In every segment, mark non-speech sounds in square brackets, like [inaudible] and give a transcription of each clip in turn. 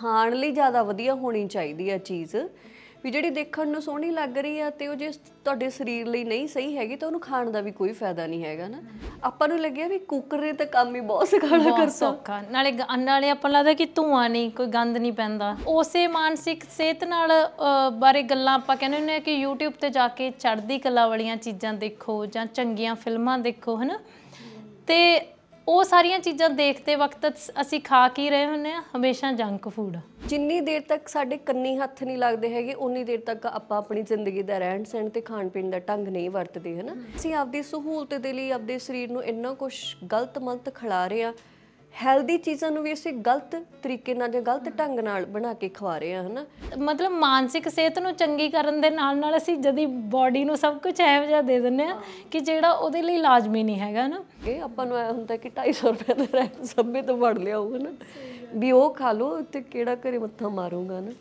ਖਾਣ ਲਈ ਜ਼ਿਆਦਾ ਵਧੀਆ ਹੋਣੀ ਚਾਹੀਦੀ ਹੈ ਚੀਜ਼ ਵੀ ਜਿਹੜੀ ਦੇਖਣ ਨੂੰ ਸੋਹਣੀ ਲੱਗ ਰਹੀ ਆ ਤੇ ਉਹ ਜੇ ਤੁਹਾਡੇ ਸਰੀਰ ਲਈ ਨਹੀਂ ਸਹੀ ਹੈਗੀ ਤਾਂ ਉਹਨੂੰ ਖਾਣ ਦਾ ਵੀ ਕੋਈ ਫਾਇਦਾ ਨਹੀਂ ਹੈਗਾ ਨਾ ਆਪਾਂ ਨੂੰ ਲੱਗਿਆ ਵੀ ਕੁੱਕਰ ਦੇ ਤਾਂ ਕੰਮ ਹੀ ਬਹੁਤ ਸਖਾਲਾ ਕਰਦਾ ਸੌਖਾ ਨਾਲੇ ਨਾਲੇ ਆਪਾਂ ਲੱਗਦਾ ਕਿ ਧੂਆਂ ਨਹੀਂ ਕੋਈ ਗੰਦ ਨਹੀਂ ਪੈਂਦਾ ਉਸੇ ਮਾਨਸਿਕ ਸਿਹਤ ਨਾਲ ਬਾਰੇ ਗੱਲਾਂ ਆਪਾਂ ਕਹਿੰਦੇ ਹੁੰਦੇ ਆ ਕਿ YouTube ਤੇ ਜਾ ਕੇ ਚੜ੍ਹਦੀ ਕਲਾ ਵਾਲੀਆਂ ਚੀਜ਼ਾਂ ਦੇਖੋ ਜਾਂ ਚੰਗੀਆਂ ਫਿਲਮਾਂ ਦੇਖੋ ਹਨਾ ਤੇ ਉਹ ਸਾਰੀਆਂ ਚੀਜ਼ਾਂ ਦੇਖਦੇ ਵਕਤ ਅਸੀਂ ਖਾ ਕੀ ਰਹੇ ਹੁੰਨੇ ਆ ਹਮੇਸ਼ਾ ਜੰਕ ਫੂਡ ਜਿੰਨੀ ਦੇਰ ਤੱਕ ਸਾਡੇ ਕੰਨੀ ਹੱਥ ਨਹੀਂ ਲੱਗਦੇ ਹੈਗੇ ਉਨੀ ਦੇਰ ਤੱਕ ਆਪਾਂ ਆਪਣੀ ਜ਼ਿੰਦਗੀ ਦਾ ਰਹਿਣ ਸਹਿਣ ਤੇ ਖਾਣ ਪੀਣ ਦਾ ਢੰਗ ਨਹੀਂ ਵਰਤਦੇ ਹਨਾ ਅਸੀਂ ਆਪਦੀ ਸਹੂਲਤ ਦੇ ਲਈ ਆਪਦੇ ਸਰੀਰ ਨੂੰ ਇੰਨਾ ਕੁਝ ਗਲਤ ਮਲਤ ਖਿਲਾ ਰਹੇ ਆ ਹੈਲਦੀ ਚੀਜ਼ਾਂ ਨੂੰ ਵੀ ਅਸੀਂ ਗਲਤ ਤਰੀਕੇ ਨਾਲ ਜਾਂ ਗਲਤ ਢੰਗ ਨਾਲ ਬਣਾ ਕੇ ਖਵਾ ਰਹੇ ਆ ਹਨਾ ਮਤਲਬ ਮਾਨਸਿਕ ਸਿਹਤ ਨੂੰ ਚੰਗੀ ਕਰਨ ਦੇ ਨਾਲ ਨਾਲ ਅਸੀਂ ਜਦੀ ਬਾਡੀ ਨੂੰ ਸਭ ਕੁਝ ਐਵੇਂ ਜਿਹਾ ਦੇ ਦਿੰਨੇ ਆ ਕਿ ਜਿਹੜਾ ਉਹਦੇ ਲਈ ਲਾਜ਼ਮੀ ਨਹੀਂ ਹੈਗਾ ਨਾ ਇਹ ਆਪਾਂ ਨੂੰ ਆਇਆ ਹੁੰਦਾ ਕਿ 250 ਰੁਪਏ ਦਾ ਰਹਿ ਸਭੇ ਤੋਂ ਵੱਡ ਲਿਆ ਹੋਊਗਾ ਨਾ ਵੀ ਉਹ ਖਾ ਲੋ ਤੇ ਕਿਹੜਾ ਘਰੇ ਮੱਥਾ ਮਾਰੂਗਾ ਨਾ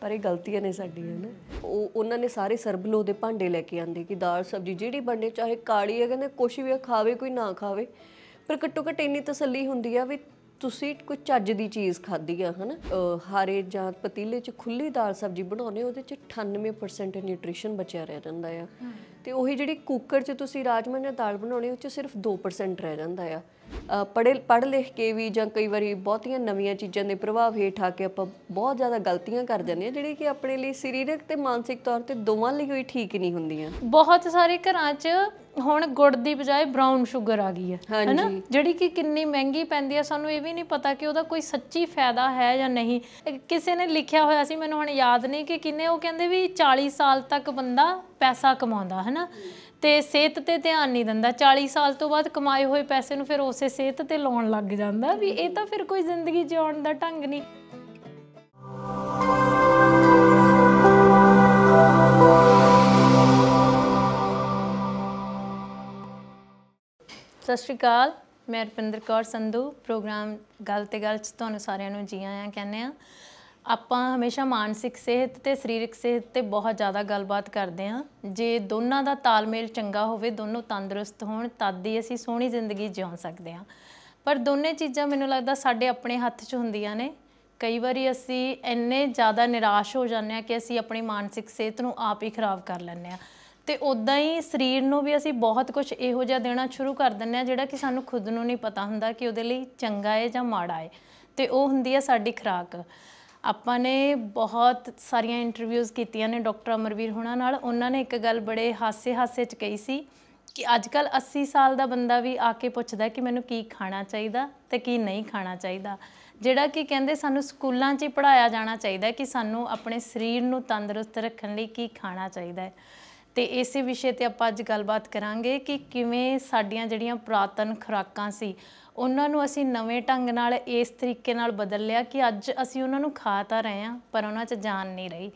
ਪਰ ਇਹ ਗਲਤੀਆਂ ਨੇ ਸਾਡੀਆਂ ਨਾ ਉਹ ਉਹਨਾਂ ਨੇ ਸਾਰੇ ਸਰਬਲੋ ਦੇ ਭਾਂਡੇ ਲੈ ਕੇ ਆਂਦੇ ਕਿ ਦਾਲ ਸਬਜੀ ਜਿਹੜੀ ਬਣਨੇ ਚਾਹੇ ਕਾਲੀ ਹੈ ਕਹਿੰਦੇ ਕੁਛ ਵੀ ਖਾਵੇ ਕੋਈ ਨਾ ਖਾਵੇ ਪਰ ਘੱਟੋ ਘੱਟ ਇੰਨੀ ਤਸੱਲੀ ਹੁੰਦੀ ਆ ਵੀ ਤੁਸੀਂ ਕੋਈ ਚੱਜ ਦੀ ਚੀਜ਼ ਖਾਧੀ ਆ ਹਨ ਹਾਰੇ ਜਾਂ ਪਤੀਲੇ 'ਚ ਖੁੱਲੀ ਦਾਲ ਸਬਜ਼ੀ ਬਣਾਉਨੇ ਉਹਦੇ 'ਚ 98% ਨਿਊਟ੍ਰੀਸ਼ਨ ਬਚਿਆ ਰਹਿ ਜਾਂਦਾ ਆ ਤੇ ਉਹੀ ਜਿਹੜੀ ਕੁੱਕਰ 'ਚ ਤੁਸੀਂ ਰਾਜਮਾ ਜਾਂ ਦਾਲ ਬਣਾਉਨੇ ਉਹ 'ਚ ਸਿਰਫ 2% ਰਹਿ ਜਾਂਦਾ ਆ ਪੜੇ ਪੜ ਲਿਖ ਕੇ ਵੀ ਜਾਂ ਕਈ ਵਾਰੀ ਬਹੁਤੀਆਂ ਨਵੀਆਂ ਚੀਜ਼ਾਂ ਦੇ ਪ੍ਰਭਾਵ ਹੇਠ ਆ ਕੇ ਆਪਾਂ ਬਹੁਤ ਜ਼ਿਆਦਾ ਗਲਤੀਆਂ ਕਰ ਜਾਂਦੇ ਆ ਜਿਹੜੀ ਕਿ ਆਪਣੇ ਲਈ ਸਰੀਰਕ ਤੇ ਮਾਨਸਿਕ ਤੌਰ ਤੇ ਦੋਵਾਂ ਲਈ ਕੋਈ ਠੀਕ ਨਹੀਂ ਹੁੰਦੀਆਂ ਬਹੁਤ ਸਾਰੇ ਘਰਾਂ 'ਚ ਹੁਣ ਗੁੜ ਦੀ ਬਜਾਏ ਬ੍ਰਾਊਨ ਸ਼ੂਗਰ ਆ ਗਈ ਹੈ ਹੈਨਾ ਜਿਹੜੀ ਕਿ ਕਿੰਨੀ ਮਹਿੰਗੀ ਪੈਂਦੀ ਆ ਸਾਨੂੰ ਇਹ ਵੀ ਨਹੀਂ ਪਤਾ ਕਿ ਉਹਦਾ ਕੋਈ ਸੱਚੀ ਫਾਇਦਾ ਹੈ ਜਾਂ ਨਹੀਂ ਕਿਸੇ ਨੇ ਲਿਖਿਆ ਹੋਇਆ ਸੀ ਮੈਨੂੰ ਹੁਣ ਯਾਦ ਨਹੀਂ ਕਿ ਕਿੰਨੇ ਉਹ ਕਹਿੰਦੇ ਵੀ 40 ਸਾਲ ਤੱਕ ਬੰਦਾ ਪੈਸਾ ਕਮਾਉਂਦਾ ਹੈਨਾ ਤੇ ਸਿਹਤ ਤੇ ਧਿਆਨ ਨਹੀਂ ਦਿੰਦਾ 40 ਸਾਲ ਤੋਂ ਬਾਅਦ ਕਮਾਏ ਹੋਏ ਪੈਸੇ ਨੂੰ ਫਿਰ ਉਸੇ ਸਿਹਤ ਤੇ ਲਾਉਣ ਲੱਗ ਜਾਂਦਾ ਵੀ ਇਹ ਤਾਂ ਫਿਰ ਕੋਈ ਜ਼ਿੰਦਗੀ ਜਿਉਣ ਦਾ ਢੰਗ ਨਹੀਂ ਸਤਿ ਸ਼੍ਰੀ ਅਕਾਲ ਮੈਂ ਰਪਿੰਦਰ ਕੌਰ ਸੰਧੂ ਪ੍ਰੋਗਰਾਮ ਗੱਲ ਤੇ ਗੱਲ ਚ ਤੁਹਾਨੂੰ ਸਾਰਿਆਂ ਨੂੰ ਜੀ ਆਇਆਂ ਕਹਿੰਦੇ ਆ ਆਪਾਂ ਹਮੇਸ਼ਾ ਮਾਨਸਿਕ ਸਿਹਤ ਤੇ ਸਰੀਰਕ ਸਿਹਤ ਤੇ ਬਹੁਤ ਜ਼ਿਆਦਾ ਗੱਲਬਾਤ ਕਰਦੇ ਆਂ ਜੇ ਦੋਨਾਂ ਦਾ ਤਾਲਮੇਲ ਚੰਗਾ ਹੋਵੇ ਦੋਨੋਂ ਤੰਦਰੁਸਤ ਹੋਣ ਤਦ ਹੀ ਅਸੀਂ ਸੋਹਣੀ ਜ਼ਿੰਦਗੀ ਜਿਉਣ ਸਕਦੇ ਆਂ ਪਰ ਦੋਨੇ ਚੀਜ਼ਾਂ ਮੈਨੂੰ ਲੱਗਦਾ ਸਾਡੇ ਆਪਣੇ ਹੱਥ 'ਚ ਹੁੰਦੀਆਂ ਨੇ ਕਈ ਵਾਰੀ ਅਸੀਂ ਇੰਨੇ ਜ਼ਿਆਦਾ ਨਿਰਾਸ਼ ਹੋ ਜਾਂਦੇ ਆਂ ਕਿ ਅਸੀਂ ਆਪਣੀ ਮਾਨਸਿਕ ਸਿਹਤ ਨੂੰ ਆਪ ਹੀ ਖਰਾਬ ਕਰ ਲੈਂਦੇ ਆਂ ਤੇ ਉਦਾਂ ਹੀ ਸਰੀਰ ਨੂੰ ਵੀ ਅਸੀਂ ਬਹੁਤ ਕੁਝ ਇਹੋ ਜਿਹਾ ਦੇਣਾ ਸ਼ੁਰੂ ਕਰ ਦਿੰਨੇ ਆ ਜਿਹੜਾ ਕਿ ਸਾਨੂੰ ਖੁਦ ਨੂੰ ਨਹੀਂ ਪਤਾ ਹੁੰਦਾ ਕਿ ਉਹਦੇ ਲਈ ਚੰਗਾ ਹੈ ਜਾਂ ਮਾੜਾ ਹੈ ਤੇ ਉਹ ਹੁੰਦੀ ਹੈ ਸਾਡੀ ਖਰਾਕ ਆਪਾਂ ਨੇ ਬਹੁਤ ਸਾਰੀਆਂ ਇੰਟਰਵਿਊਜ਼ ਕੀਤੀਆਂ ਨੇ ਡਾਕਟਰ ਅਮਰਵੀਰ ਹੁਣਾਂ ਨਾਲ ਉਹਨਾਂ ਨੇ ਇੱਕ ਗੱਲ ਬੜੇ ਹਾਸੇ-ਹਾਸੇ 'ਚ ਕਹੀ ਸੀ ਕਿ ਅੱਜ ਕੱਲ 80 ਸਾਲ ਦਾ ਬੰਦਾ ਵੀ ਆ ਕੇ ਪੁੱਛਦਾ ਕਿ ਮੈਨੂੰ ਕੀ ਖਾਣਾ ਚਾਹੀਦਾ ਤੇ ਕੀ ਨਹੀਂ ਖਾਣਾ ਚਾਹੀਦਾ ਜਿਹੜਾ ਕਿ ਕਹਿੰਦੇ ਸਾਨੂੰ ਸਕੂਲਾਂ 'ਚ ਹੀ ਪੜਾਇਆ ਜਾਣਾ ਚਾਹੀਦਾ ਕਿ ਸਾਨੂੰ ਆਪਣੇ ਸਰੀਰ ਨੂੰ ਤੰਦਰੁਸਤ ਰੱਖਣ ਲਈ ਕੀ ਖਾਣਾ ਚਾਹੀਦਾ ਹੈ ਤੇ ਇਸੇ ਵਿਸ਼ੇ ਤੇ ਆਪਾਂ ਅੱਜ ਗੱਲਬਾਤ ਕਰਾਂਗੇ ਕਿ ਕਿਵੇਂ ਸਾਡੀਆਂ ਜਿਹੜੀਆਂ ਪ੍ਰਾਤਨ ਖੁਰਾਕਾਂ ਸੀ ਉਹਨਾਂ ਨੂੰ ਅਸੀਂ ਨਵੇਂ ਢੰਗ ਨਾਲ ਇਸ ਤਰੀਕੇ ਨਾਲ ਬਦਲ ਲਿਆ ਕਿ ਅੱਜ ਅਸੀਂ ਉਹਨਾਂ ਨੂੰ ਖਾ ਤਾਂ ਰਹੇ ਆ ਪਰ ਉਹਨਾਂ 'ਚ ਜਾਨ ਨਹੀਂ ਰਹੀ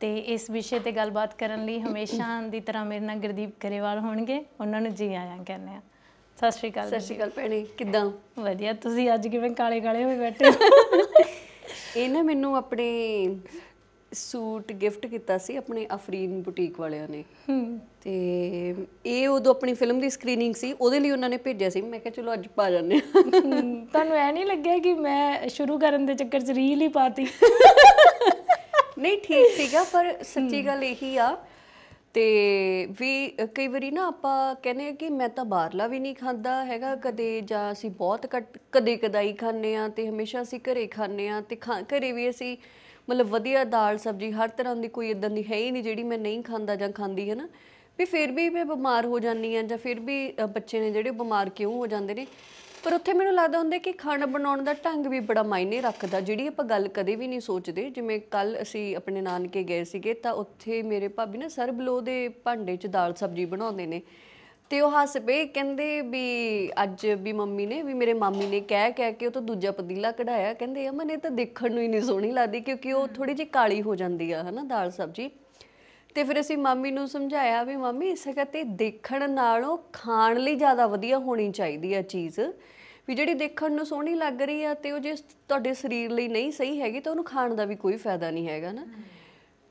ਤੇ ਇਸ ਵਿਸ਼ੇ ਤੇ ਗੱਲਬਾਤ ਕਰਨ ਲਈ ਹਮੇਸ਼ਾ [coughs] ਦੀ ਤਰ੍ਹਾਂ ਮੇਰੇ ਨਾਲ ਗੁਰਦੀਪ ਗਰੇਵਾਲ ਹੋਣਗੇ ਉਹਨਾਂ ਨੂੰ ਜੀ ਆਇਆਂ ਕਹਿੰਦੇ ਆ ਸਤਿ ਸ਼੍ਰੀ ਅਕਾਲ ਸਤਿ ਸ਼੍ਰੀ ਅਕਾਲ ਭੈਣੀ ਕਿੱਦਾਂ ਵਧੀਆ ਤੁਸੀਂ ਅੱਜ ਕਿਵੇਂ ਕਾਲੇ ਕਾਲੇ ਹੋਏ ਬੈਠੇ ਇਹ ਨਾ ਮੈਨੂੰ ਆਪਣੇ ਸੂਟ ਗਿਫਟ ਕੀਤਾ ਸੀ ਆਪਣੇ ਅਫਰੀਨ ਬੁਟੀਕ ਵਾਲਿਆਂ ਨੇ ਹੂੰ ਤੇ ਇਹ ਉਦੋਂ ਆਪਣੀ ਫਿਲਮ ਦੀ ਸਕਰੀਨਿੰਗ ਸੀ ਉਹਦੇ ਲਈ ਉਹਨਾਂ ਨੇ ਭੇਜਿਆ ਸੀ ਮੈਂ ਕਿਹਾ ਚਲੋ ਅੱਜ ਪਾ ਜਾਂਦੇ ਹਾਂ ਤੁਹਾਨੂੰ ਐ ਨਹੀਂ ਲੱਗਿਆ ਕਿ ਮੈਂ ਸ਼ੁਰੂ ਕਰਨ ਦੇ ਚੱਕਰ 'ਚ ਰੀਲ ਹੀ ਪਾਤੀ ਨਹੀਂ ਠੀਕ ਸੀਗਾ ਪਰ ਸੱਚੀ ਗੱਲ ਇਹੀ ਆ ਤੇ ਵੀ ਕਈ ਵਾਰੀ ਨਾ ਆਪਾਂ ਕਹਿੰਦੇ ਆ ਕਿ ਮੈਂ ਤਾਂ ਬਾਹਰਲਾ ਵੀ ਨਹੀਂ ਖਾਂਦਾ ਹੈਗਾ ਕਦੇ ਜਾਂ ਅਸੀਂ ਬਹੁਤ ਕਦੇ ਕਦਾਈ ਖਾਂਦੇ ਆ ਤੇ ਹਮੇਸ਼ਾ ਅਸੀਂ ਘਰੇ ਖਾਂਦੇ ਆ ਤੇ ਘਰੇ ਵੀ ਅਸੀਂ ਮਤਲਬ ਵਧੀਆ ਦਾਲ ਸਬਜ਼ੀ ਹਰ ਤਰ੍ਹਾਂ ਦੀ ਕੋਈ ਇਦਾਂ ਦੀ ਹੈ ਹੀ ਨਹੀਂ ਜਿਹੜੀ ਮੈਂ ਨਹੀਂ ਖਾਂਦਾ ਜਾਂ ਖਾਂਦੀ ਹੈ ਨਾ ਵੀ ਫਿਰ ਵੀ ਮੈਂ ਬਿਮਾਰ ਹੋ ਜਾਂਦੀ ਆ ਜਾਂ ਫਿਰ ਵੀ ਬੱਚੇ ਨੇ ਜਿਹੜੇ ਬਿਮਾਰ ਕਿਉਂ ਹੋ ਜਾਂਦੇ ਨੇ ਪਰ ਉੱਥੇ ਮੈਨੂੰ ਲੱਗਦਾ ਹੁੰਦਾ ਕਿ ਖਾਣਾ ਬਣਾਉਣ ਦਾ ਢੰਗ ਵੀ ਬੜਾ ਮਾਇਨੇ ਰੱਖਦਾ ਜਿਹੜੀ ਆਪਾਂ ਗੱਲ ਕਦੇ ਵੀ ਨਹੀਂ ਸੋਚਦੇ ਜਿਵੇਂ ਕੱਲ ਅਸੀਂ ਆਪਣੇ ਨਾਨਕੇ ਗਏ ਸੀਗੇ ਤਾਂ ਉੱਥੇ ਮੇਰੇ ਭਾਬੀ ਨਾ ਸਰਬਲੋ ਦੇ ਭਾਂਡੇ 'ਚ ਦਾਲ ਸਬਜ਼ੀ ਬਣਾਉਂਦੇ ਨੇ ਤੇ ਉਹ ਹੱਸ ਪਏ ਕਹਿੰਦੇ ਵੀ ਅੱਜ ਵੀ ਮੰਮੀ ਨੇ ਵੀ ਮੇਰੇ ਮਾਮੀ ਨੇ ਕਹਿ ਕਹਿ ਕੇ ਉਹ ਤੋਂ ਦੂਜਾ ਪਦੀਲਾ ਕਢਾਇਆ ਕਹਿੰਦੇ ਅਮਨ ਇਹ ਤਾਂ ਦੇਖਣ ਨੂੰ ਹੀ ਨਹੀਂ ਸੋਹਣੀ ਲੱਗਦੀ ਕਿਉਂਕਿ ਉਹ ਥੋੜੀ ਜਿਹੀ ਕਾਲੀ ਹੋ ਜਾਂਦੀ ਆ ਹਨਾ ਦਾਲ ਸਬਜੀ ਤੇ ਫਿਰ ਅਸੀਂ ਮਾਮੀ ਨੂੰ ਸਮਝਾਇਆ ਵੀ ਮਾਮੀ ਇਸ ਕਰਕੇ ਦੇਖਣ ਨਾਲੋਂ ਖਾਣ ਲਈ ਜ਼ਿਆਦਾ ਵਧੀਆ ਹੋਣੀ ਚਾਹੀਦੀ ਆ ਚੀਜ਼ ਵੀ ਜਿਹੜੀ ਦੇਖਣ ਨੂੰ ਸੋਹਣੀ ਲੱਗ ਰਹੀ ਆ ਤੇ ਉਹ ਜੇ ਤੁਹਾਡੇ ਸਰੀਰ ਲਈ ਨਹੀਂ ਸਹੀ ਹੈਗੀ ਤਾਂ ਉਹਨੂੰ ਖਾਣ ਦਾ ਵੀ ਕੋਈ ਫਾਇਦਾ ਨਹੀਂ ਹੈਗਾ ਨਾ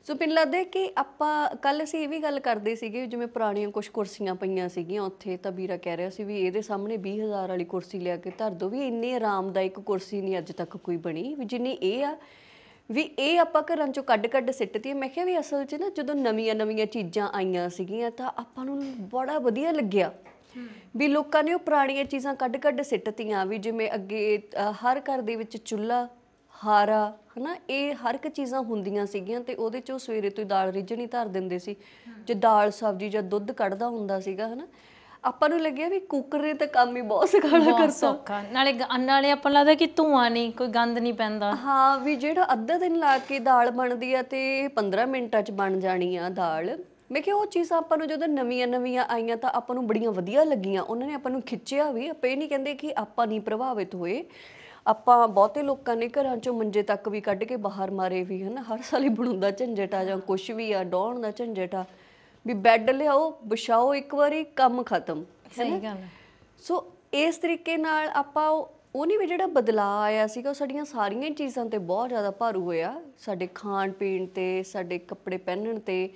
ਸੋ ਪਿੰਨ ਲੱਗਦਾ ਕਿ ਆਪਾਂ ਕੱਲ ਅਸੀਂ ਇਹ ਵੀ ਗੱਲ ਕਰਦੇ ਸੀਗੇ ਜਿਵੇਂ ਪੁਰਾਣੀਆਂ ਕੁਝ ਕੁਰਸੀਆਂ ਪਈਆਂ ਸੀਗੀਆਂ ਉੱਥੇ ਤਾਂ ਵੀਰਾ ਕਹਿ ਰਿਹਾ ਸੀ ਵੀ ਇਹਦੇ ਸਾਹਮਣੇ 20000 ਵਾਲੀ ਕੁਰਸੀ ਲਿਆ ਕੇ ਧਰ ਦੋ ਵੀ ਇੰਨੇ ਆਰਾਮਦਾਇਕ ਕੁਰਸੀ ਨਹੀਂ ਅੱਜ ਤੱਕ ਕੋਈ ਬਣੀ ਵੀ ਜਿੰਨੀ ਇਹ ਆ ਵੀ ਇਹ ਆਪਾਂ ਘਰਾਂ ਚੋਂ ਕੱਢ-ਕੱਢ ਸਿੱਟਦੀ ਮੈਂ ਕਿਹਾ ਵੀ ਅਸਲ 'ਚ ਨਾ ਜਦੋਂ ਨਵੀਆਂ-ਨਵੀਆਂ ਚੀਜ਼ਾਂ ਆਈਆਂ ਸੀਗੀਆਂ ਤਾਂ ਆਪਾਂ ਨੂੰ ਬੜਾ ਵਧੀਆ ਲੱਗਿਆ ਵੀ ਲੋਕਾਂ ਨੇ ਉਹ ਪੁਰਾਣੀਆਂ ਚੀਜ਼ਾਂ ਕੱਢ-ਕੱਢ ਸਿੱਟਤੀਆਂ ਵੀ ਜਿਵੇਂ ਅੱਗੇ ਹਰ ਘਰ ਦੇ ਵਿੱਚ ਚੁੱਲ੍ਹਾ ਹਾਰਾ ਹਨਾ ਇਹ ਹਰ ਇੱਕ ਚੀਜ਼ਾਂ ਹੁੰਦੀਆਂ ਸੀਗੀਆਂ ਤੇ ਉਹਦੇ ਚੋਂ ਸਵੇਰੇ ਤੋਂ ਦਾਲ ਰਿਜਣੀ ਧਰ ਦਿੰਦੇ ਸੀ ਜੇ ਦਾਲ ਸਬਜ਼ੀ ਜਾਂ ਦੁੱਧ ਕੱਢਦਾ ਹੁੰਦਾ ਸੀਗਾ ਹਨਾ ਆਪਾਂ ਨੂੰ ਲੱਗਿਆ ਵੀ ਕੁੱਕਰ ਨੇ ਤਾਂ ਕੰਮ ਹੀ ਬਹੁਤ ਸਖਾਲਾ ਕਰਦਾ ਸੌਖਾ ਨਾਲੇ ਨਾਲੇ ਆਪਾਂ ਲੱਗਦਾ ਕਿ ਧੂਆਂ ਨਹੀਂ ਕੋਈ ਗੰਦ ਨਹੀਂ ਪੈਂਦਾ ਹਾਂ ਵੀ ਜਿਹੜਾ ਅੱਧਾ ਦਿਨ ਲਾ ਕੇ ਦਾਲ ਬਣਦੀ ਆ ਤੇ 15 ਮਿੰਟਾਂ 'ਚ ਬਣ ਜਾਣੀ ਆ ਦਾਲ ਮੈਂ ਕਿਹਾ ਉਹ ਚੀਜ਼ਾਂ ਆਪਾਂ ਨੂੰ ਜਦੋਂ ਨਵੀਆਂ-ਨਵੀਆਂ ਆਈਆਂ ਤਾਂ ਆਪਾਂ ਨੂੰ ਬੜੀਆਂ ਵਧੀਆ ਲੱਗੀਆਂ ਉਹਨਾਂ ਨੇ ਆਪਾਂ ਨੂੰ ਖਿੱਚਿਆ ਵੀ ਆਪੇ ਨਹੀਂ ਕਹਿੰਦੇ ਕਿ ਆਪਾਂ ਨਹੀਂ ਪ੍ਰਭਾਵਿਤ ਹੋਏ ਆਪਾਂ ਬਹੁਤੇ ਲੋਕਾਂ ਨੇ ਘਰਾਂ ਚੋਂ ਮੰਜੇ ਤੱਕ ਵੀ ਕੱਢ ਕੇ ਬਾਹਰ ਮਾਰੇ ਵੀ ਹਨ ਹਰ ਸਾਲ ਹੀ ਬਣਾਉਂਦਾ ਝੰਜਟ ਆ ਜਾਂ ਕੁਛ ਵੀ ਆ ਡਾਉਣ ਦਾ ਝੰਜਟ ਆ ਵੀ ਬੈੱਡ ਲਿਆਓ ਵਿਛਾਓ ਇੱਕ ਵਾਰੀ ਕੰਮ ਖਤਮ ਸਹੀ ਗੱਲ ਹੈ ਸੋ ਇਸ ਤਰੀਕੇ ਨਾਲ ਆਪਾਂ ਉਹ ਨਹੀਂ ਵੀ ਜਿਹੜਾ ਬਦਲਾਅ ਆਇਆ ਸੀਗਾ ਉਹ ਸਾਡੀਆਂ ਸਾਰੀਆਂ ਚੀਜ਼ਾਂ ਤੇ ਬਹੁਤ ਜ਼ਿਆਦਾ ਭਾਰੂ ਹੋਇਆ ਸਾਡੇ ਖਾਣ ਪੀਣ ਤੇ ਸਾਡੇ ਕੱਪੜੇ ਪਹਿਨਣ ਤੇ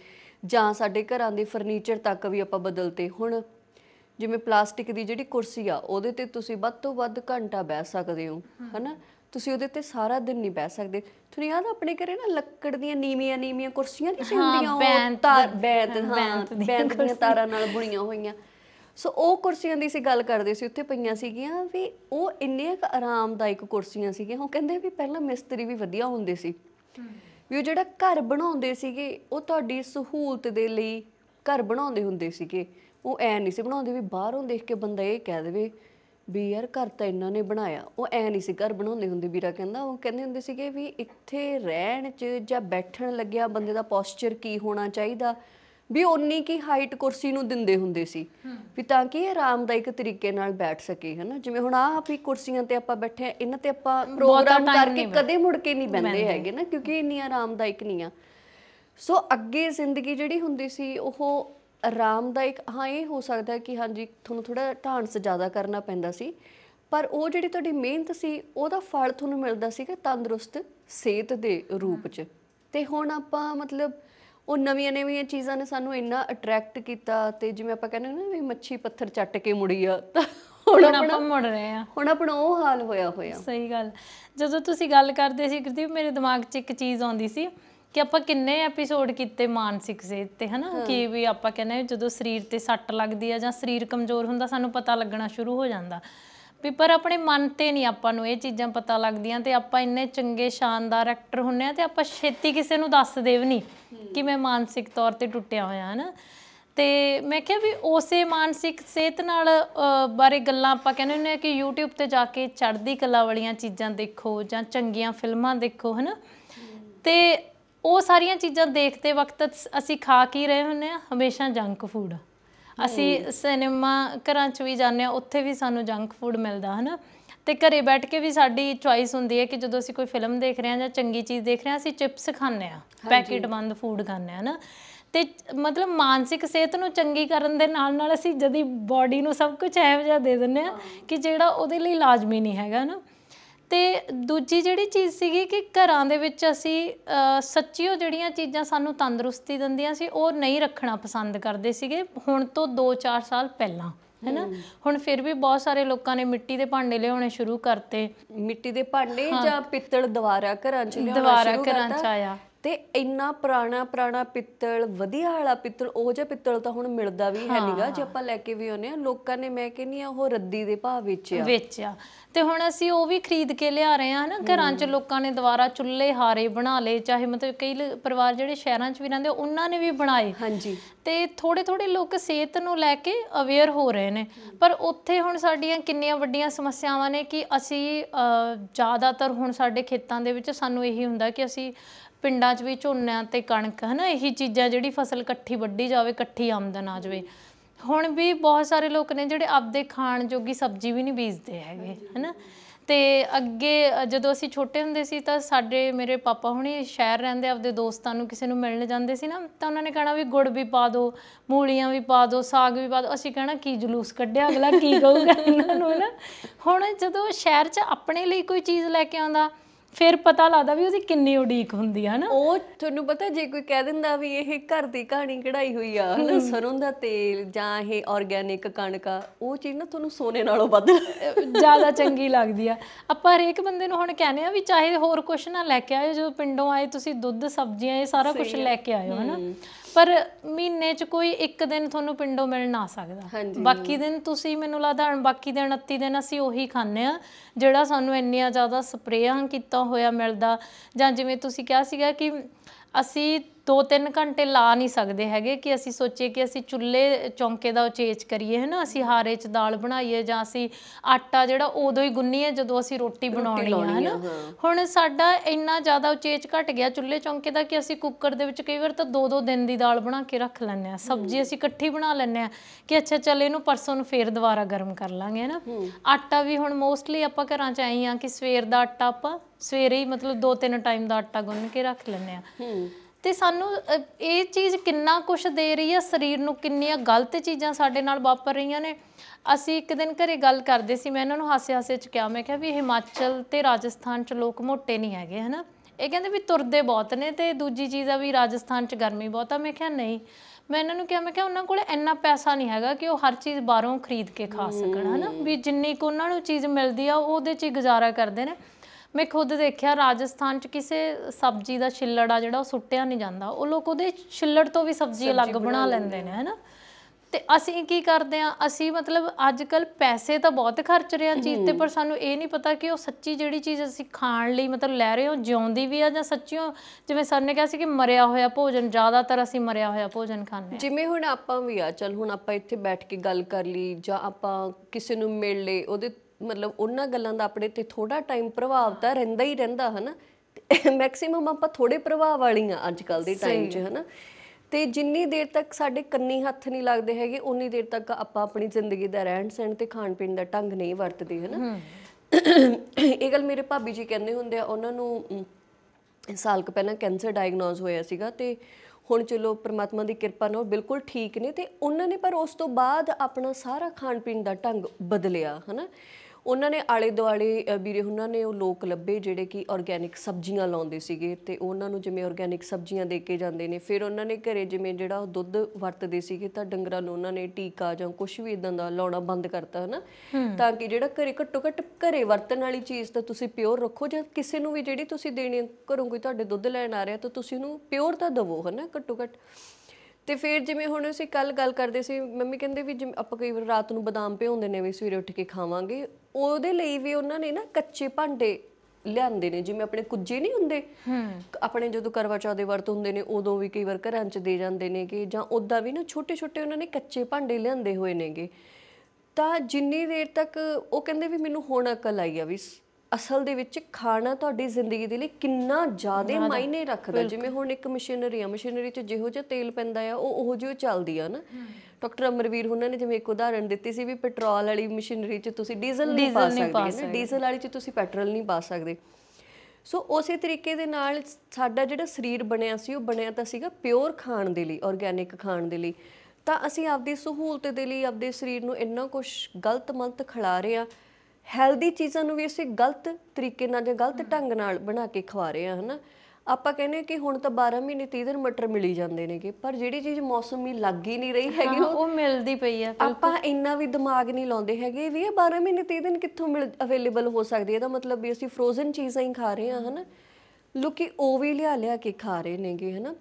ਜਾਂ ਸਾਡੇ ਘਰਾਂ ਦੇ ਫਰਨੀਚਰ ਤੱਕ ਵੀ ਆਪਾਂ ਬਦਲਤੇ ਹੁਣ ਜਿਵੇਂ ਪਲਾਸਟਿਕ ਦੀ ਜਿਹੜੀ ਕੁਰਸੀ ਆ ਉਹਦੇ ਤੇ ਤੁਸੀਂ ਵੱਧ ਤੋਂ ਵੱਧ ਘੰਟਾ ਬਹਿ ਸਕਦੇ ਹੋ ਹਨਾ ਤੁਸੀਂ ਉਹਦੇ ਤੇ ਸਾਰਾ ਦਿਨ ਨਹੀਂ ਬਹਿ ਸਕਦੇ ਤੁਹਾਨੂੰ ਯਾਦ ਆਪਣੇ ਘਰੇ ਨਾ ਲੱਕੜ ਦੀਆਂ ਨੀਵੀਆਂ ਨੀਵੀਆਂ ਕੁਰਸੀਆਂ ਨਹੀਂ ਸੀ ਹੁੰਦੀਆਂ ਉਹ ਤਾਰ ਬੈਂਤ ਹਾਂ ਬੈਂਤ ਦੀਆਂ ਤਾਰਾਂ ਨਾਲ ਬੁਣੀਆਂ ਹੋਈਆਂ ਸੋ ਉਹ ਕੁਰਸੀਆਂ ਦੀ ਸੀ ਗੱਲ ਕਰਦੇ ਸੀ ਉੱਥੇ ਪਈਆਂ ਸੀਗੀਆਂ ਵੀ ਉਹ ਇੰਨੇ ਕ ਆਰਾਮਦਾਇਕ ਕੁਰਸੀਆਂ ਸੀਗੀਆਂ ਉਹ ਕਹਿੰਦੇ ਵੀ ਪਹਿਲਾਂ ਮਿਸਤਰੀ ਵੀ ਵਧੀਆ ਹੁੰਦੇ ਸੀ ਵੀ ਉਹ ਜਿਹੜਾ ਘਰ ਬਣਾਉਂਦੇ ਸੀਗੇ ਉਹ ਤੁਹਾਡੀ ਸਹੂਲਤ ਦੇ ਲਈ ਘਰ ਬਣਾਉਂਦੇ ਹੁੰਦੇ ਸੀਗੇ ਉਹ ਐ ਨਹੀਂ ਸੀ ਬਣਾਉਂਦੀ ਵੀ ਬਾਹਰੋਂ ਦੇਖ ਕੇ ਬੰਦਾ ਇਹ ਕਹਿ ਦੇਵੇ ਵੀ ਯਾਰ ਘਰ ਤਾਂ ਇਹਨਾਂ ਨੇ ਬਣਾਇਆ ਉਹ ਐ ਨਹੀਂ ਸੀ ਘਰ ਬਣਾਉਂਦੇ ਹੁੰਦੇ ਵੀਰਾ ਕਹਿੰਦਾ ਉਹ ਕਹਿੰਦੇ ਹੁੰਦੇ ਸੀਗੇ ਵੀ ਇੱਥੇ ਰਹਿਣ 'ਚ ਜਾਂ ਬੈਠਣ ਲੱਗਿਆ ਬੰਦੇ ਦਾ ਪੋਸਚਰ ਕੀ ਹੋਣਾ ਚਾਹੀਦਾ ਵੀ ਉਨੀ ਕੀ ਹਾਈਟ ਕੁਰਸੀ ਨੂੰ ਦਿੰਦੇ ਹੁੰਦੇ ਸੀ ਵੀ ਤਾਂ ਕਿ ਆਰਾਮਦਾਇਕ ਤਰੀਕੇ ਨਾਲ ਬੈਠ ਸਕੇ ਹਨਾ ਜਿਵੇਂ ਹੁਣ ਆਹ ਵੀ ਕੁਰਸੀਆਂ ਤੇ ਆਪਾਂ ਬੈਠੇ ਆ ਇਹਨਾਂ ਤੇ ਆਪਾਂ ਪ੍ਰੋਗਰਾਮ ਕਰਕੇ ਕਦੇ ਮੁੜ ਕੇ ਨਹੀਂ ਬੰਦੇ ਹੈਗੇ ਨਾ ਕਿਉਂਕਿ ਇੰਨੀ ਆਰਾਮਦਾਇਕ ਨਹੀਂ ਆ ਸੋ ਅੱਗੇ ਜ਼ਿੰਦਗੀ ਜਿਹੜੀ ਹੁੰਦੀ ਸੀ ਉਹ ਇੱਕ ਹਾਂ ਇਹ ਹੋ ਸਕਦਾ ਕਿ ਹਾਂਜੀ ਤੁਹਾਨੂੰ ਥੋੜਾ ਢਾਂਸ ਜ਼ਿਆਦਾ ਕਰਨਾ ਪੈਂਦਾ ਸੀ ਪਰ ਉਹ ਜਿਹੜੀ ਤੁਹਾਡੀ ਮਿਹਨਤ ਸੀ ਉਹਦਾ ਫਲ ਤੁਹਾਨੂੰ ਮਿਲਦਾ ਸੀਗਾ ਤੰਦਰੁਸਤ ਸਿਹਤ ਦੇ ਰੂਪ 'ਚ ਤੇ ਹੁਣ ਆਪਾਂ ਮਤਲਬ ਉਹ ਨਵੀਆਂ ਨਵੀਆਂ ਚੀਜ਼ਾਂ ਨੇ ਸਾਨੂੰ ਇੰਨਾ ਅਟਰੈਕਟ ਕੀਤਾ ਤੇ ਜਿਵੇਂ ਆਪਾਂ ਕਹਿੰਦੇ ਨਾ ਵੀ ਮੱਛੀ ਪੱਥਰ ਚੱਟ ਕੇ ਮੁੜੀ ਆ ਤਾਂ ਹੁਣ ਆਪਾਂ ਮੁੜ ਰਹੇ ਆ ਹੁਣ ਆਪਣਾ ਉਹ ਹਾਲ ਹੋਇਆ ਹੋਇਆ ਸਹੀ ਗੱਲ ਜਦੋਂ ਤੁਸੀਂ ਗੱਲ ਕਰਦੇ ਸੀ ਗੁਰਦੀਪ ਮੇਰੇ ਦਿਮਾਗ 'ਚ ਇੱਕ ਚੀਜ਼ ਆਉਂਦੀ ਸੀ ਕਿ ਆਪਾਂ ਕਿੰਨੇ ਐਪੀਸੋਡ ਕੀਤੇ ਮਾਨਸਿਕ ਸਿਹਤ ਤੇ ਹਨਾ ਕਿ ਵੀ ਆਪਾਂ ਕਹਿੰਦੇ ਜਦੋਂ ਸਰੀਰ ਤੇ ਸੱਟ ਲੱਗਦੀ ਆ ਜਾਂ ਸਰੀਰ ਕਮਜ਼ੋਰ ਹੁੰਦਾ ਸਾਨੂੰ ਪਤਾ ਲੱਗਣਾ ਸ਼ੁਰੂ ਹੋ ਜਾਂਦਾ ਵੀ ਪਰ ਆਪਣੇ ਮਨ ਤੇ ਨਹੀਂ ਆਪਾਂ ਨੂੰ ਇਹ ਚੀਜ਼ਾਂ ਪਤਾ ਲੱਗਦੀਆਂ ਤੇ ਆਪਾਂ ਇੰਨੇ ਚੰਗੇ ਸ਼ਾਨਦਾਰ ਐਕਟਰ ਹੁੰਨੇ ਆ ਤੇ ਆਪਾਂ ਛੇਤੀ ਕਿਸੇ ਨੂੰ ਦੱਸ ਦੇਵ ਨਹੀਂ ਕਿ ਮੈਂ ਮਾਨਸਿਕ ਤੌਰ ਤੇ ਟੁੱਟਿਆ ਹੋਇਆ ਹਨਾ ਤੇ ਮੈਂ ਕਿਹਾ ਵੀ ਉਸੇ ਮਾਨਸਿਕ ਸਿਹਤ ਨਾਲ ਬਾਰੇ ਗੱਲਾਂ ਆਪਾਂ ਕਹਿੰਦੇ ਹੁੰਨੇ ਆ ਕਿ YouTube ਤੇ ਜਾ ਕੇ ਚੜ੍ਹਦੀ ਕਲਾ ਵਾਲੀਆਂ ਚੀਜ਼ਾਂ ਦੇਖੋ ਜਾਂ ਚੰਗੀਆਂ ਫਿਲਮਾਂ ਦੇਖੋ ਹਨਾ ਤੇ ਉਹ ਸਾਰੀਆਂ ਚੀਜ਼ਾਂ ਦੇਖਦੇ ਵਕਤ ਅਸੀਂ ਖਾ ਕੀ ਰਹੇ ਹੁੰਨੇ ਆ ਹਮੇਸ਼ਾ ਜੰਕ ਫੂਡ ਅਸੀਂ ਸਿਨੇਮਾ ਘਰਾਂ 'ਚ ਵੀ ਜਾਂਦੇ ਆ ਉੱਥੇ ਵੀ ਸਾਨੂੰ ਜੰਕ ਫੂਡ ਮਿਲਦਾ ਹਨਾ ਤੇ ਘਰੇ ਬੈਠ ਕੇ ਵੀ ਸਾਡੀ ਚੁਆਇਸ ਹੁੰਦੀ ਹੈ ਕਿ ਜਦੋਂ ਅਸੀਂ ਕੋਈ ਫਿਲਮ ਦੇਖ ਰਹੇ ਆ ਜਾਂ ਚੰਗੀ ਚੀਜ਼ ਦੇਖ ਰਹੇ ਆ ਅਸੀਂ ਚਿਪਸ ਖਾਂਦੇ ਆ ਪੈਕੇਟ ਬੰਦ ਫੂਡ ਖਾਂਦੇ ਆ ਹਨਾ ਤੇ ਮਤਲਬ ਮਾਨਸਿਕ ਸਿਹਤ ਨੂੰ ਚੰਗੀ ਕਰਨ ਦੇ ਨਾਲ ਨਾਲ ਅਸੀਂ ਜਦੀ ਬਾਡੀ ਨੂੰ ਸਭ ਕੁਝ ਐਵੇਂ ਜਿਹਾ ਦੇ ਦਿੰਨੇ ਆ ਕਿ ਜਿਹੜਾ ਉਹਦੇ ਲਈ ਲਾਜ਼ਮੀ ਨਹੀਂ ਹੈਗਾ ਨਾ ਤੇ ਦੂਜੀ ਜਿਹੜੀ ਚੀਜ਼ ਸੀਗੀ ਕਿ ਘਰਾਂ ਦੇ ਵਿੱਚ ਅਸੀਂ ਸੱਚੀ ਉਹ ਜਿਹੜੀਆਂ ਚੀਜ਼ਾਂ ਸਾਨੂੰ ਤੰਦਰੁਸਤੀ ਦਿੰਦੀਆਂ ਸੀ ਉਹ ਨਹੀਂ ਰੱਖਣਾ ਪਸੰਦ ਕਰਦੇ ਸੀਗੇ ਹੁਣ ਤੋਂ 2-4 ਸਾਲ ਪਹਿਲਾਂ ਹੈਨਾ ਹੁਣ ਫਿਰ ਵੀ ਬਹੁਤ ਸਾਰੇ ਲੋਕਾਂ ਨੇ ਮਿੱਟੀ ਦੇ ਭਾਂਡੇ ਲਿਆਉਣੇ ਸ਼ੁਰੂ ਕਰਤੇ ਮਿੱਟੀ ਦੇ ਭਾਂਡੇ ਜਾਂ ਪਿੱਤਲ ਦੁਆਰਾ ਘਰਾਂ 'ਚ ਲਿਆਉਣਾ ਸ਼ੁਰੂ ਕਰਤਾ ਦੁਆਰਾ ਘਰਾਂ 'ਚ ਆਇਆ ਤੇ ਇੰਨਾ ਪੁਰਾਣਾ ਪੁਰਾਣਾ ਪਿੱਤਲ ਵਧੀਆ ਵਾਲਾ ਪਿੱਤਲ ਉਹ ਜਿਹਾ ਪਿੱਤਲ ਤਾਂ ਹੁਣ ਮਿਲਦਾ ਵੀ ਹੈ ਨਹੀਂਗਾ ਜੇ ਆਪਾਂ ਲੈ ਕੇ ਵੀ ਆਉਨੇ ਆ ਲੋਕਾਂ ਨੇ ਮੈਂ ਕਹਿੰਨੀ ਆ ਉਹ ਰੱਦੀ ਦੇ ਭਾਅ ਵਿੱਚ ਆ ਵਿੱਚ ਆ ਤੇ ਹੁਣ ਅਸੀਂ ਉਹ ਵੀ ਖਰੀਦ ਕੇ ਲਿਆ ਰਹੇ ਆ ਹਨਾ ਘਰਾਂ 'ਚ ਲੋਕਾਂ ਨੇ ਦੁਬਾਰਾ ਚੁੱਲ੍ਹੇ ਹਾਰੇ ਬਣਾ ਲਏ ਚਾਹੇ ਮਤਲਬ ਕਈ ਪਰਿਵਾਰ ਜਿਹੜੇ ਸ਼ਹਿਰਾਂ 'ਚ ਵੀ ਰਹਿੰਦੇ ਉਹਨਾਂ ਨੇ ਵੀ ਬਣਾਏ ਹਾਂਜੀ ਤੇ ਥੋੜੇ ਥੋੜੇ ਲੋਕ ਸਿਹਤ ਨੂੰ ਲੈ ਕੇ ਅਵੇਅਰ ਹੋ ਰਹੇ ਨੇ ਪਰ ਉੱਥੇ ਹੁਣ ਸਾਡੀਆਂ ਕਿੰਨੀਆਂ ਵੱਡੀਆਂ ਸਮੱਸਿਆਵਾਂ ਨੇ ਕਿ ਅਸੀਂ ਜ਼ਿਆਦਾਤਰ ਹੁਣ ਸਾਡੇ ਖੇਤਾਂ ਦੇ ਵਿੱਚ ਸਾਨੂੰ ਇਹੀ ਹੁੰਦਾ ਕਿ ਅਸੀਂ ਪਿੰਡਾਂ 'ਚ ਵੀ ਝੋਨਾ ਤੇ ਕਣਕ ਹਨਾ ਇਹੀ ਚੀਜ਼ਾਂ ਜਿਹੜੀ ਫਸਲ ਇਕੱਠੀ ਵੱਢੀ ਜਾਵੇ ਇਕੱਠੀ ਆਮਦਨ ਆ ਜਾਵੇ ਹੁਣ ਵੀ ਬਹੁਤ ਸਾਰੇ ਲੋਕ ਨੇ ਜਿਹੜੇ ਆਪਦੇ ਖਾਣ ਜੋਗੀ ਸਬਜ਼ੀ ਵੀ ਨਹੀਂ ਬੀਜਦੇ ਹੈਗੇ ਹਨਾ ਤੇ ਅੱਗੇ ਜਦੋਂ ਅਸੀਂ ਛੋਟੇ ਹੁੰਦੇ ਸੀ ਤਾਂ ਸਾਡੇ ਮੇਰੇ ਪਾਪਾ ਹੁਣੀ ਸ਼ਹਿਰ ਰਹਿੰਦੇ ਆਪਦੇ ਦੋਸਤਾਂ ਨੂੰ ਕਿਸੇ ਨੂੰ ਮਿਲਣ ਜਾਂਦੇ ਸੀ ਨਾ ਤਾਂ ਉਹਨਾਂ ਨੇ ਕਹਿਣਾ ਵੀ ਗੁੜ ਵੀ ਪਾ ਦਿਓ ਮੂਲੀਆਂ ਵੀ ਪਾ ਦਿਓ ਸਾਗ ਵੀ ਪਾ ਦਿਓ ਅਸੀਂ ਕਹਿਣਾ ਕੀ ਜਲੂਸ ਕੱਢਿਆ ਅਗਲਾ ਕੀ ਕਹੂਗਾ ਇਹਨਾਂ [laughs] ਨੂੰ ਨਾ ਹੁਣ ਜਦੋਂ ਸ਼ਹਿਰ 'ਚ ਆਪਣੇ ਲਈ ਕੋਈ ਚੀਜ਼ ਲੈ ਕੇ ਆਉਂਦਾ ਫਿਰ ਪਤਾ ਲੱਗਦਾ ਵੀ ਉਹਦੀ ਕਿੰਨੀ ਉਡੀਕ ਹੁੰਦੀ ਹੈ ਨਾ ਉਹ ਤੁਹਾਨੂੰ ਪਤਾ ਜੇ ਕੋਈ ਕਹਿ ਦਿੰਦਾ ਵੀ ਇਹ ਘਰ ਦੀ ਕਹਾਣੀ ਕਢਾਈ ਹੋਈ ਆ ਹਨਾ ਸਰੋਂ ਦਾ ਤੇਲ ਜਾਂ ਇਹ ਆਰਗੈਨਿਕ ਕਣਕਾ ਉਹ ਚੀਜ਼ ਨਾ ਤੁਹਾਨੂੰ ਸੋਨੇ ਨਾਲੋਂ ਵੱਧ ਜ਼ਿਆਦਾ ਚੰਗੀ ਲੱਗਦੀ ਆ ਆਪਾਂ ਹਰੇਕ ਬੰਦੇ ਨੂੰ ਹੁਣ ਕਹਿੰਦੇ ਆ ਵੀ ਚਾਹੇ ਹੋਰ ਕੁਝ ਨਾ ਲੈ ਕੇ ਆਇਓ ਜਦੋਂ ਪਿੰਡੋਂ ਆਏ ਤੁਸੀਂ ਦੁੱਧ ਸਬਜ਼ੀਆਂ ਇਹ ਸਾਰਾ ਕੁਝ ਲੈ ਕੇ ਆਇਓ ਹਨਾ ਪਰ ਮਹੀਨੇ 'ਚ ਕੋਈ ਇੱਕ ਦਿਨ ਤੁਹਾਨੂੰ ਪਿੰਡੋਂ ਮਿਲਣ ਆ ਸਕਦਾ ਬਾਕੀ ਦਿਨ ਤੁਸੀਂ ਮੈਨੂੰ ਲੱਗਦਾ ਬਾਕੀ ਦਿਨ 29 ਦਿਨ ਅਸੀਂ ਉਹੀ ਖਾਂਦੇ ਆ ਜਿਹੜਾ ਸਾਨੂੰ ਇੰਨੀਆਂ ਜ਼ਿਆਦਾ ਸਪਰੇਹਾਂ ਕੀਤਾ ਹੋਇਆ ਮਿਲਦਾ ਜਾਂ ਜਿਵੇਂ ਤੁਸੀਂ ਕਿਹਾ ਸੀਗਾ ਕਿ ਅਸੀਂ 2-3 ਘੰਟੇ ਲਾ ਨਹੀਂ ਸਕਦੇ ਹੈਗੇ ਕਿ ਅਸੀਂ ਸੋਚੀਏ ਕਿ ਅਸੀਂ ਚੁੱਲ੍ਹੇ ਚੌਂਕੇ ਦਾ ਉਚੇਚ ਕਰੀਏ ਹੈਨਾ ਅਸੀਂ ਹਾਰੇ 'ਚ ਦਾਲ ਬਣਾਈਏ ਜਾਂ ਅਸੀਂ ਆਟਾ ਜਿਹੜਾ ਉਦੋਂ ਹੀ ਗੁੰਨੀਏ ਜਦੋਂ ਅਸੀਂ ਰੋਟੀ ਬਣਾਉਣੀ ਹੈ ਹਨਾ ਹੁਣ ਸਾਡਾ ਇੰਨਾ ਜ਼ਿਆਦਾ ਉਚੇਚ ਘਟ ਗਿਆ ਚੁੱਲ੍ਹੇ ਚੌਂਕੇ ਦਾ ਕਿ ਅਸੀਂ ਕੁੱਕਰ ਦੇ ਵਿੱਚ ਕਈ ਵਾਰ ਤਾਂ 2-2 ਦਿਨ ਦੀ ਦਾਲ ਬਣਾ ਕੇ ਰੱਖ ਲੈਂਦੇ ਆ ਸਬਜ਼ੀ ਅਸੀਂ ਇਕੱਠੀ ਬਣਾ ਲੈਂਦੇ ਆ ਕਿ ਅੱਛਾ ਚੱਲ ਇਹਨੂੰ ਪਰਸੋਂ ਨੂੰ ਫੇਰ ਦੁਬਾਰਾ ਗਰਮ ਕਰ ਲਾਂਗੇ ਹੈਨਾ ਆਟਾ ਵੀ ਹੁਣ ਮੋਸਟਲੀ ਆਪਾਂ ਘਰਾਂ 'ਚ ਆਈ ਆ ਕਿ ਸਵੇਰ ਦਾ ਆਟਾ ਆਪਾਂ ਸਵੇਰੇ ਹੀ ਮਤਲਬ 2-3 ਟਾਈਮ ਦਾ ਆਟਾ ਗੁੰਨ ਕੇ ਰੱਖ ਲੈਂਦੇ ਆ ਤੇ ਸਾਨੂੰ ਇਹ ਚੀਜ਼ ਕਿੰਨਾ ਕੁਝ ਦੇ ਰਹੀ ਆ ਸਰੀਰ ਨੂੰ ਕਿੰਨੀਆਂ ਗਲਤ ਚੀਜ਼ਾਂ ਸਾਡੇ ਨਾਲ ਵਾਪਰ ਰਹੀਆਂ ਨੇ ਅਸੀਂ ਇੱਕ ਦਿਨ ਘਰੇ ਗੱਲ ਕਰਦੇ ਸੀ ਮੈਂ ਇਹਨਾਂ ਨੂੰ ਹਾਸੇ-ਹਾਸੇ 'ਚ ਕਿਹਾ ਮੈਂ ਕਿਹਾ ਵੀ ਹਿਮਾਚਲ ਤੇ ਰਾਜਸਥਾਨ 'ਚ ਲੋਕ ਮੋਟੇ ਨਹੀਂ ਹੈਗੇ ਹਨਾ ਇਹ ਕਹਿੰਦੇ ਵੀ ਤੁਰਦੇ ਬਹੁਤ ਨੇ ਤੇ ਦੂਜੀ ਚੀਜ਼ ਆ ਵੀ ਰਾਜਸਥਾਨ 'ਚ ਗਰਮੀ ਬਹੁਤ ਆ ਮੈਂ ਕਿਹਾ ਨਹੀਂ ਮੈਂ ਇਹਨਾਂ ਨੂੰ ਕਿਹਾ ਮੈਂ ਕਿਹਾ ਉਹਨਾਂ ਕੋਲ ਇੰਨਾ ਪੈਸਾ ਨਹੀਂ ਹੈਗਾ ਕਿ ਉਹ ਹਰ ਚੀਜ਼ ਬਾਹਰੋਂ ਖਰੀਦ ਕੇ ਖਾ ਸਕਣ ਹਨਾ ਵੀ ਜਿੰਨੀ ਕੋ ਉਹਨਾਂ ਨੂੰ ਚੀਜ਼ ਮਿਲਦੀ ਆ ਉਹਦੇ 'ਚ ਹੀ ਗੁਜ਼ਾਰਾ ਕਰਦੇ ਨੇ ਮੈਂ ਖੁਦ ਦੇਖਿਆ ਰਾਜਸਥਾਨ 'ਚ ਕਿਸੇ ਸਬਜ਼ੀ ਦਾ ਛਿੱਲੜ ਆ ਜਿਹੜਾ ਉਹ ਸੁੱਟਿਆ ਨਹੀਂ ਜਾਂਦਾ ਉਹ ਲੋਕ ਉਹਦੇ ਛਿੱਲੜ ਤੋਂ ਵੀ ਸਬਜ਼ੀ ਅਲੱਗ ਬਣਾ ਲੈਂਦੇ ਨੇ ਹੈਨਾ ਤੇ ਅਸੀਂ ਕੀ ਕਰਦੇ ਆ ਅਸੀਂ ਮਤਲਬ ਅੱਜ ਕੱਲ ਪੈਸੇ ਤਾਂ ਬਹੁਤ ਖਰਚ ਰਹੇ ਆ ਚੀਜ਼ ਤੇ ਪਰ ਸਾਨੂੰ ਇਹ ਨਹੀਂ ਪਤਾ ਕਿ ਉਹ ਸੱਚੀ ਜਿਹੜੀ ਚੀਜ਼ ਅਸੀਂ ਖਾਣ ਲਈ ਮਤਲਬ ਲੈ ਰਹੇ ਹਾਂ ਜਿਉਂਦੀ ਵੀ ਆ ਜਾਂ ਸੱਚੀਓ ਜਿਵੇਂ ਸਰ ਨੇ ਕਿਹਾ ਸੀ ਕਿ ਮਰਿਆ ਹੋਇਆ ਭੋਜਨ ਜ਼ਿਆਦਾਤਰ ਅਸੀਂ ਮਰਿਆ ਹੋਇਆ ਭੋਜਨ ਖਾਂਦੇ ਆ ਜਿਵੇਂ ਹੁਣ ਆਪਾਂ ਵੀ ਆ ਚਲ ਹੁਣ ਆਪਾਂ ਇੱਥੇ ਬੈਠ ਕੇ ਗੱਲ ਕਰ ਲਈ ਜਾਂ ਆਪਾਂ ਕਿਸੇ ਨੂੰ ਮਿਲ ਲਈ ਉਹਦੇ ਮਤਲਬ ਉਹਨਾਂ ਗੱਲਾਂ ਦਾ ਆਪਣੇ ਤੇ ਥੋੜਾ ਟਾਈਮ ਪ੍ਰਭਾਵ ਤਾਂ ਰਹਿੰਦਾ ਹੀ ਰਹਿੰਦਾ ਹਨਾ ਮੈਕਸਿਮਮ ਆਪਾਂ ਥੋੜੇ ਪ੍ਰਭਾਵ ਵਾਲੀਆਂ ਅੱਜ ਕੱਲ ਦੇ ਟਾਈਮ 'ਚ ਹਨਾ ਤੇ ਜਿੰਨੀ ਦੇਰ ਤੱਕ ਸਾਡੇ ਕੰਨੀ ਹੱਥ ਨਹੀਂ ਲੱਗਦੇ ਹੈਗੇ ਉਨੀ ਦੇਰ ਤੱਕ ਆਪਾਂ ਆਪਣੀ ਜ਼ਿੰਦਗੀ ਦਾ ਰਹਿਣ ਸਹਿਣ ਤੇ ਖਾਣ ਪੀਣ ਦਾ ਢੰਗ ਨਹੀਂ ਵਰਤਦੇ ਹਨਾ ਇਹ ਗੱਲ ਮੇਰੇ ਭਾਬੀ ਜੀ ਕਹਿੰਦੇ ਹੁੰਦੇ ਆ ਉਹਨਾਂ ਨੂੰ ਸਾਲ ਕੁ ਪਹਿਲਾਂ ਕੈਂਸਰ ਡਾਇਗਨੋਸ ਹੋਇਆ ਸੀਗਾ ਤੇ ਹੁਣ ਚਲੋ ਪ੍ਰਮਾਤਮਾ ਦੀ ਕਿਰਪਾ ਨਾਲ ਬਿਲਕੁਲ ਠੀਕ ਨੇ ਤੇ ਉਹਨਾਂ ਨੇ ਪਰ ਉਸ ਤੋਂ ਬਾਅਦ ਆਪਣਾ ਸਾਰਾ ਖਾਣ ਪੀਣ ਦਾ ਢੰਗ ਬਦਲਿਆ ਹਨਾ ਉਹਨਾਂ ਨੇ ਆਲੇ ਦੁਆਲੇ ਵੀਰੇ ਉਹਨਾਂ ਨੇ ਉਹ ਲੋਕ ਲੱਭੇ ਜਿਹੜੇ ਕਿ ਆਰਗੈਨਿਕ ਸਬਜ਼ੀਆਂ ਲਾਉਂਦੇ ਸੀਗੇ ਤੇ ਉਹਨਾਂ ਨੂੰ ਜਿਵੇਂ ਆਰਗੈਨਿਕ ਸਬਜ਼ੀਆਂ ਦੇ ਕੇ ਜਾਂਦੇ ਨੇ ਫਿਰ ਉਹਨਾਂ ਨੇ ਘਰੇ ਜਿਵੇਂ ਜਿਹੜਾ ਉਹ ਦੁੱਧ ਵਰਤਦੇ ਸੀਗੇ ਤਾਂ ਡੰਗਰਾਂ ਨੂੰ ਉਹਨਾਂ ਨੇ ਟੀਕਾ ਜਾਂ ਕੁਝ ਵੀ ਇਦਾਂ ਦਾ ਲਾਉਣਾ ਬੰਦ ਕਰਤਾ ਹਨਾ ਤਾਂ ਕਿ ਜਿਹੜਾ ਘਰੇ ਘੱਟੋ ਘੱਟ ਘਰੇ ਵਰਤਣ ਵਾਲੀ ਚੀਜ਼ ਤਾਂ ਤੁਸੀਂ ਪਿਓਰ ਰੱਖੋ ਜਾਂ ਕਿਸੇ ਨੂੰ ਵੀ ਜਿਹੜੀ ਤੁਸੀਂ ਦੇਣੀ ਘਰੋਂ ਕੋਈ ਤੁਹਾਡੇ ਦੁੱਧ ਲੈਣ ਆ ਰਿਹਾ ਤਾਂ ਤੁਸੀਂ ਉਹਨੂੰ ਪਿਓਰ ਤਾਂ ਦਵੋ ਹਨਾ ਘੱਟੋ ਘੱਟ ਤੇ ਫਿਰ ਜਿਵੇਂ ਹੁਣ ਅਸੀਂ ਕੱਲ ਗੱਲ ਕਰਦੇ ਸੀ ਮੰਮੀ ਕਹਿੰਦੇ ਵੀ ਜਿਵੇਂ ਆਪਾਂ ਕਈ ਵਾਰ ਰਾਤ ਨੂੰ ਬਦਾਮ ਭਿਉਂਦੇ ਨੇ ਵੀ ਸਵੇਰੇ ਉੱਠ ਕੇ ਖਾਵਾਂਗੇ ਉਹਦੇ ਲਈ ਵੀ ਉਹਨਾਂ ਨੇ ਨਾ ਕੱਚੇ ਭਾਂਡੇ ਲਿਆਂਦੇ ਨੇ ਜਿਵੇਂ ਆਪਣੇ ਕੁੱਜੇ ਨਹੀਂ ਹੁੰਦੇ ਆਪਣੇ ਜਦੋਂ ਕਰਵਾ ਚੌਥ ਦੇ ਵਰਤ ਹੁੰਦੇ ਨੇ ਉਦੋਂ ਵੀ ਕਈ ਵਾਰ ਘਰਾਂ 'ਚ ਦੇ ਜਾਂਦੇ ਨੇ ਕਿ ਜਾਂ ਉਦਾਂ ਵੀ ਨਾ ਛੋਟੇ-ਛੋਟੇ ਉਹਨਾਂ ਨੇ ਕੱਚੇ ਭਾਂਡੇ ਲਿਆਂਦੇ ਹੋਏ ਨੇਗੇ ਤਾਂ ਜਿੰਨੀ ਦੇਰ ਤੱਕ ਉਹ ਕਹਿੰਦੇ ਵੀ ਮੈਨੂੰ ਹੁਣ ਅਕਲ ਆਈ ਆ ਵੀ ਅਸਲ ਦੇ ਵਿੱਚ ਖਾਣਾ ਤੁਹਾਡੀ ਜ਼ਿੰਦਗੀ ਦੇ ਲਈ ਕਿੰਨਾ ਜ਼ਿਆਦਾ ਮਾਇਨੇ ਰੱਖਦਾ ਜਿਵੇਂ ਹੁਣ ਇੱਕ ਮਸ਼ੀਨਰੀ ਆ ਮਸ਼ੀਨਰੀ 'ਚ ਜਿਹੋ ਜਿਹਾ ਤੇਲ ਪੈਂਦਾ ਆ ਉਹ ਉਹੋ ਜਿਹਾ ਚੱਲਦੀ ਆ ਨਾ ਡਾਕਟਰ ਅਮਰਵੀਰ ਉਹਨਾਂ ਨੇ ਜਿਵੇਂ ਇੱਕ ਉਦਾਹਰਣ ਦਿੱਤੀ ਸੀ ਵੀ ਪੈਟਰੋਲ ਵਾਲੀ ਮਸ਼ੀਨਰੀ 'ਚ ਤੁਸੀਂ ਡੀਜ਼ਲ ਨਹੀਂ ਪਾ ਸਕਦੇ ਡੀਜ਼ਲ ਵਾਲੀ 'ਚ ਤੁਸੀਂ ਪੈਟਰੋਲ ਨਹੀਂ ਪਾ ਸਕਦੇ ਸੋ ਉਸੇ ਤਰੀਕੇ ਦੇ ਨਾਲ ਸਾਡਾ ਜਿਹੜਾ ਸਰੀਰ ਬਣਿਆ ਸੀ ਉਹ ਬਣਿਆ ਤਾਂ ਸੀਗਾ ਪਿਓਰ ਖਾਣ ਦੇ ਲਈ ਆਰਗੈਨਿਕ ਖਾਣ ਦੇ ਲਈ ਤਾਂ ਅਸੀਂ ਆਪਦੀ ਸਹੂਲਤ ਦੇ ਲਈ ਆਪਦੇ ਸਰੀਰ ਨੂੰ ਇੰਨਾ ਕੁਝ ਗਲਤ ਮਲਤ ਖਿਲਾ ਰਹੇ ਆ ਹੈਲਦੀ ਚੀਜ਼ਾਂ ਨੂੰ ਵੀ ਅਸੀਂ ਗਲਤ ਤਰੀਕੇ ਨਾਲ ਜਾਂ ਗਲਤ ਢੰਗ ਨਾਲ ਬਣਾ ਕੇ ਖਵਾ ਰਹੇ ਆ ਹਨਾ ਆਪਾਂ ਕਹਿੰਦੇ ਕਿ ਹੁਣ ਤਾਂ 12 ਮਹੀਨੇ 30 ਦਿਨ ਮਟਰ ਮਿਲੀ ਜਾਂਦੇ ਨੇਗੇ ਪਰ ਜਿਹੜੀ ਚੀਜ਼ ਮੌਸਮੀ ਲੱਗ ਹੀ ਨਹੀਂ ਰਹੀ ਹੈਗੀ ਉਹ ਮਿਲਦੀ ਪਈ ਆ ਆਪਾਂ ਇੰਨਾ ਵੀ ਦਿਮਾਗ ਨਹੀਂ ਲਾਉਂਦੇ ਹੈਗੇ ਵੀ ਇਹ 12 ਮਹੀਨੇ 30 ਦਿਨ ਕਿੱਥੋਂ ਮਿਲ ਅਵੇਲੇਬਲ ਹੋ ਸਕਦੀ ਹੈ ਮਤਲਬ ਵੀ ਅਸੀਂ ਫਰੋਜ਼ਨ ਚੀਜ਼ਾਂ ਹੀ ਖਾ ਰਹੇ ਆ ਹਨਾ ਲੋਕੀ ਉਹ ਵੀ ਲਿਆ ਲਿਆ ਕੇ ਖਾ ਰਹੇ ਨੇਗੇ ਹਨਾ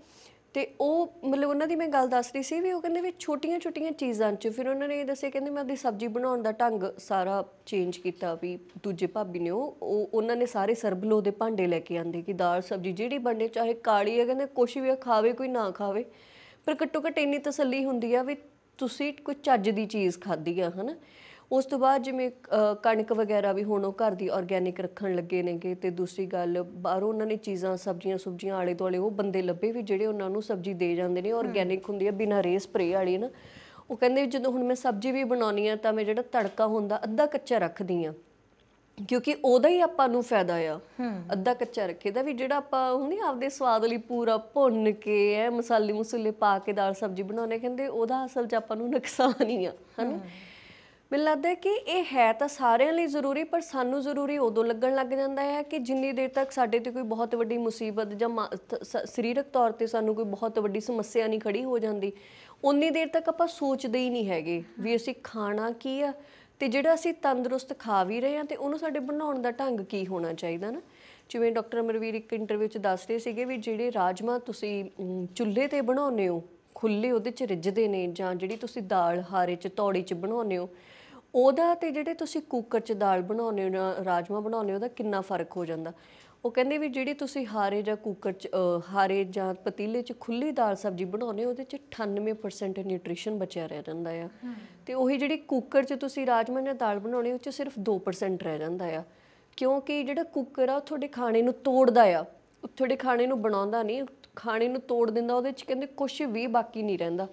ਤੇ ਉਹ ਮਤਲਬ ਉਹਨਾਂ ਦੀ ਮੈਂ ਗੱਲ ਦੱਸ ਰਹੀ ਸੀ ਵੀ ਉਹ ਕਹਿੰਦੇ ਵੀ ਛੋਟੀਆਂ ਛੋਟੀਆਂ ਚੀਜ਼ਾਂ 'ਚ ਫਿਰ ਉਹਨਾਂ ਨੇ ਇਹ ਦੱਸਿਆ ਕਹਿੰਦੇ ਮੈਂ ਉਹਦੀ ਸਬਜ਼ੀ ਬਣਾਉਣ ਦਾ ਢੰਗ ਸਾਰਾ ਚੇਂਜ ਕੀਤਾ ਵੀ ਦੂਜੇ ਭਾਬੀ ਨੇ ਉਹ ਉਹਨਾਂ ਨੇ ਸਾਰੇ ਸਰਬਲੋ ਦੇ ਭਾਂਡੇ ਲੈ ਕੇ ਆਂਦੇ ਕਿ ਦਾਲ ਸਬਜ਼ੀ ਜਿਹੜੀ ਬਣੇ ਚਾਹੇ ਕਾਲੀ ਹੈ ਕਹਿੰਦੇ ਕੁਛ ਵੀ ਖਾਵੇ ਕੋਈ ਨਾ ਖਾਵੇ ਪਰ ਘੱਟੋ ਘੱਟ ਇੰਨੀ ਤਸੱਲੀ ਹੁੰਦੀ ਆ ਵੀ ਤੁਸੀਂ ਕੋਈ ਚੱਜ ਦੀ ਚੀਜ਼ ਖਾਧੀ ਆ ਹਨਾ ਉਸ ਤੋਂ ਬਾਅਦ ਜਿਵੇਂ ਕਣਕ ਵਗੈਰਾ ਵੀ ਹੁਣ ਉਹ ਘਰ ਦੀ ਆਰਗੇਨਿਕ ਰੱਖਣ ਲੱਗੇ ਨੇਗੇ ਤੇ ਦੂਸਰੀ ਗੱਲ ਬਾਹਰੋਂ ਉਹਨਾਂ ਨੇ ਚੀਜ਼ਾਂ ਸਬਜ਼ੀਆਂ ਸੁਬਜ਼ੀਆਂ ਆਲੇ ਦੁਆਲੇ ਉਹ ਬੰਦੇ ਲੱਭੇ ਵੀ ਜਿਹੜੇ ਉਹਨਾਂ ਨੂੰ ਸਬਜ਼ੀ ਦੇ ਜਾਂਦੇ ਨੇ ਆਰਗੇਨਿਕ ਹੁੰਦੀ ਹੈ ਬਿਨਾਂ ਰੇਸ ਸਪਰੇ ਵਾਲੀ ਨਾ ਉਹ ਕਹਿੰਦੇ ਜਦੋਂ ਹੁਣ ਮੈਂ ਸਬਜ਼ੀ ਵੀ ਬਣਾਉਣੀ ਆ ਤਾਂ ਮੈਂ ਜਿਹੜਾ ਤੜਕਾ ਹੁੰਦਾ ਅੱਧਾ ਕੱਚਾ ਰੱਖਦੀ ਆ ਕਿਉਂਕਿ ਉਹਦਾ ਹੀ ਆਪਾਂ ਨੂੰ ਫਾਇਦਾ ਆ ਅੱਧਾ ਕੱਚਾ ਰੱਖੇ ਦਾ ਵੀ ਜਿਹੜਾ ਆਪਾਂ ਹੁੰਦੀ ਆਪਦੇ ਸਵਾਦ ਲਈ ਪੂਰਾ ਭੁੰਨ ਕੇ ਐ ਮਸਾਲੇ ਮੁਸਲੇ ਪਾ ਕੇ ਦਾਲ ਸਬਜ਼ੀ ਬਣਾਉਣੇ ਕਹਿੰਦੇ ਉਹਦਾ ਅਸਲ 'ਚ ਆਪਾਂ ਨੂੰ ਨੁਕਸਾਨ ਹੀ ਆ ਹਨਾ ਮੈਨੂੰ ਲੱਗਦਾ ਹੈ ਕਿ ਇਹ ਹੈ ਤਾਂ ਸਾਰਿਆਂ ਲਈ ਜ਼ਰੂਰੀ ਪਰ ਸਾਨੂੰ ਜ਼ਰੂਰੀ ਉਦੋਂ ਲੱਗਣ ਲੱਗ ਜਾਂਦਾ ਹੈ ਕਿ ਜਿੰਨੀ ਦੇਰ ਤੱਕ ਸਾਡੇ ਤੇ ਕੋਈ ਬਹੁਤ ਵੱਡੀ ਮੁਸੀਬਤ ਜਾਂ ਸਰੀਰਕ ਤੌਰ ਤੇ ਸਾਨੂੰ ਕੋਈ ਬਹੁਤ ਵੱਡੀ ਸਮੱਸਿਆ ਨਹੀਂ ਖੜੀ ਹੋ ਜਾਂਦੀ ਉਨੀ ਦੇਰ ਤੱਕ ਆਪਾਂ ਸੋਚਦੇ ਹੀ ਨਹੀਂ ਹੈਗੇ ਵੀ ਅਸੀਂ ਖਾਣਾ ਕੀ ਆ ਤੇ ਜਿਹੜਾ ਅਸੀਂ ਤੰਦਰੁਸਤ ਖਾ ਵੀ ਰਹੇ ਹਾਂ ਤੇ ਉਹਨੂੰ ਸਾਡੇ ਬਣਾਉਣ ਦਾ ਢੰਗ ਕੀ ਹੋਣਾ ਚਾਹੀਦਾ ਨਾ ਜਿਵੇਂ ਡਾਕਟਰ ਅਮਰਵੀਰ ਇੱਕ ਇੰਟਰਵਿਊ 'ਚ ਦੱਸ ਰਹੇ ਸੀਗੇ ਵੀ ਜਿਹੜੇ ਰਾਜਮਾ ਤੁਸੀਂ ਚੁੱਲ੍ਹੇ ਤੇ ਬਣਾਉਨੇ ਹੋ ਖੁੱਲੇ ਉਹਦੇ 'ਚ ਰਿੱਝਦੇ ਨੇ ਜਾਂ ਜਿਹੜੀ ਤੁਸੀਂ ਦਾਲ ਹਾਰੇ 'ਚ ਤੌੜੀ 'ਚ ਬਣਾਉਨੇ ਹੋ ਉਹਦਾ ਤੇ ਜਿਹੜੇ ਤੁਸੀਂ ਕੁੱਕਰ 'ਚ ਦਾਲ ਬਣਾਉਨੇ ਹੋ ਨਾ ਰਾਜਮਾ ਬਣਾਉਨੇ ਹੋ ਉਹਦਾ ਕਿੰਨਾ ਫਰਕ ਹੋ ਜਾਂਦਾ ਉਹ ਕਹਿੰਦੇ ਵੀ ਜਿਹੜੀ ਤੁਸੀਂ ਹਾਰੇ ਜਾਂ ਕੁੱਕਰ 'ਚ ਹਾਰੇ ਜਾਂ ਪਤੀਲੇ 'ਚ ਖੁੱਲੀ ਦਾਲ ਸਬਜ਼ੀ ਬਣਾਉਨੇ ਉਹਦੇ 'ਚ 98% ਨਿਊਟ੍ਰੀਸ਼ਨ ਬਚਿਆ ਰਹਿ ਜਾਂਦਾ ਆ ਤੇ ਉਹੀ ਜਿਹੜੀ ਕੁੱਕਰ 'ਚ ਤੁਸੀਂ ਰਾਜਮਾ ਜਾਂ ਦਾਲ ਬਣਾਉਨੇ ਉਹ 'ਚ ਸਿਰਫ 2% ਰਹਿ ਜਾਂਦਾ ਆ ਕਿਉਂਕਿ ਜਿਹੜਾ ਕੁੱਕਰ ਆ ਉਹ ਤੁਹਾਡੇ ਖਾਣੇ ਨੂੰ ਤੋੜਦਾ ਆ ਤੁਹਾਡੇ ਖਾਣੇ ਨੂੰ ਬਣਾਉਂਦਾ ਨਹੀਂ ਖਾਣੇ ਨੂੰ ਤੋੜ ਦਿੰਦਾ ਉਹਦੇ 'ਚ ਕਹਿੰਦੇ ਕੁਝ ਵੀ ਬਾਕੀ ਨਹੀਂ ਰਹਿੰਦਾ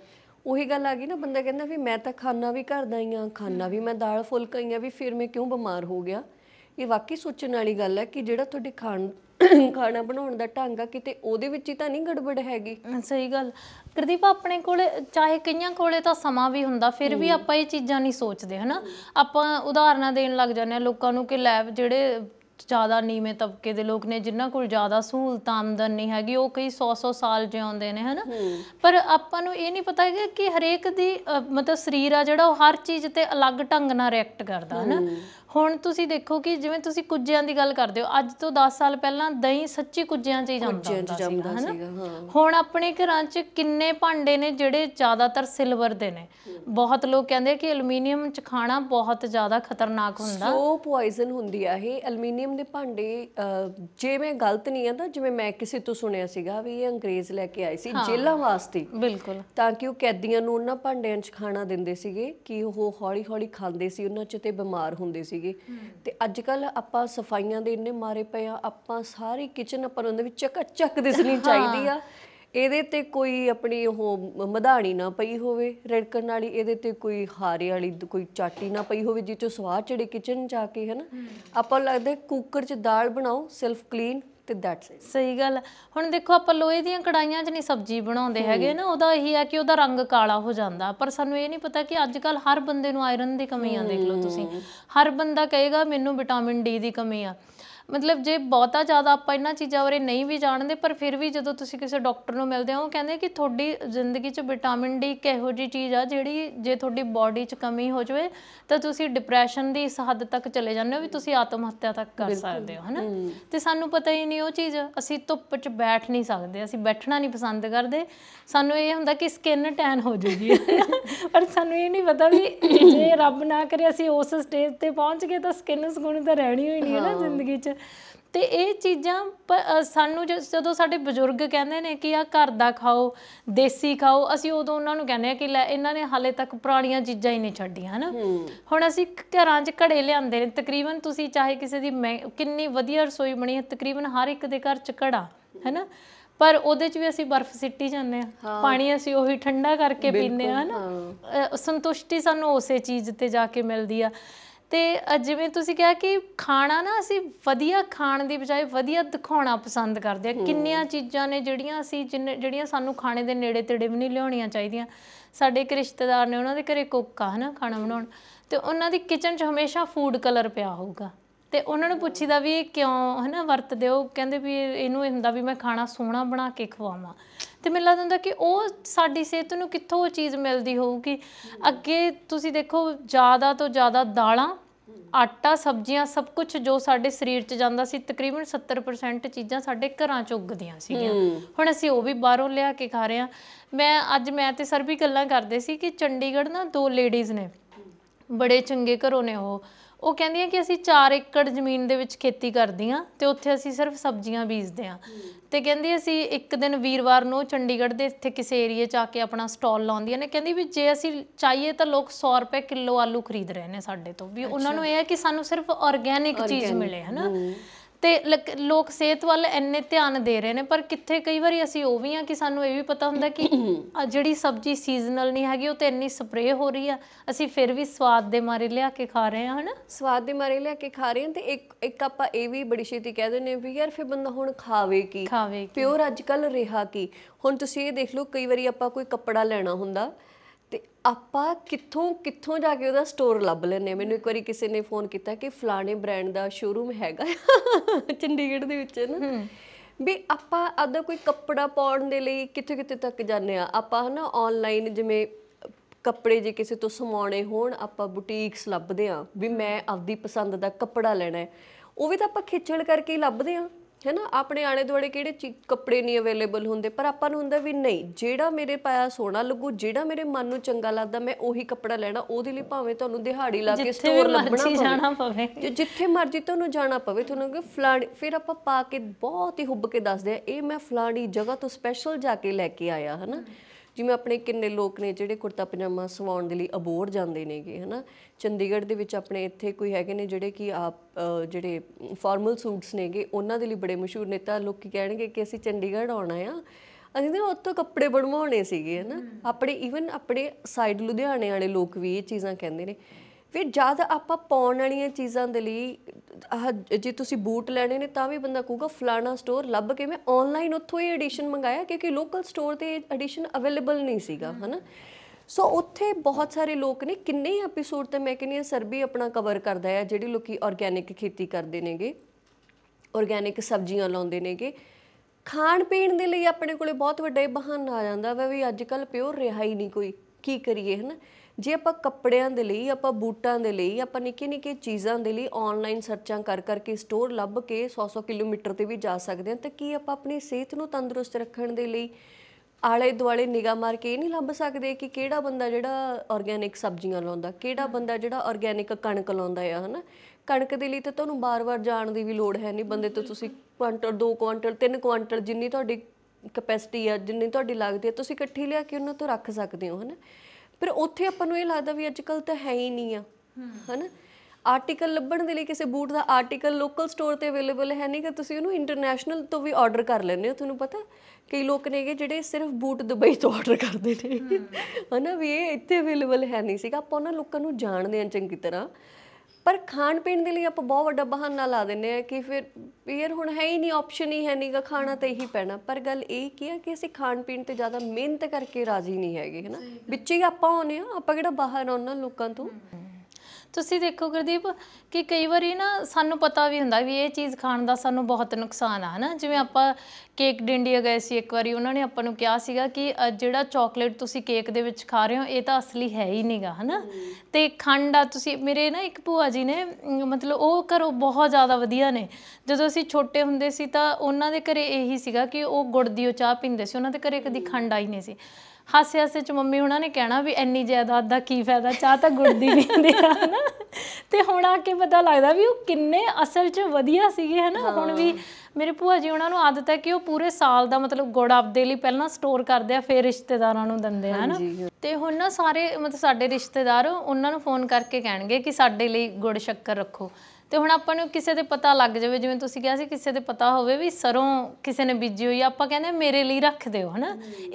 ਉਹੀ ਗੱਲ ਆ ਗਈ ਨਾ ਬੰਦਾ ਕਹਿੰਦਾ ਵੀ ਮੈਂ ਤਾਂ ਖਾਣਾ ਵੀ ਘਰ ਦਾ ਹੀ ਆ ਖਾਣਾ ਵੀ ਮੈਂ ਦਾਲ ਫੁਲਕਾ ਹੀ ਆ ਵੀ ਫਿਰ ਮੈਂ ਕਿਉਂ ਬਿਮਾਰ ਹੋ ਗਿਆ ਇਹ ਵਾਕਈ ਸੋਚਣ ਵਾਲੀ ਗੱਲ ਹੈ ਕਿ ਜਿਹੜਾ ਤੁਹਾਡੇ ਖਾਣ ਖਾਣਾ ਬਣਾਉਣ ਦਾ ਢੰਗ ਆ ਕਿਤੇ ਉਹਦੇ ਵਿੱਚ ਹੀ ਤਾਂ ਨਹੀਂ ਗੜਬੜ ਹੈਗੀ ਸਹੀ ਗੱਲ ਗੁਰਦੀਪ ਆਪਣੇ ਕੋਲੇ ਚਾਹੇ ਕਈਆਂ ਕੋਲੇ ਤਾਂ ਸਮਾਂ ਵੀ ਹੁੰਦਾ ਫਿਰ ਵੀ ਆਪਾਂ ਇਹ ਚੀਜ਼ਾਂ ਨਹੀਂ ਸੋਚਦੇ ਹਨਾ ਆਪਾਂ ਉਦਾਹਰਨਾਂ ਦੇਣ ਲੱਗ ਜਾਂਦੇ ਆ ਲੋਕਾਂ ਨੂੰ ਕਿ ਲੈਬ ਜਿਹੜੇ ਜ਼ਿਆਦਾ ਨੀਵੇਂ ਤਬਕੇ ਦੇ ਲੋਕ ਨੇ ਜਿਨ੍ਹਾਂ ਕੋਲ ਜ਼ਿਆਦਾ ਸਹੂਲਤਾਂ ਆਮਦਨ ਨਹੀਂ ਹੈਗੀ ਉਹ ਕਈ 100-100 ਸਾਲ ਜਿਉਂਦੇ ਨੇ ਹਨਾ ਪਰ ਆਪਾਂ ਨੂੰ ਇਹ ਨਹੀਂ ਪਤਾ ਹੈਗਾ ਕਿ ਹਰੇਕ ਦੀ ਮਤਲਬ ਸਰੀਰ ਆ ਜਿਹੜਾ ਉਹ ਹਰ ਚੀਜ਼ ਤੇ ਅਲੱਗ ਢੰਗ ਨਾਲ ਰਿਐਕਟ ਕਰਦਾ ਹਨਾ ਹੁਣ ਤੁਸੀਂ ਦੇਖੋ ਕਿ ਜਿਵੇਂ ਤੁਸੀਂ ਕੁੱਜਿਆਂ ਦੀ ਗੱਲ ਕਰਦੇ ਹੋ ਅੱਜ ਤੋਂ 10 ਸਾਲ ਪਹਿਲਾਂ ਦਹੀਂ ਸੱਚੀ ਕੁੱਜਿਆਂ 'ਚ ਹੀ ਜਾਂਦਾ ਹੁੰਦਾ ਸੀ ਹਨਾ ਹੁਣ ਆਪਣੇ ਘਰਾਂ 'ਚ ਕਿੰਨੇ ਭਾਂਡੇ ਨੇ ਜਿਹੜੇ ਜ਼ਿਆਦਾਤਰ ਸਿਲਵਰ ਦੇ ਨੇ ਬਹੁਤ ਲੋਕ ਕਹਿੰਦੇ ਕਿ ਐਲੂਮੀਨੀਅਮ 'ਚ ਖਾਣਾ ਬਹੁਤ ਜ਼ਿਆਦਾ ਖਤਰਨਾਕ ਹੁੰਦਾ ਸੋ ਪੋਇਜ਼ਨ ਹੁੰਦੀ ਆ ਇਹ ਐਲੂਮੀਨੀਅਮ ਦੇ ਭਾਂਡੇ ਜੇ ਮੈਂ ਗਲਤ ਨਹੀਂ ਆ ਤਾਂ ਜਿਵੇਂ ਮੈਂ ਕਿਸੇ ਤੋਂ ਸੁਣਿਆ ਸੀਗਾ ਵੀ ਇਹ ਅੰਗਰੇਜ਼ ਲੈ ਕੇ ਆਏ ਸੀ ਜੇਲਾਂ ਵਾਸਤੇ ਬਿਲਕੁਲ ਤਾਂ ਕਿ ਉਹ ਕੈਦੀਆਂ ਨੂੰ ਉਹਨਾਂ ਭਾਂਡਿਆਂ 'ਚ ਖਾਣਾ ਦਿੰਦੇ ਸੀਗੇ ਕਿ ਉਹ ਹੌਲੀ-ਹੌਲੀ ਖਾਂਦੇ ਸੀ ਉਹਨਾਂ 'ਚ ਤੇ ਬਿਮਾਰ ਹੁੰਦੇ ਸੀ ਸੀਗੇ ਤੇ ਅੱਜ ਕੱਲ ਆਪਾਂ ਸਫਾਈਆਂ ਦੇ ਇੰਨੇ ਮਾਰੇ ਪਏ ਆ ਆਪਾਂ ਸਾਰੀ ਕਿਚਨ ਆਪਾਂ ਉਹਦੇ ਵਿੱਚ ਚੱਕ ਚੱਕ ਦਿਸਣੀ ਚਾਹੀਦੀ ਆ ਇਹਦੇ ਤੇ ਕੋਈ ਆਪਣੀ ਉਹ ਮਧਾਣੀ ਨਾ ਪਈ ਹੋਵੇ ਰੜਕਣ ਵਾਲੀ ਇਹਦੇ ਤੇ ਕੋਈ ਹਾਰੇ ਵਾਲੀ ਕੋਈ ਚਾਟੀ ਨਾ ਪਈ ਹੋਵੇ ਜਿੱਥੇ ਸਵਾਹ ਚੜੇ ਕਿਚਨ ਜਾ ਕੇ ਹੈਨਾ ਆਪਾਂ ਲੱਗਦਾ ਕੁੱਕਰ 'ਚ ਦਾਲ ਬਣਾਓ ਸੈਲਫ ਕਲੀਨ ਤੇ ਦੈਟਸ ਇਟ ਸਹੀ ਗੱਲ ਹੁਣ ਦੇਖੋ ਆਪਾਂ ਲੋਹੇ ਦੀਆਂ ਕੜਾਈਆਂ 'ਚ ਨਹੀਂ ਸਬਜ਼ੀ ਬਣਾਉਂਦੇ ਹੈਗੇ ਨਾ ਉਹਦਾ ਇਹੀ ਹੈ ਕਿ ਉਹਦਾ ਰੰਗ ਕਾਲਾ ਹੋ ਜਾਂਦਾ ਪਰ ਸਾਨੂੰ ਇਹ ਨਹੀਂ ਪਤਾ ਕਿ ਅੱਜ ਕੱਲ ਹਰ ਬੰਦੇ ਨੂੰ ਆਇਰਨ ਦੀ ਕਮੀ ਆ ਦੇਖ ਲਓ ਤੁਸੀਂ ਹਰ ਬੰਦਾ ਕਹੇਗਾ ਮੈਨੂੰ ਵਿਟਾਮਿਨ ਡੀ ਦੀ ਕਮੀ ਆ ਮਤਲਬ ਜੇ ਬਹੁਤਾ ਜ਼ਿਆਦਾ ਆਪਾਂ ਇਹਨਾਂ ਚੀਜ਼ਾਂ ਬਾਰੇ ਨਹੀਂ ਵੀ ਜਾਣਦੇ ਪਰ ਫਿਰ ਵੀ ਜਦੋਂ ਤੁਸੀਂ ਕਿਸੇ ਡਾਕਟਰ ਨੂੰ ਮਿਲਦੇ ਹੋ ਉਹ ਕਹਿੰਦੇ ਕਿ ਤੁਹਾਡੀ ਜ਼ਿੰਦਗੀ 'ਚ ਵਿਟਾਮਿਨ ਡੀ ਕਿਹੋ ਜੀ ਚੀਜ਼ ਆ ਜਿਹੜੀ ਜੇ ਤੁਹਾਡੀ ਬਾਡੀ 'ਚ ਕਮੀ ਹੋ ਜਾਵੇ ਤਾਂ ਤੁਸੀਂ ਡਿਪਰੈਸ਼ਨ ਦੀ ਇਸ ਹੱਦ ਤੱਕ ਚਲੇ ਜਾਂਦੇ ਹੋ ਵੀ ਤੁਸੀਂ ਆਤਮ ਹੱਤਿਆ ਤੱਕ ਕਰ ਸਕਦੇ ਹੋ ਹਨਾ ਤੇ ਸਾਨੂੰ ਪਤਾ ਹੀ ਨਹੀਂ ਉਹ ਚੀਜ਼ ਅਸੀਂ ਧੁੱਪ 'ਚ ਬੈਠ ਨਹੀਂ ਸਕਦੇ ਅਸੀਂ ਬੈਠਣਾ ਨਹੀਂ ਪਸੰਦ ਕਰਦੇ ਸਾਨੂੰ ਇਹ ਹੁੰਦਾ ਕਿ ਸਕਿਨ ਟੈਨ ਹੋ ਜੂਗੀ ਪਰ ਸਾਨੂੰ ਇਹ ਨਹੀਂ ਪਤਾ ਵੀ ਜੇ ਰੱਬ ਨਾ ਕਰੇ ਅਸੀਂ ਉਸ ਸਟੇਜ ਤੇ ਪਹੁੰਚ ਗਏ ਤਾਂ ਸਕਿਨ ਸਗੁਣੀ ਤਾਂ ਰਹਿਣੀ ਹੋਈ ਨਹੀਂ ਹੈ ਨਾ ਜ਼ਿੰਦਗੀ 'ਚ ਤੇ ਇਹ ਚੀਜ਼ਾਂ ਸਾਨੂੰ ਜਦੋਂ ਸਾਡੇ ਬਜ਼ੁਰਗ ਕਹਿੰਦੇ ਨੇ ਕਿ ਆ ਘਰ ਦਾ ਖਾਓ ਦੇਸੀ ਖਾਓ ਅਸੀਂ ਉਦੋਂ ਉਹਨਾਂ ਨੂੰ ਕਹਿੰਦੇ ਆ ਕਿ ਲੈ ਇਹਨਾਂ ਨੇ ਹਾਲੇ ਤੱਕ ਪੁਰਾਣੀਆਂ ਚੀਜ਼ਾਂ ਹੀ ਨਹੀਂ ਛੱਡੀਆਂ ਹਨਾ ਹੁਣ ਅਸੀਂ ਘਰਾਂ 'ਚ ਘੜੇ ਲਿਆਂਦੇ ਨੇ ਤਕਰੀਬਨ ਤੁਸੀਂ ਚਾਹੇ ਕਿਸੇ ਦੀ ਕਿੰਨੀ ਵਧੀਆ ਰਸੋਈ ਬਣੀ ਹੈ ਤਕਰੀਬਨ ਹਰ ਇੱਕ ਦੇ ਘਰ 'ਚ ਘੜਾ ਹੈਨਾ ਪਰ ਉਹਦੇ 'ਚ ਵੀ ਅਸੀਂ ਬਰਫ਼ ਸਿੱਟੀ ਜਾਂਦੇ ਆ ਪਾਣੀ ਅਸੀਂ ਉਹੀ ਠੰਡਾ ਕਰਕੇ ਪੀਂਦੇ ਆ ਹਨਾ ਸੰਤੁਸ਼ਟੀ ਸਾਨੂੰ ਉਸੇ ਚੀਜ਼ ਤੇ ਜਾ ਕੇ ਮਿਲਦੀ ਆ ਤੇ ਜਿਵੇਂ ਤੁਸੀਂ ਕਿਹਾ ਕਿ ਖਾਣਾ ਨਾ ਅਸੀਂ ਵਧੀਆ ਖਾਣ ਦੀ ਬਜਾਏ ਵਧੀਆ ਦਿਖਾਉਣਾ ਪਸੰਦ ਕਰਦੇ ਆ ਕਿੰਨੀਆਂ ਚੀਜ਼ਾਂ ਨੇ ਜਿਹੜੀਆਂ ਅਸੀਂ ਜਿਹੜੀਆਂ ਸਾਨੂੰ ਖਾਣੇ ਦੇ ਨੇੜੇ ਤੇੜੇ ਵੀ ਨਹੀਂ ਲਿਆਉਣੀਆਂ ਚਾਹੀਦੀਆਂ ਸਾਡੇ ਇੱਕ ਰਿਸ਼ਤੇਦਾਰ ਨੇ ਉਹਨਾਂ ਦੇ ਘਰੇ ਕੁੱਕ ਆ ਹਨਾ ਖਾਣਾ ਬਣਾਉਣ ਤੇ ਉਹਨਾਂ ਦੀ ਕਿਚਨ 'ਚ ਹਮੇਸ਼ਾ ਫੂਡ ਕਲਰ ਪਿਆ ਹੋਊਗਾ ਤੇ ਉਹਨਾਂ ਨੂੰ ਪੁੱਛੀਦਾ ਵੀ ਇਹ ਕਿਉਂ ਹਨਾ ਵਰਤਦੇ ਹੋ ਕਹਿੰਦੇ ਵੀ ਇਹਨੂੰ ਇਹ ਹੁੰਦਾ ਵੀ ਮੈਂ ਖਾਣਾ ਸੋਹਣਾ ਬਣਾ ਕੇ ਖਵਾਵਾਂ ਤੇ ਮੈਨੂੰ ਲੱਗਦਾ ਹੁੰਦਾ ਕਿ ਉਹ ਸਾਡੀ ਸਿਹਤ ਨੂੰ ਕਿੱਥੋਂ ਉਹ ਚੀਜ਼ ਮਿਲਦੀ ਹੋਊਗੀ ਅੱਗੇ ਤੁਸੀਂ ਦੇਖੋ ਜ਼ਿਆਦਾ ਤੋਂ ਜ਼ਿਆਦਾ ਦਾਲਾਂ ਆਟਾ ਸਬਜ਼ੀਆਂ ਸਭ ਕੁਝ ਜੋ ਸਾਡੇ ਸਰੀਰ 'ਚ ਜਾਂਦਾ ਸੀ ਤਕਰੀਬਨ 70% ਚੀਜ਼ਾਂ ਸਾਡੇ ਘਰਾਂ 'ਚ ਉੱਗਦੀਆਂ ਸੀਗੀਆਂ ਹੁਣ ਅਸੀਂ ਉਹ ਵੀ ਬਾਹਰੋਂ ਲਿਆ ਕੇ ਖਾ ਰਹੇ ਆ ਮੈਂ ਅੱਜ ਮੈਂ ਤੇ ਸਰ ਵੀ ਗੱਲਾਂ ਕਰਦੇ ਸੀ ਕਿ ਚੰਡੀਗੜ੍ਹ ਨਾ ਦੋ ਲੇਡੀਜ਼ ਨੇ ਬੜੇ ਚੰਗੇ ਘਰੋਂ ਨੇ ਉਹ ਉਹ ਕਹਿੰਦੀਆਂ ਕਿ ਅਸੀਂ 4 ਏਕੜ ਜ਼ਮੀਨ ਦੇ ਵਿੱਚ ਖੇਤੀ ਕਰਦੀਆਂ ਤੇ ਉੱਥੇ ਅਸੀਂ ਸਿਰਫ ਸਬਜ਼ੀਆਂ ਬੀਜਦੇ ਆ ਤੇ ਕਹਿੰਦੀ ਅਸੀਂ ਇੱਕ ਦਿਨ ਵੀਰਵਾਰ ਨੂੰ ਚੰਡੀਗੜ੍ਹ ਦੇ ਇੱਥੇ ਕਿਸੇ ਏਰੀਆ 'ਚ ਆ ਕੇ ਆਪਣਾ ਸਟਾਲ ਲਾਉਂਦੀਆਂ ਨੇ ਕਹਿੰਦੀ ਵੀ ਜੇ ਅਸੀਂ ਚਾਹੀਏ ਤਾਂ ਲੋਕ 100 ਰੁਪਏ ਕਿਲੋ ਆਲੂ ਖਰੀਦ ਰਹੇ ਨੇ ਸਾਡੇ ਤੋਂ ਵੀ ਉਹਨਾਂ ਨੂੰ ਇਹ ਹੈ ਕਿ ਸਾਨੂੰ ਸਿਰਫ ਆਰਗੇਨਿਕ ਚੀਜ਼ ਮਿਲੇ ਹਨਾ ਤੇ ਲੋਕ ਸਿਹਤ ਵੱਲ ਇੰਨੇ ਧਿਆਨ ਦੇ ਰਹੇ ਨੇ ਪਰ ਕਿੱਥੇ ਕਈ ਵਾਰੀ ਅਸੀਂ ਉਹ ਵੀ ਆ ਕਿ ਸਾਨੂੰ ਇਹ ਵੀ ਪਤਾ ਹੁੰਦਾ ਕਿ [coughs] ਜਿਹੜੀ ਸਬਜ਼ੀ ਸੀਜ਼ਨਲ ਨਹੀਂ ਹੈਗੀ ਉਹ ਤੇ ਇੰਨੀ ਸਪਰੇ ਹੋ ਰਹੀ ਆ ਅਸੀਂ ਫਿਰ ਵੀ ਸਵਾਦ ਦੇ ਮਾਰੇ ਲਿਆ ਕੇ ਖਾ ਰਹੇ ਆ ਹਨਾ ਸਵਾਦ ਦੇ ਮਾਰੇ ਲਿਆ ਕੇ ਖਾ ਰਹੇ ਹਾਂ ਤੇ ਇੱਕ ਇੱਕ ਆਪਾਂ ਇਹ ਵੀ ਬੜੀ ਛੇਤੀ ਕਹਿ ਦਿੰਨੇ ਵੀ ਯਾਰ ਫਿਰ ਬੰਦਾ ਹੁਣ ਖਾਵੇ ਕੀ ਪਿਓਰ ਅੱਜ ਕੱਲ ਰਿਹਾ ਕੀ ਹੁਣ ਤੁਸੀਂ ਇਹ ਦੇਖ ਲਓ ਕਈ ਵਾਰੀ ਆਪਾਂ ਕੋਈ ਕੱਪੜਾ ਲੈਣਾ ਹੁੰਦਾ ਤੇ ਆਪਾਂ ਕਿੱਥੋਂ ਕਿੱਥੋਂ ਜਾ ਕੇ ਉਹਦਾ ਸਟੋਰ ਲੱਭ ਲੈਨੇ ਮੈਨੂੰ ਇੱਕ ਵਾਰੀ ਕਿਸੇ ਨੇ ਫੋਨ ਕੀਤਾ ਕਿ ਫਲਾਣੇ ਬ੍ਰਾਂਡ ਦਾ ਸ਼ੋਰੂਮ ਹੈਗਾ [laughs] ਚੰਡੀਗੜ੍ਹ ਦੇ ਵਿੱਚ ਨਾ ਵੀ ਆਪਾਂ ਅਦਾ ਕੋਈ ਕੱਪੜਾ ਪਾਉਣ ਦੇ ਲਈ ਕਿੱਥੇ ਕਿੱਥੇ ਤੱਕ ਜਾਂਦੇ ਆ ਆਪਾਂ ਹਨਾ ਆਨਲਾਈਨ ਜਿਵੇਂ ਕੱਪੜੇ ਜੇ ਕਿਸੇ ਤੋਂ ਸਮਾਉਣੇ ਹੋਣ ਆਪਾਂ ਬੁਟੀਕਸ ਲੱਭਦੇ ਆ ਵੀ ਮੈਂ ਆਪਦੀ ਪਸੰਦ ਦਾ ਕੱਪੜਾ ਲੈਣਾ ਹੈ ਉਹ ਵੀ ਤਾਂ ਆਪਾਂ ਖੇਚਲ ਕਰਕੇ ਹੀ ਲੱਭਦੇ ਆ ਹੈਨਾ ਆਪਣੇ ਆਲੇ ਦੁਆਲੇ ਕਿਹੜੇ ਕੱਪੜੇ ਨਹੀਂ ਅਵੇਲੇਬਲ ਹੁੰਦੇ ਪਰ ਆਪਾਂ ਨੂੰ ਹੁੰਦਾ ਵੀ ਨਹੀਂ ਜਿਹੜਾ ਮੇਰੇ ਪਾਇਆ ਸੋਹਣਾ ਲੱਗੂ ਜਿਹੜਾ ਮੇਰੇ ਮਨ ਨੂੰ ਚੰਗਾ ਲੱਗਦਾ ਮੈਂ ਉਹੀ ਕੱਪੜਾ ਲੈਣਾ ਉਹਦੇ ਲਈ ਭਾਵੇਂ ਤੁਹਾਨੂੰ ਦਿਹਾੜੀ ਲਾ ਕੇ ਸਟੋਰ ਲੱਭਣਾ ਪਵੇ ਜਿੱਥੇ ਮਰਜ਼ੀ ਤੁਹਾਨੂੰ ਜਾਣਾ ਪਵੇ ਤੁਹਾਨੂੰ ਕਿ ਫਲਾਣੀ ਫਿਰ ਆਪਾਂ ਪਾ ਕੇ ਬਹੁਤ ਹੀ ਹੁੱਬ ਕੇ ਦੱਸਦੇ ਆ ਇਹ ਮੈਂ ਫਲਾਣੀ ਜਗ੍ਹਾ ਤੋਂ ਸਪੈਸ਼ਲ ਜਾ ਕੇ ਲੈ ਕੇ ਆਇਆ ਹਨਾ ਜਿਵੇਂ ਆਪਣੇ ਕਿੰਨੇ ਲੋਕ ਨੇ ਜਿਹੜੇ ਕੁਰਤਾ ਪਜਾਮਾ ਸਵਾਉਣ ਦੇ ਲਈ ਅਬੋਰ ਜਾਂਦੇ ਨੇਗੇ ਹਨਾ ਚੰਡੀਗੜ੍ਹ ਦੇ ਵਿੱਚ ਆਪਣੇ ਇੱਥੇ ਕੋਈ ਹੈਗੇ ਨੇ ਜਿਹੜੇ ਕਿ ਆਪ ਜਿਹੜੇ ਫਾਰਮਲ ਸੂਟਸ ਨੇਗੇ ਉਹਨਾਂ ਦੇ ਲਈ ਬੜੇ ਮਸ਼ਹੂਰ ਨੇ ਤਾਂ ਲੋਕੀ ਕਹਿਣਗੇ ਕਿ ਅਸੀਂ ਚੰਡੀਗੜ੍ਹ ਆਉਣਾ ਆ ਅਸੀਂ ਤਾਂ ਉੱਥੋਂ ਕੱਪੜੇ ਬਣਵਾਉਣੇ ਸੀਗੇ ਹਨਾ ਆਪਣੇ ਈਵਨ ਆਪਣੇ ਸਾਈਡ ਲੁਧਿਆਣੇ ਵਾਲੇ ਲੋਕ ਵੀ ਇਹ ਚੀਜ਼ਾਂ ਕਹਿੰਦੇ ਨੇ ਫਿਰ ਜਦ ਆਪਾਂ ਪਾਉਣ ਵਾਲੀਆਂ ਚੀਜ਼ਾਂ ਦੇ ਲਈ ਜੇ ਤੁਸੀਂ ਬੂਟ ਲੈਣੇ ਨੇ ਤਾਂ ਵੀ ਬੰਦਾ ਕਹੂਗਾ ਫਲਾਣਾ ਸਟੋਰ ਲੱਭ ਕੇ ਮੈਂ ਆਨਲਾਈਨ ਉੱਥੋਂ ਹੀ ਐਡੀਸ਼ਨ ਮੰਗਾਇਆ ਕਿਉਂਕਿ ਲੋਕਲ ਸਟੋਰ ਤੇ ਐਡੀਸ਼ਨ ਅਵੇਲੇਬਲ ਨਹੀਂ ਸੀਗਾ ਹਨਾ ਸੋ ਉੱਥੇ ਬਹੁਤ ਸਾਰੇ ਲੋਕ ਨੇ ਕਿੰਨੇ ਐਪੀਸੋਡ ਤੇ ਮੈਂ ਕਹਿੰਨੀ ਸਰਬੀ ਆਪਣਾ ਕਵਰ ਕਰਦਾ ਹੈ ਜਿਹੜੀ ਲੋਕੀ ਆਰਗੈਨਿਕ ਖੇਤੀ ਕਰਦੇ ਨੇਗੇ ਆਰਗੈਨਿਕ ਸਬਜ਼ੀਆਂ ਲਾਉਂਦੇ ਨੇਗੇ ਖਾਣ ਪੀਣ ਦੇ ਲਈ ਆਪਣੇ ਕੋਲੇ ਬਹੁਤ ਵੱਡਾ ਬਹਾਨਾ ਆ ਜਾਂਦਾ ਵਾ ਵੀ ਅੱਜ ਕੱਲ ਪਿਓਰ ਰਿਹਾ ਹੀ ਨਹੀਂ ਕੋਈ ਕੀ ਕਰੀਏ ਹਨਾ ਜੇ ਆਪਾਂ ਕੱਪੜਿਆਂ ਦੇ ਲਈ ਆਪਾਂ ਬੂਟਾਂ ਦੇ ਲਈ ਆਪਾਂ ਨਿੱਕੇ ਨਿੱਕੇ ਚੀਜ਼ਾਂ ਦੇ ਲਈ ਆਨਲਾਈਨ ਸਰਚਾਂ ਕਰ ਕਰਕੇ ਸਟੋਰ ਲੱਭ ਕੇ 100-100 ਕਿਲੋਮੀਟਰ ਤੇ ਵੀ ਜਾ ਸਕਦੇ ਹਾਂ ਤਾਂ ਕੀ ਆਪਾਂ ਆਪਣੀ ਸਿਹਤ ਨੂੰ ਤੰਦਰੁਸਤ ਰੱਖਣ ਦੇ ਲਈ ਆਲੇ ਦੁਆਲੇ ਨਿਗਾਹ ਮਾਰ ਕੇ ਇਹ ਨਹੀਂ ਲੱਭ ਸਕਦੇ ਕਿ ਕਿਹੜਾ ਬੰਦਾ ਜਿਹੜਾ ਆਰਗੈਨਿਕ ਸਬਜ਼ੀਆਂ ਲਾਉਂਦਾ ਕਿਹੜਾ ਬੰਦਾ ਜਿਹੜਾ ਆਰਗੈਨਿਕ ਕਣਕ ਲਾਉਂਦਾ ਆ ਹਨਾ ਕਣਕ ਦੇ ਲਈ ਤਾਂ ਤੁਹਾਨੂੰ ਬਾਰ-ਬਾਰ ਜਾਣ ਦੀ ਵੀ ਲੋੜ ਹੈ ਨਹੀਂ ਬੰਦੇ ਤੋਂ ਤੁਸੀਂ ਕੁਆਂਟਲ 2 ਕੁਆਂਟਲ 3 ਕੁਆਂਟਲ ਜਿੰਨੀ ਤੁਹਾਡੀ ਕਪੈਸਿਟੀ ਆ ਜਿੰਨੀ ਤੁਹਾਡੀ ਲੱਗਦੀ ਹੈ ਤੁਸੀਂ ਇਕੱਠੀ ਲਿਆ ਕੇ ਉਹਨਾਂ ਤੋਂ ਰੱਖ ਸਕਦੇ ਹੋ ਹਨਾ ਪਰ ਉੱਥੇ ਆਪਾਂ ਨੂੰ ਇਹ ਲੱਗਦਾ ਵੀ ਅੱਜ ਕੱਲ ਤਾਂ ਹੈ ਹੀ ਨਹੀਂ ਆ ਹਨਾ ਆਰਟੀਕਲ ਲੱਭਣ ਦੇ ਲਈ ਕਿਸੇ ਬੂਟ ਦਾ ਆਰਟੀਕਲ ਲੋਕਲ ਸਟੋਰ ਤੇ ਅਵੇਲੇਬਲ ਹੈ ਨਹੀਂ ਕਿ ਤੁਸੀਂ ਉਹਨੂੰ ਇੰਟਰਨੈਸ਼ਨਲ ਤੋਂ ਵੀ ਆਰਡਰ ਕਰ ਲੈਂਦੇ ਹੋ ਤੁਹਾਨੂੰ ਪਤਾ ਕਈ ਲੋਕ ਨੇਗੇ ਜਿਹੜੇ ਸਿਰਫ ਬੂਟ ਦੁਬਈ ਤੋਂ ਆਰਡਰ ਕਰਦੇ ਨੇ ਹਨਾ ਵੀ ਇਹ ਇੱਥੇ ਅਵੇਲੇਬਲ ਹੈ ਨਹੀਂ ਸੀਗਾ ਆਪਾਂ ਉਹਨਾਂ ਲੋਕਾਂ ਨੂੰ ਜਾਣਦੇ ਆ ਚੰਗੀ ਤਰ੍ਹਾਂ ਪਰ ਖਾਣ ਪੀਣ ਦੇ ਲਈ ਆਪਾਂ ਬਹੁਤ ਵੱਡਾ ਬਹਾਨਾ ਲਾ ਦਿੰਨੇ ਆ ਕਿ ਫਿਰ ਪੀਰ ਹੁਣ ਹੈ ਹੀ ਨਹੀਂ ਆਪਸ਼ਨ ਹੀ ਹੈ ਨਹੀਂਗਾ ਖਾਣਾ ਤਾਂ ਇਹੀ ਪੈਣਾ ਪਰ ਗੱਲ ਇਹ ਕੀ ਆ ਕਿ ਅਸੀਂ ਖਾਣ ਪੀਣ ਤੇ ਜ਼ਿਆਦਾ ਮਿਹਨਤ ਕਰਕੇ ਰਾਜ਼ੀ ਨਹੀਂ ਹੈਗੇ ਹਨਾ ਵਿੱਚ ਹੀ ਆਪਾਂ ਆਉਨੇ ਆ ਆਪਾਂ ਕਿਹੜਾ ਬਾਹਰ ਆਉਣਾ ਲੋਕਾਂ ਤੋਂ ਤੁਸੀਂ ਦੇਖੋ ਗੁਰਦੀਪ ਕਿ ਕਈ ਵਾਰੀ ਨਾ ਸਾਨੂੰ ਪਤਾ ਵੀ ਹੁੰਦਾ ਵੀ ਇਹ ਚੀਜ਼ ਖਾਣ ਦਾ ਸਾਨੂੰ ਬਹੁਤ ਨੁਕਸਾਨ ਆ ਹਨਾ ਜਿਵੇਂ ਆਪਾਂ ਕੇਕ ਡਿੰਡੀਆ ਗਏ ਸੀ ਇੱਕ ਵਾਰੀ ਉਹਨਾਂ ਨੇ ਆਪਾਂ ਨੂੰ ਕਿਹਾ ਸੀਗਾ ਕਿ ਜਿਹੜਾ ਚਾਕਲੇਟ ਤੁਸੀਂ ਕੇਕ ਦੇ ਵਿੱਚ ਖਾ ਰਹੇ ਹੋ ਇਹ ਤਾਂ ਅਸਲੀ ਹੈ ਹੀ ਨਹੀਂਗਾ ਹਨਾ ਤੇ ਖੰਡ ਆ ਤੁਸੀਂ ਮੇਰੇ ਨਾ ਇੱਕ ਭੂਆ ਜੀ ਨੇ ਮਤਲਬ ਉਹ ਘਰੋਂ ਬਹੁਤ ਜ਼ਿਆਦਾ ਵਧੀਆ ਨੇ ਜਦੋਂ ਅਸੀਂ ਛੋਟੇ ਹੁੰਦੇ ਸੀ ਤਾਂ ਉਹਨਾਂ ਦੇ ਘਰੇ ਇਹੀ ਸੀਗਾ ਕਿ ਉਹ ਗੁੜ ਦੀ ਚਾਹ ਪੀਂਦੇ ਸੀ ਉਹਨਾਂ ਦੇ ਘਰੇ ਕਦੀ ਖੰਡ ਆਈ ਨਹੀਂ ਸੀ ਹਾਸੇ ਹਾਸੇ ਚ ਮੰਮੀ ਹੁਣਾਂ ਨੇ ਕਹਿਣਾ ਵੀ ਇੰਨੀ ਜਾਇਦਾਦ ਦਾ ਕੀ ਫਾਇਦਾ ਚਾਹ ਤਾਂ ਗੁੜ ਦੀ ਪੀਂਦੇ ਆ ਨਾ ਤੇ ਹੁਣ ਆ ਕੇ ਪਤਾ ਲੱਗਦਾ ਵੀ ਉਹ ਕਿੰਨੇ ਅਸਲ ਚ ਵਧੀਆ ਸੀਗੇ ਹਨਾ ਹੁਣ ਵੀ ਮੇਰੇ ਭੂਆ ਜੀ ਉਹਨਾਂ ਨੂੰ ਆਦਤ ਹੈ ਕਿ ਉਹ ਪੂਰੇ ਸਾਲ ਦਾ ਮਤਲਬ ਗੁੜ ਆਪਦੇ ਲਈ ਪਹਿਲਾਂ ਸਟੋਰ ਕਰਦੇ ਆ ਫਿਰ ਰਿਸ਼ਤੇਦਾਰਾਂ ਨੂੰ ਦਿੰਦੇ ਆ ਹਨਾ ਤੇ ਹੁਣ ਨਾ ਸਾਰੇ ਮਤਲਬ ਸਾਡੇ ਰਿਸ਼ਤੇਦਾਰ ਉਹਨਾਂ ਨੂੰ ਫੋਨ ਕਰਕੇ ਕਹਿਣਗੇ ਕਿ ਸਾਡੇ ਲਈ ਗੁੜ ਸ਼ੱਕਰ ਰੱਖੋ ਤੇ ਹੁਣ ਆਪਾਂ ਨੂੰ ਕਿਸੇ ਦੇ ਪਤਾ ਲੱਗ ਜਾਵੇ ਜਿਵੇਂ ਤੁਸੀਂ ਕਿਹਾ ਸੀ ਕਿਸੇ ਦੇ ਪਤਾ ਹੋਵੇ ਵੀ ਸਰੋਂ ਕਿਸੇ ਨੇ ਬੀਜੀ ਹੋਈ ਆਪਾਂ ਕਹਿੰਦੇ ਮੇਰੇ ਲਈ ਰੱਖ ਦਿਓ ਹਨਾ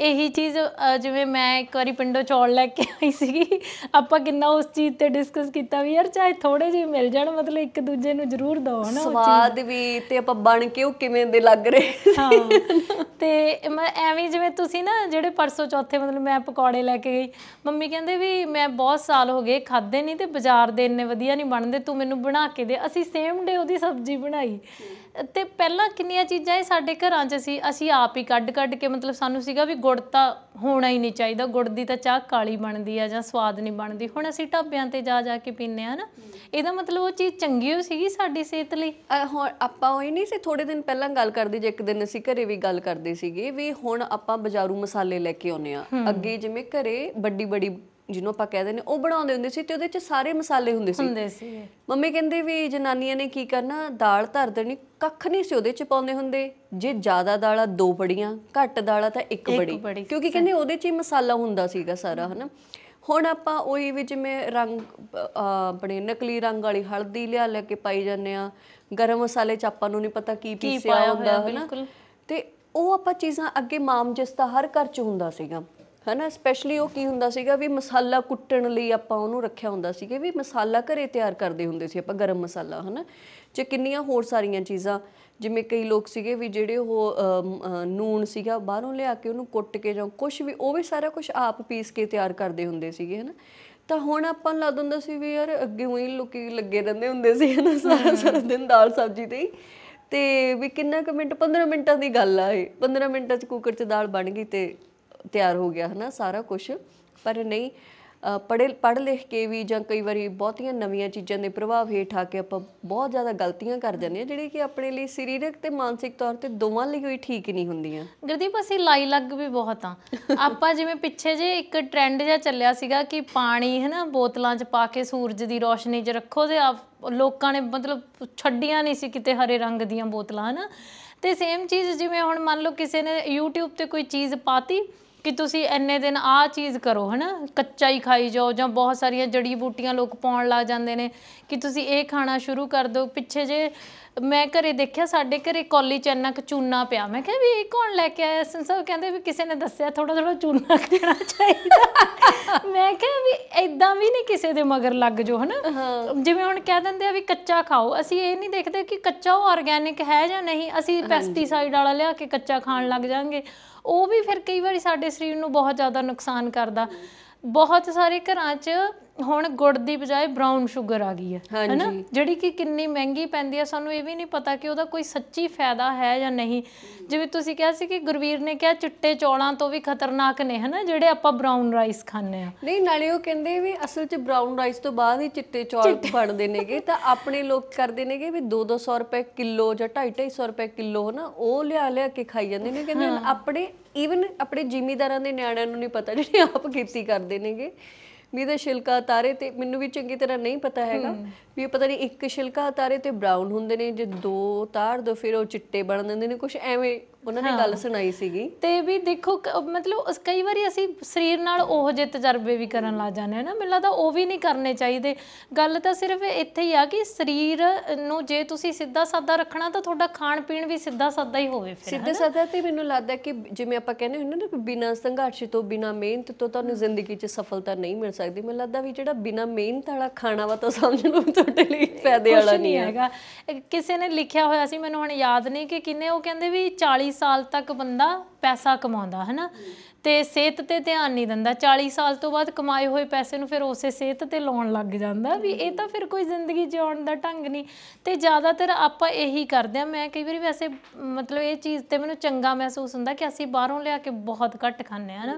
ਇਹੀ ਚੀਜ਼ ਜਿਵੇਂ ਮੈਂ ਇੱਕ ਵਾਰੀ ਪਿੰਡੋਂ ਚੌਲ ਲੈ ਕੇ ਆਈ ਸੀਗੀ ਆਪਾਂ ਕਿੰਨਾ ਉਸ ਚੀਜ਼ ਤੇ ਡਿਸਕਸ ਕੀਤਾ ਵੀ ਯਾਰ ਚਾਹੇ ਥੋੜੇ ਜਿਹੇ ਮਿਲ ਜਾਣ ਮਤਲਬ ਇੱਕ ਦੂਜੇ ਨੂੰ ਜ਼ਰੂਰ ਦਿਓ ਹਨਾ ਸਵਾਦ ਵੀ ਤੇ ਆਪਾਂ ਬਣ ਕੇ ਉਹ ਕਿਵੇਂ ਦੇ ਲੱਗ ਰਹੇ ਤੇ ਮੈਂ ਐਵੇਂ ਜਿਵੇਂ ਤੁਸੀਂ ਨਾ ਜਿਹੜੇ ਪਰਸੋਂ ਚੌਥੇ ਮਤਲਬ ਮੈਂ ਪਕੌੜੇ ਲੈ ਕੇ ਗਈ ਮੰਮੀ ਕਹਿੰਦੇ ਵੀ ਮੈਂ ਬਹੁਤ ਸਾਲ ਹੋ ਗਏ ਖਾਦੇ ਨਹੀਂ ਤੇ ਬਾਜ਼ਾਰ ਦੇ ਇੰਨੇ ਵਧੀਆ ਨਹੀਂ ਬਣਦੇ ਤੂੰ ਮੈਨੂੰ ਬਣਾ ਕੇ ਦੇ ਅਸੀਂ ਸੇਮ ਡੇ ਉਹਦੀ ਸਬਜ਼ੀ ਬਣਾਈ ਤੇ ਪਹਿਲਾਂ ਕਿੰਨੀਆਂ ਚੀਜ਼ਾਂ ਇਹ ਸਾਡੇ ਘਰਾਂ 'ਚ ਸੀ ਅਸੀਂ ਆਪ ਹੀ ਕੱਢ-ਕੱਢ ਕੇ ਮਤਲਬ ਸਾਨੂੰ ਸੀਗਾ ਵੀ ਗੁੜ ਤਾਂ ਹੋਣਾ ਹੀ ਨਹੀਂ ਚਾਹੀਦਾ ਗੁੜ ਦੀ ਤਾਂ ਚਾਹ ਕਾਲੀ ਬਣਦੀ ਆ ਜਾਂ ਸਵਾਦ ਨਹੀਂ ਬਣਦੀ ਹੁਣ ਅਸੀਂ ਢਾਬਿਆਂ ਤੇ ਜਾ ਜਾ ਕੇ ਪੀਨੇ ਆ ਨਾ ਇਹਦਾ ਮਤਲਬ ਉਹ ਚੀਜ਼ ਚੰਗੀ ਹੋ ਸੀਗੀ ਸਾਡੀ ਸਿਹਤ ਲਈ ਹੁਣ ਆਪਾਂ ਉਹ ਹੀ ਨਹੀਂ ਸੀ ਥੋੜੇ ਦਿਨ ਪਹਿਲਾਂ ਗੱਲ ਕਰਦੇ ਜੇ ਇੱਕ ਦਿਨ ਅਸੀਂ ਘਰੇ ਵੀ ਗੱਲ ਕਰਦੇ ਸੀਗੇ ਵੀ ਹੁਣ ਆਪਾਂ ਬਾਜ਼ਾਰੂ ਮਸਾਲੇ ਲੈ ਕੇ ਆਉਨੇ ਆ ਅੱਗੇ ਜਿਵੇਂ ਘਰੇ ਵੱਡੀ ਵੱਡੀ ਜਿਹਨੂੰ ਆਪਾਂ ਕਹਦੇ ਨੇ ਉਹ ਬਣਾਉਂਦੇ ਹੁੰਦੇ ਸੀ ਤੇ ਉਹਦੇ 'ਚ ਸਾਰੇ ਮਸਾਲੇ ਹੁੰਦੇ ਸੀ ਹੁੰਦੇ ਸੀ ਮੰਮੀ ਕਹਿੰਦੇ ਵੀ ਜਨਾਨੀਆਂ ਨੇ ਕੀ ਕਰਨਾ ਦਾਲ ਧਰ ਦੇਣੀ ਕੱਖ ਨਹੀਂ ਸੀ ਉਹਦੇ 'ਚ ਪਾਉਂਦੇ ਹੁੰਦੇ ਜੇ ਜ਼ਿਆਦਾ ਆ ਦੋ ਬੜੀਆਂ ਘੱਟ ਆ ਤਾਂ ਇੱਕ ਬੜੀ ਕਿਉਂਕਿ ਕਹਿੰਦੇ ਉਹਦੇ 'ਚ ਹੀ ਮਸਾਲਾ ਹੁੰਦਾ ਸੀਗਾ ਸਾਰਾ ਹਨਾ ਹੁਣ ਆਪਾਂ ਉਹੀ ਵੀ ਜਿਵੇਂ ਰੰਗ ਆਪਣੇ ਨਕਲੀ ਰੰਗ ਵਾਲੀ ਹਲਦੀ ਲਿਆ ਲੈ ਕੇ ਪਾਈ ਜਾਂਦੇ ਆ ਗਰਮ ਮਸਾਲੇ 'ਚ ਆਪਾਂ ਨੂੰ ਨਹੀਂ ਪਤਾ ਕੀ ਪੀਸਿਆ ਹੁੰਦਾ ਹਨਾ ਤੇ ਉਹ ਆਪਾਂ ਚੀਜ਼ਾਂ ਅੱਗੇ ਮਾਮ ਜਿਸ ਦਾ ਹਰ ਘਰ 'ਚ ਹੁੰਦਾ ਸੀਗਾ ਹਨਾ ਸਪੈਸ਼ਲੀ ਉਹ ਕੀ ਹੁੰਦਾ ਸੀਗਾ ਵੀ ਮਸਾਲਾ ਕੁੱਟਣ ਲਈ ਆਪਾਂ ਉਹਨੂੰ ਰੱਖਿਆ ਹੁੰਦਾ ਸੀ ਕਿ ਵੀ ਮਸਾਲਾ ਘਰੇ ਤਿਆਰ ਕਰਦੇ ਹੁੰਦੇ ਸੀ ਆਪਾਂ ਗਰਮ ਮਸਾਲਾ ਹਨਾ ਜੇ ਕਿੰਨੀਆਂ ਹੋਰ ਸਾਰੀਆਂ ਚੀਜ਼ਾਂ ਜਿਵੇਂ ਕਈ ਲੋਕ ਸੀਗੇ ਵੀ ਜਿਹੜੇ ਉਹ ਨੂਨ ਸੀਗਾ ਬਾਹਰੋਂ ਲਿਆ ਕੇ ਉਹਨੂੰ ਕੁੱਟ ਕੇ ਜਾਂ ਕੁਝ ਵੀ ਉਹ ਵੀ ਸਾਰਾ ਕੁਝ ਆਪ ਪੀਸ ਕੇ ਤਿਆਰ ਕਰਦੇ ਹੁੰਦੇ ਸੀਗੇ ਹਨਾ ਤਾਂ ਹੁਣ ਆਪਾਂ ਲਾ ਲੱਗਦਾ ਹੁੰਦਾ ਸੀ ਵੀ ਯਾਰ ਅੱਗੇ ਉਹੀ ਲੋਕੀ ਲੱਗੇ ਰਹਿੰਦੇ ਹੁੰਦੇ ਸੀ ਹਨਾ ਸਾਰਾ ਸਾਰਾ ਦਿਨ ਦਾਲ ਸਬਜ਼ੀ ਤੇ ਹੀ ਤੇ ਵੀ ਕਿੰਨਾ ਕੁ ਮਿੰਟ 15 ਮਿੰਟਾਂ ਦੀ ਗੱਲ ਆ ਇਹ 15 ਮਿੰਟਾਂ 'ਚ ਕੁੱਕਰ 'ਚ ਦਾਲ ਬਣ ਗਈ ਤੇ ਤਿਆਰ ਹੋ ਗਿਆ ਹਨਾ ਸਾਰਾ ਕੁਝ ਪਰ ਨਹੀਂ ਪੜੇ ਪੜ ਲਿਖ ਕੇ ਵੀ ਜਾਂ ਕਈ ਵਾਰੀ ਬਹੁਤੀਆਂ ਨਵੀਆਂ ਚੀਜ਼ਾਂ ਦੇ ਪ੍ਰਭਾਵ ਹੇਠ ਆ ਕੇ ਆਪਾਂ ਬਹੁਤ ਜ਼ਿਆਦਾ ਗਲਤੀਆਂ ਕਰ ਜਾਂਦੇ ਆ ਜਿਹੜੀ ਕਿ ਆਪਣੇ ਲਈ ਸਰੀਰਕ ਤੇ ਮਾਨਸਿਕ ਤੌਰ ਤੇ ਦੋਵਾਂ ਲਈ ਹੀ ਠੀਕ ਨਹੀਂ ਹੁੰਦੀਆਂ ਗਰਦੀਪ ਅਸੀਂ ਲਾਈ ਲੱਗ ਵੀ ਬਹੁਤ ਆ ਆਪਾਂ ਜਿਵੇਂ ਪਿੱਛੇ ਜੇ ਇੱਕ ਟ੍ਰੈਂਡ ਜਿਹਾ ਚੱਲਿਆ ਸੀਗਾ ਕਿ ਪਾਣੀ ਹਨਾ ਬੋਤਲਾਂ 'ਚ ਪਾ ਕੇ ਸੂਰਜ ਦੀ ਰੋਸ਼ਨੀ 'ਚ ਰੱਖੋ ਤੇ ਆ ਲੋਕਾਂ ਨੇ ਮਤਲਬ ਛੱਡੀਆਂ ਨਹੀਂ ਸੀ ਕਿਤੇ ਹਰੇ ਰੰਗ ਦੀਆਂ ਬੋਤਲਾਂ ਹਨਾ ਤੇ ਸੇਮ ਚੀਜ਼ ਜਿਵੇਂ ਹੁਣ ਮੰਨ ਲਓ ਕਿਸੇ ਨੇ YouTube ਤੇ ਕੋਈ ਚੀਜ਼ ਪਾਤੀ ਕਿ ਤੁਸੀਂ ਇੰਨੇ ਦਿਨ ਆਹ ਚੀਜ਼ ਕਰੋ ਹਨਾ ਕੱਚਾ ਹੀ ਖਾਈ ਜਾਓ ਜਾਂ ਬਹੁਤ ਸਾਰੀਆਂ ਜੜੀ ਬੂਟੀਆਂ ਲੋਕ ਪਾਉਣ ਲਾ ਜਾਂਦੇ ਨੇ ਕਿ ਤੁਸੀਂ ਇਹ ਖਾਣਾ ਸ਼ੁਰੂ ਕਰ ਦਿਓ ਪਿੱਛੇ ਜੇ ਮੈਂ ਘਰੇ ਦੇਖਿਆ ਸਾਡੇ ਘਰੇ ਕੋਲੀ ਚ ਇੰਨਾ ਚੂਨਾ ਪਿਆ ਮੈਂ ਕਿਹਾ ਵੀ ਇਹ ਕੌਣ ਲੈ ਕੇ ਆਇਆ ਸੰਸਾ ਕਹਿੰਦੇ ਵੀ ਕਿਸੇ ਨੇ ਦੱਸਿਆ ਥੋੜਾ ਥੋੜਾ ਚੂਨਾ [laughs] ਦੇਣਾ ਚਾਹੀਦਾ ਮੈਂ ਕਿਹਾ ਵੀ ਐਦਾਂ ਵੀ ਨਹੀਂ ਕਿਸੇ ਦੇ ਮਗਰ ਲੱਗ ਜੋ ਹਨਾ ਜਿਵੇਂ ਹੁਣ ਕਹਿ ਦਿੰਦੇ ਆ ਵੀ ਕੱਚਾ ਖਾਓ ਅਸੀਂ ਇਹ ਨਹੀਂ ਦੇਖਦੇ ਕਿ ਕੱਚਾ ਉਹ ਆਰਗੈਨਿਕ ਹੈ ਜਾਂ ਨਹੀਂ ਅਸੀਂ ਪੈਸਟੀਸਾਈਡ ਵਾਲਾ ਲਿਆ ਕੇ ਕੱਚਾ ਖਾਣ ਲੱਗ ਜਾਾਂਗੇ ਉਹ ਵੀ ਫਿਰ ਕਈ ਵਾਰੀ ਸਾਡੇ ਸਰੀਰ ਨੂੰ ਬਹੁਤ ਜ਼ਿਆਦਾ ਨੁਕਸਾਨ ਕਰਦਾ ਬਹੁਤ ਸਾਰੇ ਘਰਾਂ 'ਚ ਹੁਣ ਗੁੜ ਦੀ ਬਜਾਏ ਬ੍ਰਾਊਨ 슈ਗਰ ਆ ਗਈ ਹੈ ਹਨਾ ਜਿਹੜੀ ਕਿ ਕਿੰਨੀ ਮਹਿੰਗੀ ਪੈਂਦੀ ਆ ਸਾਨੂੰ ਇਹ ਵੀ ਨਹੀਂ ਪਤਾ ਕਿ ਉਹਦਾ ਕੋਈ ਸੱਚੀ ਫਾਇਦਾ ਹੈ ਜਾਂ ਨਹੀਂ ਜਿਵੇਂ ਤੁਸੀਂ ਕਿਹਾ ਸੀ ਕਿ ਗੁਰਵੀਰ ਨੇ ਕਿਹਾ ਚਿੱਟੇ ਚੌਲਾਂ ਤੋਂ ਵੀ ਖਤਰਨਾਕ ਨੇ ਹਨਾ ਜਿਹੜੇ ਆਪਾਂ ਬ੍ਰਾਊਨ ਰਾਈਸ ਖਾਂਦੇ ਆ ਨਹੀਂ ਨਾਲੇ ਉਹ ਕਹਿੰਦੇ ਵੀ ਅਸਲ 'ਚ ਬ੍ਰਾਊਨ ਰਾਈਸ ਤੋਂ ਬਾਅਦ ਹੀ ਚਿੱਟੇ ਚੌਲ ਬਣਦੇ ਨੇਗੇ ਤਾਂ ਆਪਣੇ ਲੋਕ ਕਰਦੇ ਨੇਗੇ ਵੀ 2-200 ਰੁਪਏ ਕਿਲੋ ਜਾਂ 250 ਰੁਪਏ ਕਿਲੋ ਹਨਾ ਉਹ ਲਿਆ ਲਿਆ ਕੇ ਖਾਈ ਜਾਂਦੇ ਨੇ ਕਹਿੰਦੇ ਆਪਣੇ ਈਵਨ ਆਪਣੇ ਜ਼ਿਮੀਦਾਰਾਂ ਦੇ ਨਿਆਣਿਆਂ ਨੂੰ ਨਹੀਂ ਪਤਾ ਜਿਹੜੇ ਆਪ ਖੇਤੀ ਕਰਦੇ ਨੇਗੇ ਵੀ ਇਹਦਾ ਛਿਲਕਾ ਤਾਰੇ ਤੇ ਮੈਨੂੰ ਵੀ ਚੰਗੀ ਤਰ੍ਹਾਂ ਨਹੀਂ ਪਤਾ ਹੈਗਾ ਵੀ ਪਤਾ ਨਹੀਂ ਇੱਕ ਛਿਲਕਾ ਤਾਰੇ ਤੇ ਬ੍ਰਾਊਨ ਹੁੰਦੇ ਨੇ ਜੇ ਦੋ ਤਾਰ ਦੋ ਫਿਰ ਉਹ ਚਿੱਟੇ ਬਣ ਜਾਂਦੇ ਨੇ ਕੁਝ ਐਵੇਂ ਉਹਨਾਂ ਨੇ ਗੱਲ ਸੁਣਾਈ ਸੀਗੀ ਤੇ ਵੀ ਦੇਖੋ ਮਤਲਬ ਉਸ ਕਈ ਵਾਰੀ ਅਸੀਂ ਸਰੀਰ ਨਾਲ ਉਹ ਜਿਹੇ ਤਜਰਬੇ ਵੀ ਕਰਨ ਲੱਗ ਜਾਂਦੇ ਆ ਨਾ ਮੈਨੂੰ ਲੱਗਦਾ ਉਹ ਵੀ ਨਹੀਂ ਕਰਨੇ ਚਾਹੀਦੇ ਗੱਲ ਤਾਂ ਸਿਰਫ ਇੱਥੇ ਹੀ ਆ ਕਿ ਸਰੀਰ ਨੂੰ ਜੇ ਤੁਸੀਂ ਸਿੱਧਾ ਸਾਦਾ ਰੱਖਣਾ ਤਾਂ ਤੁਹਾਡਾ ਖਾਣ ਪੀਣ ਵੀ ਸਿੱਧਾ ਸਾਦਾ ਹੀ ਹੋਵੇ ਫਿਰ ਸਿੱਧਾ ਸਾਦਾ ਤੇ ਮੈਨੂੰ ਲੱਗਦਾ ਕਿ ਜਿਵੇਂ ਆਪਾਂ ਕਹਿੰਦੇ ਹੁੰਦੇ ਨਾ ਬਿਨਾਂ ਸੰਘਰਸ਼ ਤੋਂ ਬਿਨਾਂ ਮਿਹਨਤ ਤੋਂ ਤੁਹਾਨੂੰ ਜ਼ਿੰਦਗੀ 'ਚ ਸਫਲਤਾ ਨਹੀਂ ਮਿਲ ਸਕਦੀ ਮੈਨੂੰ ਲੱਗਦਾ ਵੀ ਜਿਹੜਾ ਬਿਨਾਂ ਮਿਹਨਤ ਵਾਲਾ ਖਾਣਾ ਵਾ ਤਾਂ ਸਮਝ ਲਓ ਤੁਹਾਡੇ ਲਈ ਫਾਇਦੇ ਵਾਲਾ ਨਹੀਂ ਹੈਗਾ ਕਿਸੇ ਨੇ ਲਿਖਿਆ ਹੋਇਆ ਸੀ ਮੈਨੂੰ ਹੁਣ ਯਾਦ ਨਹੀਂ ਕਿ ਕਿੰਨੇ ਉਹ ਕਹਿੰਦੇ ਵੀ 40 40 ਸਾਲ ਤੱਕ ਬੰਦਾ ਪੈਸਾ ਕਮਾਉਂਦਾ ਹਨਾ ਤੇ ਸਿਹਤ ਤੇ ਧਿਆਨ ਨਹੀਂ ਦਿੰਦਾ 40 ਸਾਲ ਤੋਂ ਬਾਅਦ ਕਮਾਏ ਹੋਏ ਪੈਸੇ ਨੂੰ ਫਿਰ ਉਸੇ ਸਿਹਤ ਤੇ ਲਾਉਣ ਲੱਗ ਜਾਂਦਾ ਵੀ ਇਹ ਤਾਂ ਫਿਰ ਕੋਈ ਜ਼ਿੰਦਗੀ ਜਿਉਣ ਦਾ ਢੰਗ ਨਹੀਂ ਤੇ ਜ਼ਿਆਦਾਤਰ ਆਪਾਂ ਇਹੀ ਕਰਦੇ ਆ ਮੈਂ ਕਈ ਵਾਰੀ ਵੈਸੇ ਮਤਲਬ ਇਹ ਚੀਜ਼ ਤੇ ਮੈਨੂੰ ਚੰਗਾ ਮਹਿਸੂਸ ਹੁੰਦਾ ਕਿ ਅਸੀਂ ਬਾਹਰੋਂ ਲਿਆ ਕੇ ਬਹੁਤ ਘੱਟ ਖਾਂਦੇ ਆ ਹਨਾ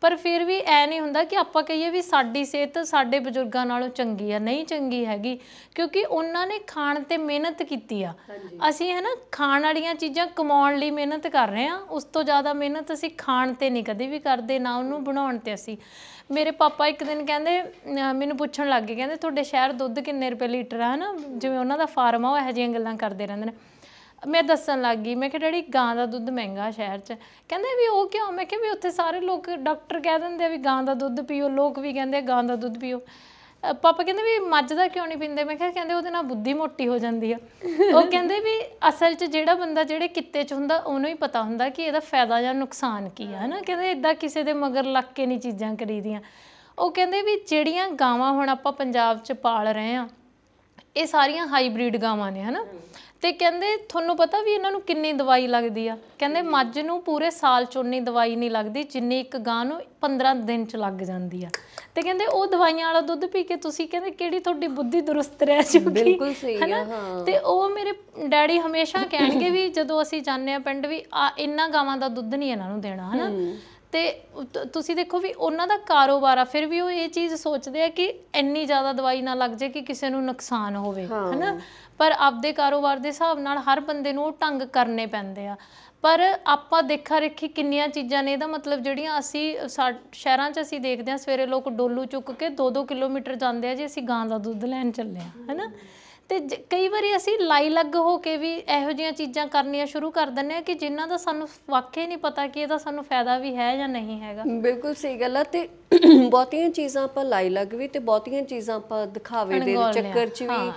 ਪਰ ਫਿਰ ਵੀ ਐ ਨਹੀਂ ਹੁੰਦਾ ਕਿ ਆਪਾਂ ਕਹੀਏ ਵੀ ਸਾਡੀ ਸਿਹਤ ਸਾਡੇ ਬਜ਼ੁਰਗਾਂ ਨਾਲੋਂ ਚੰਗੀ ਆ ਨਹੀਂ ਚੰਗੀ ਹੈਗੀ ਕਿਉਂਕਿ ਉਹਨਾਂ ਨੇ ਖਾਣ ਤੇ ਮਿਹਨਤ ਕੀਤੀ ਆ ਅਸੀਂ ਹੈ ਨਾ ਖਾਣ ਵਾਲੀਆਂ ਚੀਜ਼ਾਂ ਕਮਾਉਣ ਲਈ ਮਿਹਨਤ ਕਰ ਰਹੇ ਆ ਉਸ ਤੋਂ ਜ਼ਿਆਦਾ ਮਿਹਨਤ ਅਸੀਂ ਖਾਣ ਤੇ ਨਹੀਂ ਕਦੇ ਵੀ ਕਰਦੇ ਨਾ ਉਹਨੂੰ ਬਣਾਉਣ ਤੇ ਅਸੀਂ ਮੇਰੇ ਪਾਪਾ ਇੱਕ ਦਿਨ ਕਹਿੰਦੇ ਮੈਨੂੰ ਪੁੱਛਣ ਲੱਗ ਗਏ ਕਹਿੰਦੇ ਤੁਹਾਡੇ ਸ਼ਹਿਰ ਦੁੱਧ ਕਿੰਨੇ ਰੁਪਏ ਲੀਟਰ ਆ ਹਨਾ ਜਿਵੇਂ ਉਹਨਾਂ ਦਾ ਫਾਰਮ ਆ ਉਹ ਇਹੋ ਜਿਹੀਆਂ ਗੱਲਾਂ ਕਰਦੇ ਰਹਿੰਦੇ ਨੇ ਮੈਂ ਦੱਸਣ ਲੱਗ ਗਈ ਮੈਂ ਕਿਹਾ ਡੈਡੀ ਗਾਂ ਦਾ ਦੁੱਧ ਮਹਿੰਗਾ ਸ਼ਹਿਰ 'ਚ ਕਹਿੰਦੇ ਵੀ ਉਹ ਕਿਉਂ ਮੈਂ ਕਿਹਾ ਵੀ ਉੱਥੇ ਸਾਰੇ ਲੋਕ ਡਾਕਟਰ ਕਹਿ ਦਿੰਦੇ ਆ ਵੀ ਗਾਂ ਦਾ ਦੁੱਧ ਪੀਓ ਲੋਕ ਵੀ ਕਹਿੰਦੇ ਗਾਂ ਦਾ ਦੁੱਧ ਪੀਓ ਪਾਪਾ ਕਹਿੰਦੇ ਵੀ ਮੱਝ ਦਾ ਕਿਉਂ ਨਹੀਂ ਪੀਂਦੇ ਮੈਂ ਕਿਹਾ ਕਹਿੰਦੇ ਉਹਦੇ ਨਾਲ ਬੁੱਧੀ ਮੋਟੀ ਹੋ ਜਾਂਦੀ ਆ ਉਹ ਕਹਿੰਦੇ ਵੀ ਅਸਲ 'ਚ ਜਿਹੜਾ ਬੰਦਾ ਜਿਹੜੇ ਕਿੱਤੇ 'ਚ ਹੁੰਦਾ ਉਹਨੂੰ ਹੀ ਪਤਾ ਹੁੰਦਾ ਕਿ ਇਹਦਾ ਫਾਇਦਾ ਜਾਂ ਨੁਕਸਾਨ ਕੀ ਆ ਹਨਾ ਕਹਿੰਦੇ ਇਦਾਂ ਕਿਸੇ ਦੇ ਮਗਰ ਲੱਗ ਕੇ ਨਹੀਂ ਚੀਜ਼ਾਂ ਕਰੀਦੀਆਂ ਉਹ ਕਹਿੰਦੇ ਵੀ ਜਿਹੜੀਆਂ ਗਾਵਾਂ ਹੁਣ ਆਪਾਂ ਪੰਜਾਬ 'ਚ ਪਾਲ ਰਹੇ ਆ ਇਹ ਸਾਰੀਆਂ ਹਾਈਬ੍ਰਿਡ ਗਾਵਾਂ ਨੇ ਹਨਾ ਤੇ ਕਹਿੰਦੇ ਤੁਹਾਨੂੰ ਪਤਾ ਵੀ ਇਹਨਾਂ ਨੂੰ ਕਿੰਨੀ ਦਵਾਈ ਲੱਗਦੀ ਆ ਕਹਿੰਦੇ ਮੱਝ ਨੂੰ ਪੂਰੇ ਸਾਲ ਚ ਉਨੀ ਦਵਾਈ ਨਹੀਂ ਲੱਗਦੀ ਜਿੰਨੀ ਇੱਕ ਗਾਂ ਨੂੰ 15 ਦਿਨ ਚ ਲੱਗ ਜਾਂਦੀ ਆ ਤੇ ਕਹਿੰਦੇ ਉਹ ਦਵਾਈਆਂ ਵਾਲਾ ਦੁੱਧ ਪੀ ਕੇ ਤੁਸੀਂ ਕਹਿੰਦੇ ਕਿਹੜੀ ਤੁਹਾਡੀ ਬੁੱਧੀ ਦੁਰਸਤ ਰਹਿ ਚੁੱਕੀ ਬਿਲਕੁਲ ਸਹੀ ਆ ਹਾਂ ਤੇ ਉਹ ਮੇਰੇ ਡੈਡੀ ਹਮੇਸ਼ਾ ਕਹਿਣਗੇ ਵੀ ਜਦੋਂ ਅਸੀਂ ਜਾਂਦੇ ਆ ਪਿੰਡ ਵੀ ਆ ਇੰਨਾ ਗਾਵਾਂ ਦਾ ਦੁੱਧ ਨਹੀਂ ਇਹਨਾਂ ਨੂੰ ਦੇਣਾ ਹਨਾ ਤੇ ਤੁਸੀਂ ਦੇਖੋ ਵੀ ਉਹਨਾਂ ਦਾ ਕਾਰੋਬਾਰ ਆ ਫਿਰ ਵੀ ਉਹ ਇਹ ਚੀਜ਼ ਸੋਚਦੇ ਆ ਕਿ ਇੰਨੀ ਜ਼ਿਆਦਾ ਦਵਾਈ ਨਾ ਲੱਗ ਜੇ ਕਿ ਕਿਸੇ ਨੂੰ ਨੁਕਸਾਨ ਹੋਵੇ ਹਨਾ ਪਰ ਆਪਦੇ ਕਾਰੋਬਾਰ ਦੇ ਹਿਸਾਬ ਨਾਲ ਹਰ ਬੰਦੇ ਨੂੰ ਉਹ ਢੰਗ ਕਰਨੇ ਪੈਂਦੇ ਆ ਪਰ ਆਪਾਂ ਦੇਖਾ ਰੱਖੀ ਕਿੰਨੀਆਂ ਚੀਜ਼ਾਂ ਨੇ ਇਹਦਾ ਮਤਲਬ ਜਿਹੜੀਆਂ ਅਸੀਂ ਸ਼ਹਿਰਾਂ 'ਚ ਅਸੀਂ ਦੇਖਦੇ ਆ ਸਵੇਰੇ ਲੋਕ ਡੋਲੂ ਚੁੱਕ ਕੇ 2-2 ਕਿਲੋਮੀਟਰ ਜਾਂਦੇ ਆ ਜੇ ਅਸੀਂ ਗਾਂ ਦਾ ਦੁੱਧ ਲੈਣ ਚੱਲੇ ਆ ਹੈਨਾ ਤੇ ਕਈ ਵਾਰੀ ਅਸੀਂ ਲਾਈ ਲੱਗ ਹੋ ਕੇ ਵੀ ਇਹੋ ਜੀਆਂ ਚੀਜ਼ਾਂ ਕਰਨੀਆਂ ਸ਼ੁਰੂ ਕਰ ਦਿੰਨੇ ਆ ਕਿ ਜਿਨ੍ਹਾਂ ਦਾ ਸਾਨੂੰ ਵਾਕਿਆ ਨਹੀਂ ਪਤਾ ਕਿ ਇਹਦਾ ਸਾਨੂੰ ਫਾਇਦਾ ਵੀ ਹੈ ਜਾਂ ਨਹੀਂ ਹੈਗਾ ਬਿਲਕੁਲ ਸਹੀ ਗੱਲ ਆ ਤੇ ਬਹੁਤੀਆਂ ਚੀਜ਼ਾਂ ਆਪਾਂ ਲਾਈ ਲੱਗ ਵੀ ਤੇ ਬਹੁਤੀਆਂ ਚੀਜ਼ਾਂ ਆਪਾਂ ਦਿਖਾਵੇ ਦੇ ਚੱਕਰ 'ਚ ਵੀ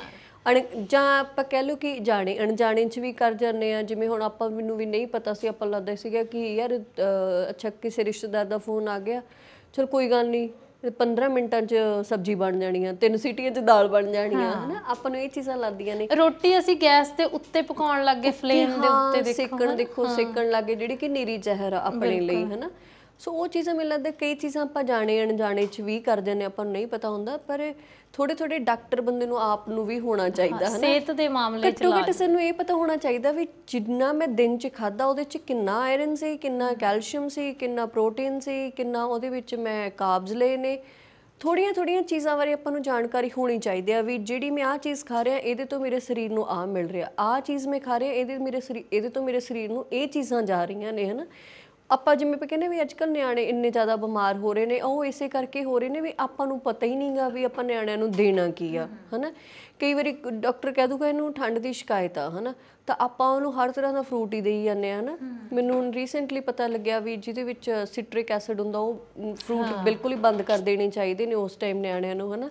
ਅਣ ਜਾਂ ਆਪਾਂ ਕਹਿ ਲਓ ਕਿ ਜਾਣੇ ਅਣਜਾਣੇ ਚ ਵੀ ਕਰ ਜਾਂਦੇ ਆ ਜਿਵੇਂ ਹੁਣ ਆਪਾਂ ਮੈਨੂੰ ਵੀ ਨਹੀਂ ਪਤਾ ਸੀ ਆਪਾਂ ਲੱਗਦਾ ਸੀਗਾ ਕਿ ਯਾਰ ਅੱਛਾ ਕਿਸੇ ਰਿਸ਼ਤੇਦਾਰ ਦਾ ਫੋਨ ਆ ਗਿਆ ਚਲ ਕੋਈ ਗੱਲ ਨਹੀਂ 15 ਮਿੰਟਾਂ 'ਚ ਸਬਜ਼ੀ ਬਣ ਜਾਣੀ ਆ ਤਿੰਨ ਸੀਟੀਆਂ 'ਚ ਦਾਲ ਬਣ ਜਾਣੀ ਆ ਹਨਾ ਆਪਾਂ ਨੂੰ ਇਹ ਚੀਜ਼ਾਂ ਲੱਗਦੀਆਂ ਨੇ ਰੋਟੀ ਅਸੀਂ ਗੈਸ ਤੇ ਉੱਤੇ ਪਕਾਉਣ ਲੱਗੇ ਫਲੇਮ ਦੇ ਉੱਤੇ ਦੇਖੋ ਸੇਕਣ ਦੇਖੋ ਸੇਕਣ ਲੱਗੇ ਜਿਹੜੀ ਕਿ ਨੀਰੀ ਜ਼ਹਿਰ ਆ ਆਪਣੇ ਲਈ ਹਨਾ ਸੋ ਉਹ ਚੀਜ਼ਾਂ ਮੈਨੂੰ ਲੱਗਦਾ ਕਈ ਚੀਜ਼ਾਂ ਆਪਾਂ ਜਾਣੇ ਅਣਜਾਣੇ ਚ ਵੀ ਕਰ ਜਾਂਦੇ ਆਪਾਂ ਨੂੰ ਨਹੀਂ ਪਤਾ ਹੁੰਦਾ ਪਰ ਥੋੜੇ ਥੋੜੇ ਡਾਕਟਰ ਬੰਦੇ ਨੂੰ ਆਪ ਨੂੰ ਵੀ ਹੋਣਾ ਚਾਹੀਦਾ ਹੈ ਨਾ ਸਿਹਤ ਦੇ ਮਾਮਲੇ ਚ ਘੱਟੋ ਘੱਟ ਸਾਨੂੰ ਇਹ ਪਤਾ ਹੋਣਾ ਚਾਹੀਦਾ ਵੀ ਜਿੰਨਾ ਮੈਂ ਦਿਨ ਚ ਖਾਦਾ ਉਹਦੇ ਚ ਕਿੰਨਾ ਆਇਰਨ ਸੀ ਕਿੰਨਾ ਕੈਲਸ਼ੀਅਮ ਸੀ ਕਿੰਨਾ ਪ੍ਰੋਟੀਨ ਸੀ ਕਿੰਨਾ ਉਹਦੇ ਵਿੱਚ ਮੈਂ ਕਾਰਬਸ ਲਏ ਨੇ ਥੋੜੀਆਂ ਥੋੜੀਆਂ ਚੀਜ਼ਾਂ ਬਾਰੇ ਆਪਾਂ ਨੂੰ ਜਾਣਕਾਰੀ ਹੋਣੀ ਚਾਹੀਦੀ ਆ ਵੀ ਜਿਹੜੀ ਮੈਂ ਆਹ ਚੀਜ਼ ਖਾ ਰਿਹਾ ਇਹਦੇ ਤੋਂ ਮੇਰੇ ਸਰੀਰ ਨੂੰ ਆ ਮਿਲ ਰਿਹਾ ਆਹ ਚੀਜ਼ ਮੈਂ ਖਾ ਰਿਹਾ ਇਹਦੇ ਮੇਰੇ ਸਰੀਰ ਇਹਦੇ ਤੋਂ ਮੇਰੇ ਸਰੀਰ ਨੂੰ ਇਹ ਚੀਜ਼ਾਂ ਜਾ ਰਹੀਆਂ ਨੇ ਹਨਾ ਆਪਾਂ ਜਿਵੇਂ ਆਪਾਂ ਕਹਿੰਦੇ ਵੀ ਅੱਜ ਕੱਲ ਨਿਆਣੇ ਇੰਨੇ ਜ਼ਿਆਦਾ ਬਿਮਾਰ ਹੋ ਰਹੇ ਨੇ ਉਹ ਇਸੇ ਕਰਕੇ ਹੋ ਰਹੇ ਨੇ ਵੀ ਆਪਾਂ ਨੂੰ ਪਤਾ ਹੀ ਨਹੀਂਗਾ ਵੀ ਆਪਾਂ ਨਿਆਣਿਆਂ ਨੂੰ ਦੇਣਾ ਕੀ ਆ ਹਨਾ ਕਈ ਵਾਰੀ ਡਾਕਟਰ ਕਹਿ ਦੂਗਾ ਇਹਨੂੰ ਠੰਡ ਦੀ ਸ਼ਿਕਾਇਤ ਆ ਹਨਾ ਤਾਂ ਆਪਾਂ ਉਹਨੂੰ ਹਰ ਤਰ੍ਹਾਂ ਦਾ ਫਰੂਟ ਹੀ ਦੇਈ ਜਾਂਦੇ ਆ ਹਨਾ ਮੈਨੂੰ ਹੁਣ ਰੀਸੈਂਟਲੀ ਪਤਾ ਲੱਗਿਆ ਵੀ ਜਿਹਦੇ ਵਿੱਚ ਸਿਟ੍ਰਿਕ ਐਸਿਡ ਹੁੰਦਾ ਉਹ ਫਰੂਟ ਬਿਲਕੁਲ ਹੀ ਬੰਦ ਕਰ ਦੇਣੇ ਚਾਹੀਦੇ ਨੇ ਉਸ ਟਾਈਮ ਨਿਆਣਿਆਂ ਨੂੰ ਹਨਾ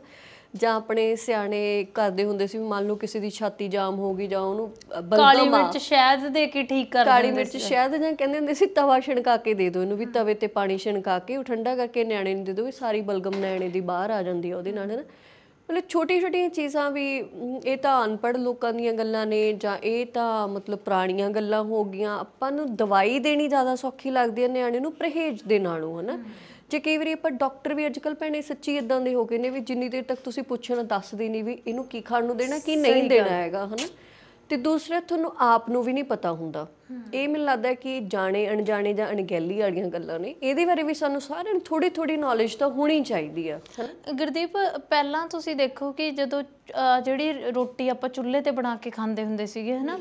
ਜਾਂ ਆਪਣੇ ਸਿਆਣੇ ਕਰਦੇ ਹੁੰਦੇ ਸੀ ਮੰਨ ਲਓ ਕਿਸੇ ਦੀ ਛਾਤੀ ਜਾਮ ਹੋ ਗਈ ਜਾਂ ਉਹਨੂੰ ਬਲਗਮ ਕਾਲੀ ਮਿਰਚ ਸ਼ਹਿਦ ਦੇ ਕੇ ਠੀਕ ਕਰ ਕਾਲੀ ਮਿਰਚ ਸ਼ਹਿਦ ਜਾਂ ਕਹਿੰਦੇ ਹੁੰਦੇ ਸੀ ਤਵਾ ਛਣਕਾ ਕੇ ਦੇ ਦਿਓ ਇਹਨੂੰ ਵੀ ਤਵੇ ਤੇ ਪਾਣੀ ਛਣਕਾ ਕੇ ਉਹ ਠੰਡਾ ਕਰਕੇ ਨਿਆਣੇ ਨੂੰ ਦੇ ਦਿਓ ਵੀ ਸਾਰੀ ਬਲਗਮ ਨਿਆਣੇ ਦੀ ਬਾਹਰ ਆ ਜਾਂਦੀ ਹੈ ਉਹਦੇ ਨਾਲ ਨਾ ਮਤਲਬ ਛੋਟੀ-ਛੋਟੀਆਂ ਚੀਜ਼ਾਂ ਵੀ ਇਹ ਤਾਂ ਅਨਪੜ੍ਹ ਲੋਕਾਂ ਦੀਆਂ ਗੱਲਾਂ ਨੇ ਜਾਂ ਇਹ ਤਾਂ ਮਤਲਬ ਪੁਰਾਣੀਆਂ ਗੱਲਾਂ ਹੋ ਗਈਆਂ ਆਪਾਂ ਨੂੰ ਦਵਾਈ ਦੇਣੀ ਜ਼ਿਆਦਾ ਸੌਖੀ ਲੱਗਦੀ ਹੈ ਨਿਆਣੇ ਨੂੰ ਪਰਹੇਜ਼ ਦੇ ਨਾਲੋਂ ਹਨਾ ਜੇ ਕਈ ਵਾਰੀ ਆਪਾਂ ਡਾਕਟਰ ਵੀ ਅੱਜਕੱਲ ਪੈਣੇ ਸੱਚੀ ਇਦਾਂ ਦੇ ਹੋ ਗਏ ਨੇ ਵੀ ਜਿੰਨੀ ਦੇਰ ਤੱਕ ਤੁਸੀਂ ਪੁੱਛਣਾ ਦੱਸਦੇ ਨਹੀਂ ਵੀ ਇਹਨੂੰ ਕੀ ਖਾਣ ਨੂੰ ਦੇਣਾ ਕੀ ਨਹੀਂ ਦੇਣਾ ਹੈਗਾ ਹਨਾ ਤੇ ਦੂਸਰੇ ਤੁਹਾਨੂੰ ਆਪ ਨੂੰ ਵੀ ਨਹੀਂ ਪਤਾ ਹੁੰਦਾ ਇਹ ਮੈਨੂੰ ਲੱਗਦਾ ਕਿ ਜਾਣੇ ਅਣਜਾਣੇ ਜਾਂ ਅਣਗਹਿਲੀ ਵਾਲੀਆਂ ਗੱਲਾਂ ਨੇ ਇਹਦੇ ਬਾਰੇ ਵੀ ਸਾਨੂੰ ਸਾਰਿਆਂ ਨੂੰ ਥੋੜੀ ਥੋੜੀ ਨੌਲੇਜ ਤਾਂ ਹੋਣੀ ਚਾਹੀਦੀ ਆ ਗੁਰਦੀਪ ਪਹਿਲਾਂ ਤੁਸੀਂ ਦੇਖੋ ਕਿ ਜਦੋਂ ਜਿਹੜੀ ਰੋਟੀ ਆਪਾਂ ਚੁੱਲ੍ਹੇ ਤੇ ਬਣਾ ਕੇ ਖਾਂਦੇ ਹੁੰਦੇ ਸੀਗੇ ਹਨਾ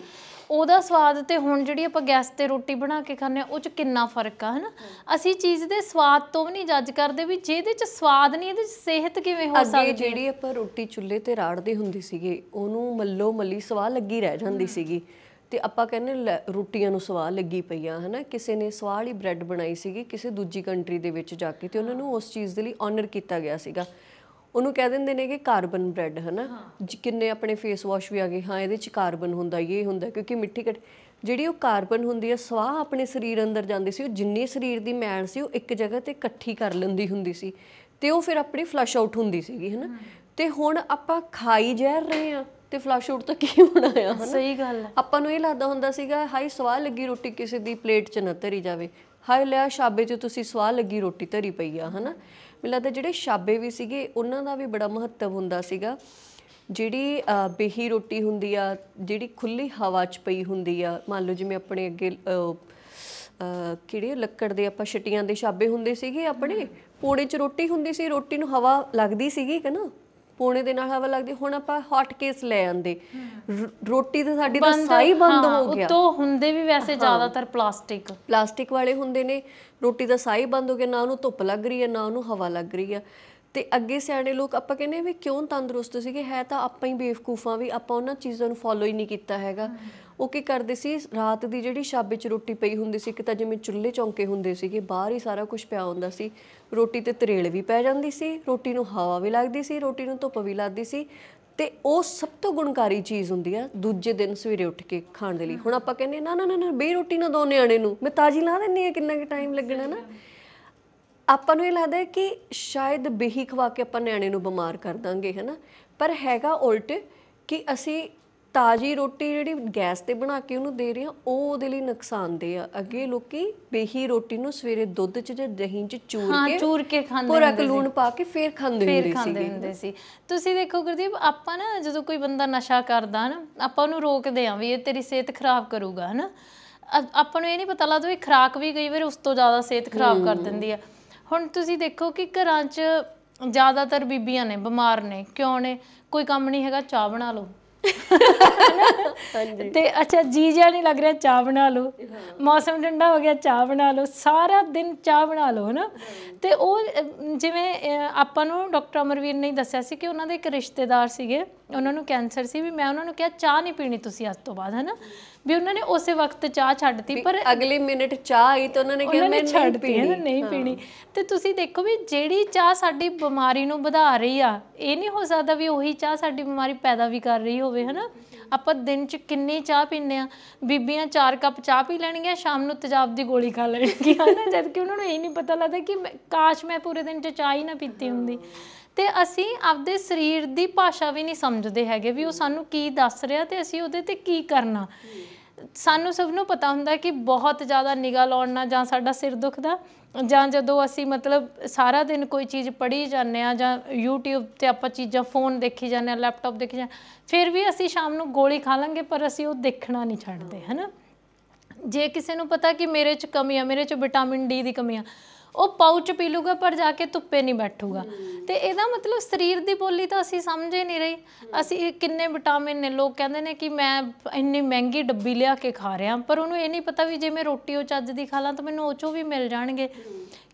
ਉਹਦਾ ਸਵਾਦ ਤੇ ਹੁਣ ਜਿਹੜੀ ਆਪਾਂ ਗੈਸ ਤੇ ਰੋਟੀ ਬਣਾ ਕੇ ਖਾਂਦੇ ਆ ਉਹ ਚ ਕਿੰਨਾ ਫਰਕ ਆ ਹਨਾ ਅਸੀਂ ਚੀਜ਼ ਦੇ ਸਵਾਦ ਤੋਂ ਵੀ ਨਹੀਂ ਜੱਜ ਕਰਦੇ ਵੀ ਜਿਹਦੇ ਚ ਸਵਾਦ ਨਹੀਂ ਇਹਦੇ ਚ ਸਿਹਤ ਕਿਵੇਂ ਹੋ ਸਕਦੀ ਹੈ ਜਿਹੜੀ ਆਪਾਂ ਰੋਟੀ ਚੁੱਲ੍ਹੇ ਤੇ ਰਾੜਦੇ ਹੁੰਦੀ ਸੀਗੇ ਉਹਨੂੰ ਮੱਲੋ ਮੱਲੀ ਸਵਾਹ ਲੱਗੀ ਰਹਿ ਜਾਂਦੀ ਸੀਗੀ ਤੇ ਆਪਾਂ ਕਹਿੰਦੇ ਰੋਟੀਆਂ ਨੂੰ ਸਵਾਹ ਲੱਗੀ ਪਈਆਂ ਹਨਾ ਕਿਸੇ ਨੇ ਸਵਾਹ ਵਾਲੀ ਬ੍ਰੈਡ ਬਣਾਈ ਸੀਗੀ ਕਿਸੇ ਦੂਜੀ ਕੰਟਰੀ ਦੇ ਵਿੱਚ ਜਾ ਕੇ ਤੇ ਉਹਨਾਂ ਨੂੰ ਉਸ ਚੀਜ਼ ਦੇ ਲਈ ਆਨਰ ਕੀਤਾ ਗਿਆ ਸੀਗਾ ਉਹਨੂੰ ਕਹਿ ਦਿੰਦੇ ਨੇ ਕਿ ਕਾਰਬਨ ਬ੍ਰੈਡ ਹਨਾ ਕਿੰਨੇ ਆਪਣੇ ਫੇਸ ਵਾਸ਼ ਵੀ ਆ ਗਏ ਹਾਂ ਇਹਦੇ ਚ ਕਾਰਬਨ ਹੁੰਦਾ ਇਹ ਹੁੰਦਾ ਕਿਉਂਕਿ ਮਿੱਠੀ ਘਟ ਜਿਹੜੀ ਉਹ ਕਾਰਬਨ ਹੁੰਦੀ ਹੈ ਸਵਾਹ ਆਪਣੇ ਸਰੀਰ ਅੰਦਰ ਜਾਂਦੀ ਸੀ ਉਹ ਜਿੰਨੀ ਸਰੀਰ ਦੀ ਮੈਲ ਸੀ ਉਹ ਇੱਕ ਜਗ੍ਹਾ ਤੇ ਇਕੱਠੀ ਕਰ ਲੈਂਦੀ ਹੁੰਦੀ ਸੀ ਤੇ ਉਹ ਫਿਰ ਆਪਣੀ ਫਲਸ਼ ਆਊਟ ਹੁੰਦੀ ਸੀਗੀ ਹਨਾ ਤੇ ਹੁਣ ਆਪਾਂ ਖਾਈ ਜ਼ਹਿਰ ਰਹੇ ਆ ਤੇ ਫਲਸ਼ ਆਊਟ ਤਾਂ ਕੀ ਹੋਣਾ ਆ ਹਨਾ ਸਹੀ ਗੱਲ ਹੈ ਆਪਾਂ ਨੂੰ ਇਹ ਲੱਗਦਾ ਹੁੰਦਾ ਸੀਗਾ ਹਾਈ ਸਵਾਹ ਲੱਗੀ ਰੋਟੀ ਕਿਸੇ ਦੀ ਪਲੇਟ 'ਚ ਨਾ ਧਰੀ ਜਾਵੇ ਹਾਈ ਲਿਆ ਸ਼ਾਬੇ 'ਚ ਤੁਸੀਂ ਸਵਾਹ ਲੱਗੀ ਰੋਟੀ ਧਰੀ ਪਈ ਆ ਹਨਾ ਮੈਨੂੰ ਲੱਗਦਾ ਜਿਹੜੇ ਛਾਬੇ ਵੀ ਸੀਗੇ ਉਹਨਾਂ ਦਾ ਵੀ ਬੜਾ ਮਹੱਤਵ ਹੁੰਦਾ ਸੀਗਾ ਜਿਹੜੀ ਬੇਹੀ ਰੋਟੀ ਹੁੰਦੀ ਆ ਜਿਹੜੀ ਖੁੱਲੀ ਹਵਾ 'ਚ ਪਈ ਹੁੰਦੀ ਆ ਮੰਨ ਲਓ ਜਿਵੇਂ ਆਪਣੇ ਅੱਗੇ ਕਿਹੜੇ ਲੱਕੜ ਦੇ ਆਪਾਂ ਛਟੀਆਂ ਦੇ ਛਾਬੇ ਹੁੰਦੇ ਸੀਗੇ ਆਪਣੇ ਪੋੜੇ 'ਚ ਰੋਟੀ ਹੁੰਦੀ ਸੀ ਰੋਟੀ ਨੂੰ ਹਵਾ ਲੱਗਦੀ ਸੀਗੀ ਕਿ ਨਾ ਪੋਣੇ ਦੇ ਨਾਲ ਹਵਾ ਲੱਗਦੀ ਹੁਣ ਆਪਾਂ ਹੌਟ ਕੇਸ ਲੈ ਆਂਦੇ ਰੋਟੀ ਤੇ ਸਾਡੀ ਤਾਂ ਸਾਈ ਬੰਦ ਹੋ ਗਿਆ ਉਤੋਂ ਹੁੰਦੇ ਵੀ ਵੈਸੇ ਜ਼ਿਆਦਾਤਰ ਪਲਾਸਟਿਕ ਪਲਾਸਟਿਕ ਵਾਲੇ ਹੁੰਦੇ ਨੇ ਰੋਟੀ ਦਾ ਸਾਈ ਬੰਦ ਹੋ ਗਿਆ ਨਾ ਉਹਨੂੰ ਧੁੱਪ ਲੱਗ ਰਹੀ ਹੈ ਨਾ ਉਹਨੂੰ ਹਵਾ ਲੱਗ ਰਹੀ ਹੈ ਤੇ ਅੱਗੇ ਸਿਆਣੇ ਲੋਕ ਆਪਾਂ ਕਹਿੰਦੇ ਵੀ ਕਿਉਂ ਤੰਦਰੁਸਤ ਸੀਗੇ ਹੈ ਤਾਂ ਆਪਾਂ ਹੀ ਬੇਵਕੂਫਾਂ ਵੀ ਆਪਾਂ ਉਹਨਾਂ ਚੀਜ਼ਾਂ ਨੂੰ ਫੋਲੋ ਹੀ ਨਹੀਂ ਕੀਤਾ ਹੈਗਾ ਉਹ ਕੀ ਕਰਦੇ ਸੀ ਰਾਤ ਦੀ ਜਿਹੜੀ ਛਾਬੇ ਚ ਰੋਟੀ ਪਈ ਹੁੰਦੀ ਸੀ ਕਿ ਤਾਂ ਜਿਵੇਂ ਚੁੱਲ੍ਹੇ ਚੌਂਕੇ ਹੁੰਦੇ ਸੀਗੇ ਬਾਹਰ ਹੀ ਸਾਰਾ ਕੁਝ ਪਿਆ ਹੁੰਦਾ ਸੀ ਰੋਟੀ ਤੇ ਤਰੇਲ ਵੀ ਪੈ ਜਾਂਦੀ ਸੀ ਰੋਟੀ ਨੂੰ ਹਵਾ ਵੀ ਲੱਗਦੀ ਸੀ ਰੋਟੀ ਨੂੰ ਧੁੱਪ ਵੀ ਲੱਗਦੀ ਸੀ ਤੇ ਉਹ ਸਭ ਤੋਂ ਗੁਣਕਾਰੀ ਚੀਜ਼ ਹੁੰਦੀ ਆ ਦੂਜੇ ਦਿਨ ਸਵੇਰੇ ਉੱਠ ਕੇ ਖਾਣ ਦੇ ਲਈ ਹੁਣ ਆਪਾਂ ਕਹਿੰਦੇ ਨਾ ਨਾ ਨਾ ਬੇ ਰੋਟੀ ਨਾ ਦੋ ਨਿਆਣੇ ਨੂੰ ਮੈਂ ਤਾਜੀ ਲਾ ਦਿੰਨੀ ਆ ਕਿੰਨਾ ਕਿ ਟਾਈਮ ਲੱਗਣਾ ਨਾ ਆਪਾਂ ਨੂੰ ਇਹ ਲੱਗਦਾ ਕਿ ਸ਼ਾਇਦ ਬੇਹੀ ਖਵਾ ਕੇ ਆਪਾਂ ਨਿਆਣੇ ਨੂੰ ਬਿਮਾਰ ਕਰ ਦਾਂਗੇ ਹਨਾ ਪਰ ਹੈਗਾ ਉਲਟ ਕਿ ਅਸੀਂ ਤਾਜੀ ਰੋਟੀ ਜਿਹੜੀ ਗੈਸ ਤੇ ਬਣਾ ਕੇ ਉਹਨੂੰ ਦੇ ਰਹੇ ਆ ਉਹ ਉਹਦੇ ਲਈ ਨੁਕਸਾਨਦੇ ਆ ਅੱਗੇ ਲੋਕੀ ਬੇਹੀ ਰੋਟੀ ਨੂੰ ਸਵੇਰੇ ਦੁੱਧ 'ਚ ਜਾਂ ਦਹੀਂ 'ਚ ਚੂਰ ਕੇ ਚੂਰ ਕੇ ਖਾਂਦੇ ਪੂਰਾ ਲੂਣ ਪਾ ਕੇ ਫੇਰ ਖਾਂਦੇ ਹੁੰਦੇ ਸੀ ਫੇਰ ਖਾਂਦੇ ਹੁੰਦੇ ਸੀ ਤੁਸੀਂ ਦੇਖੋ ਗੁਰਦੀਪ ਆਪਾਂ ਨਾ ਜਦੋਂ ਕੋਈ ਬੰਦਾ ਨਸ਼ਾ ਕਰਦਾ ਨਾ ਆਪਾਂ ਉਹਨੂੰ ਰੋਕਦੇ ਆ ਵੀ ਇਹ ਤੇਰੀ ਸਿਹਤ ਖਰਾਬ ਕਰੂਗਾ ਹਨਾ ਆਪਾਂ ਨੂੰ ਇਹ ਨਹੀਂ ਪਤਾ ਲੱਗਦਾ ਵੀ ਖਰਾਕ ਵੀ ਕਈ ਵਾਰ ਉਸ ਤੋਂ ਜ਼ਿਆਦਾ ਸਿਹਤ ਖਰਾਬ ਕਰ ਦਿੰਦੀ ਆ ਹੁਣ ਤੁਸੀਂ ਦੇਖੋ ਕਿ ਘਰਾਂ 'ਚ ਜ਼ਿਆਦਾਤਰ ਬੀਬੀਆਂ ਨੇ ਬਿਮਾਰ ਨੇ ਕਿਉਂ ਨੇ ਕੋਈ ਕੰਮ ਨਹੀਂ ਹੈਗਾ ਚਾਹ ਬਣਾ ਲਓ ਹਾਂਜੀ ਤੇ ਅੱਛਾ ਜੀ ਜਿਆ ਨਹੀਂ ਲੱਗ ਰਿਹਾ ਚਾਹ ਬਣਾ ਲਓ ਮੌਸਮ ਠੰਡਾ ਹੋ ਗਿਆ ਚਾਹ ਬਣਾ ਲਓ ਸਾਰਾ ਦਿਨ ਚਾਹ ਬਣਾ ਲਓ ਹਨਾ ਤੇ ਉਹ ਜਿਵੇਂ ਆਪਾਂ ਨੂੰ ਡਾਕਟਰ ਅਮਰਵੀਰ ਨੇ ਦੱਸਿਆ ਸੀ ਕਿ ਉਹਨਾਂ ਦੇ ਇੱਕ ਰਿਸ਼ਤੇਦਾਰ ਸੀਗੇ ਉਹਨਾਂ ਨੂੰ ਕੈਂਸਰ ਸੀ ਵੀ ਮੈਂ ਉਹਨਾਂ ਨੂੰ ਕਿਹਾ ਚਾਹ ਨਹੀਂ ਪੀਣੀ ਤੁਸੀਂ ਅੱਜ ਤੋਂ ਬਾਅਦ ਹਨਾ ਵੀ ਉਹਨਾਂ ਨੇ ਉਸੇ ਵਕਤ ਚਾਹ ਛੱਡਤੀ ਪਰ ਅਗਲੇ ਮਿੰਟ ਚਾਹ ਆਈ ਤਾਂ ਉਹਨਾਂ ਨੇ ਕਿਹਾ ਮੈਂ ਛੱਡ ਪੀਣੀ ਨਹੀਂ ਪੀਣੀ ਤੇ ਤੁਸੀਂ ਦੇਖੋ ਵੀ ਜਿਹੜੀ ਚਾਹ ਸਾਡੀ ਬਿਮਾਰੀ ਨੂੰ ਵਧਾ ਰਹੀ ਆ ਇਹ ਨਹੀਂ ਹੋ ਸਕਦਾ ਵੀ ਉਹੀ ਚਾਹ ਸਾਡੀ ਬਿਮਾਰੀ ਪੈਦਾ ਵੀ ਕਰ ਰਹੀ ਹੋਵੇ ਹਨਾ ਆਪਾਂ ਦਿਨ ਚ ਕਿੰਨੀ ਚਾਹ ਪੀਂਦੇ ਆ ਬੀਬੀਆਂ 4 ਕੱਪ ਚਾਹ ਪੀ ਲੈਣਗੀਆਂ ਸ਼ਾਮ ਨੂੰ ਤੇਜ਼ਾਬ ਦੀ ਗੋਲੀ ਖਾ ਲੈਣਗੀਆਂ ਹਨਾ ਜਦ ਕਿ ਉਹਨਾਂ ਨੂੰ ਇਹ ਨਹੀਂ ਪਤਾ ਲੱਗਦਾ ਕਿ ਕਾਸ਼ ਮੈਂ ਪੂਰੇ ਦਿਨ ਚ ਚਾਹ ਹੀ ਨਾ ਪੀਤੀ ਹੁੰਦੀ ਤੇ ਅਸੀਂ ਆਪਦੇ ਸਰੀਰ ਦੀ ਭਾਸ਼ਾ ਵੀ ਨਹੀਂ ਸਮਝਦੇ ਹੈਗੇ ਵੀ ਉਹ ਸਾਨੂੰ ਕੀ ਦੱਸ ਰਿਹਾ ਤੇ ਅਸੀਂ ਉਹਦੇ ਤੇ ਕੀ ਕਰਨਾ ਸਾਨੂੰ ਸਭ ਨੂੰ ਪਤਾ ਹੁੰਦਾ ਕਿ ਬਹੁਤ ਜ਼ਿਆਦਾ ਨਿਗਾ ਲਾਉਣ ਨਾਲ ਜਾਂ ਸਾਡਾ ਸਿਰ ਦੁਖਦਾ ਜਾਂ ਜਦੋਂ ਅਸੀਂ ਮਤਲਬ ਸਾਰਾ ਦਿਨ ਕੋਈ ਚੀਜ਼ ਪੜ੍ਹੀ ਜਾਂਦੇ ਆ ਜਾਂ YouTube ਤੇ ਆਪਾਂ ਚੀਜ਼ਾਂ ਫੋਨ ਦੇਖੀ ਜਾਂਦੇ ਆ ਲੈਪਟਾਪ ਦੇਖੀ ਜਾਂ ਫਿਰ ਵੀ ਅਸੀਂ ਸ਼ਾਮ ਨੂੰ ਗੋਲੀ ਖਾ ਲਾਂਗੇ ਪਰ ਅਸੀਂ ਉਹ ਦੇਖਣਾ ਨਹੀਂ ਛੱਡਦੇ ਹਨਾ ਜੇ ਕਿਸੇ ਨੂੰ ਪਤਾ ਕਿ ਮੇਰੇ 'ਚ ਕਮੀ ਆ ਮੇਰੇ 'ਚ ਵਿਟਾਮਿਨ ਡੀ ਦੀ ਕਮੀ ਆ ਉਹ ਪਾਉਚ ਪੀ ਲੂਗਾ ਪਰ ਜਾ ਕੇ ਧੁੱਪੇ ਨਹੀਂ ਬੈਠੂਗਾ ਤੇ ਇਹਦਾ ਮਤਲਬ ਸਰੀਰ ਦੀ ਬੋਲੀ ਤਾਂ ਅਸੀਂ ਸਮਝੇ ਨਹੀਂ ਰਹੀ ਅਸੀਂ ਕਿੰਨੇ ਵਿਟਾਮਿਨ ਨੇ ਲੋਕ ਕਹਿੰਦੇ ਨੇ ਕਿ ਮੈਂ ਇੰਨੀ ਮਹਿੰਗੀ ਡੱਬੀ ਲਿਆ ਕੇ ਖਾ ਰਿਹਾ ਪਰ ਉਹਨੂੰ ਇਹ ਨਹੀਂ ਪਤਾ ਵੀ ਜੇ ਮੈਂ ਰੋਟੀ ਉਹ ਚੱਜ ਦੀ ਖਾ ਲਾਂ ਤਾਂ ਮੈਨੂੰ ਉਹ ਚੋਂ ਵੀ ਮਿਲ ਜਾਣਗੇ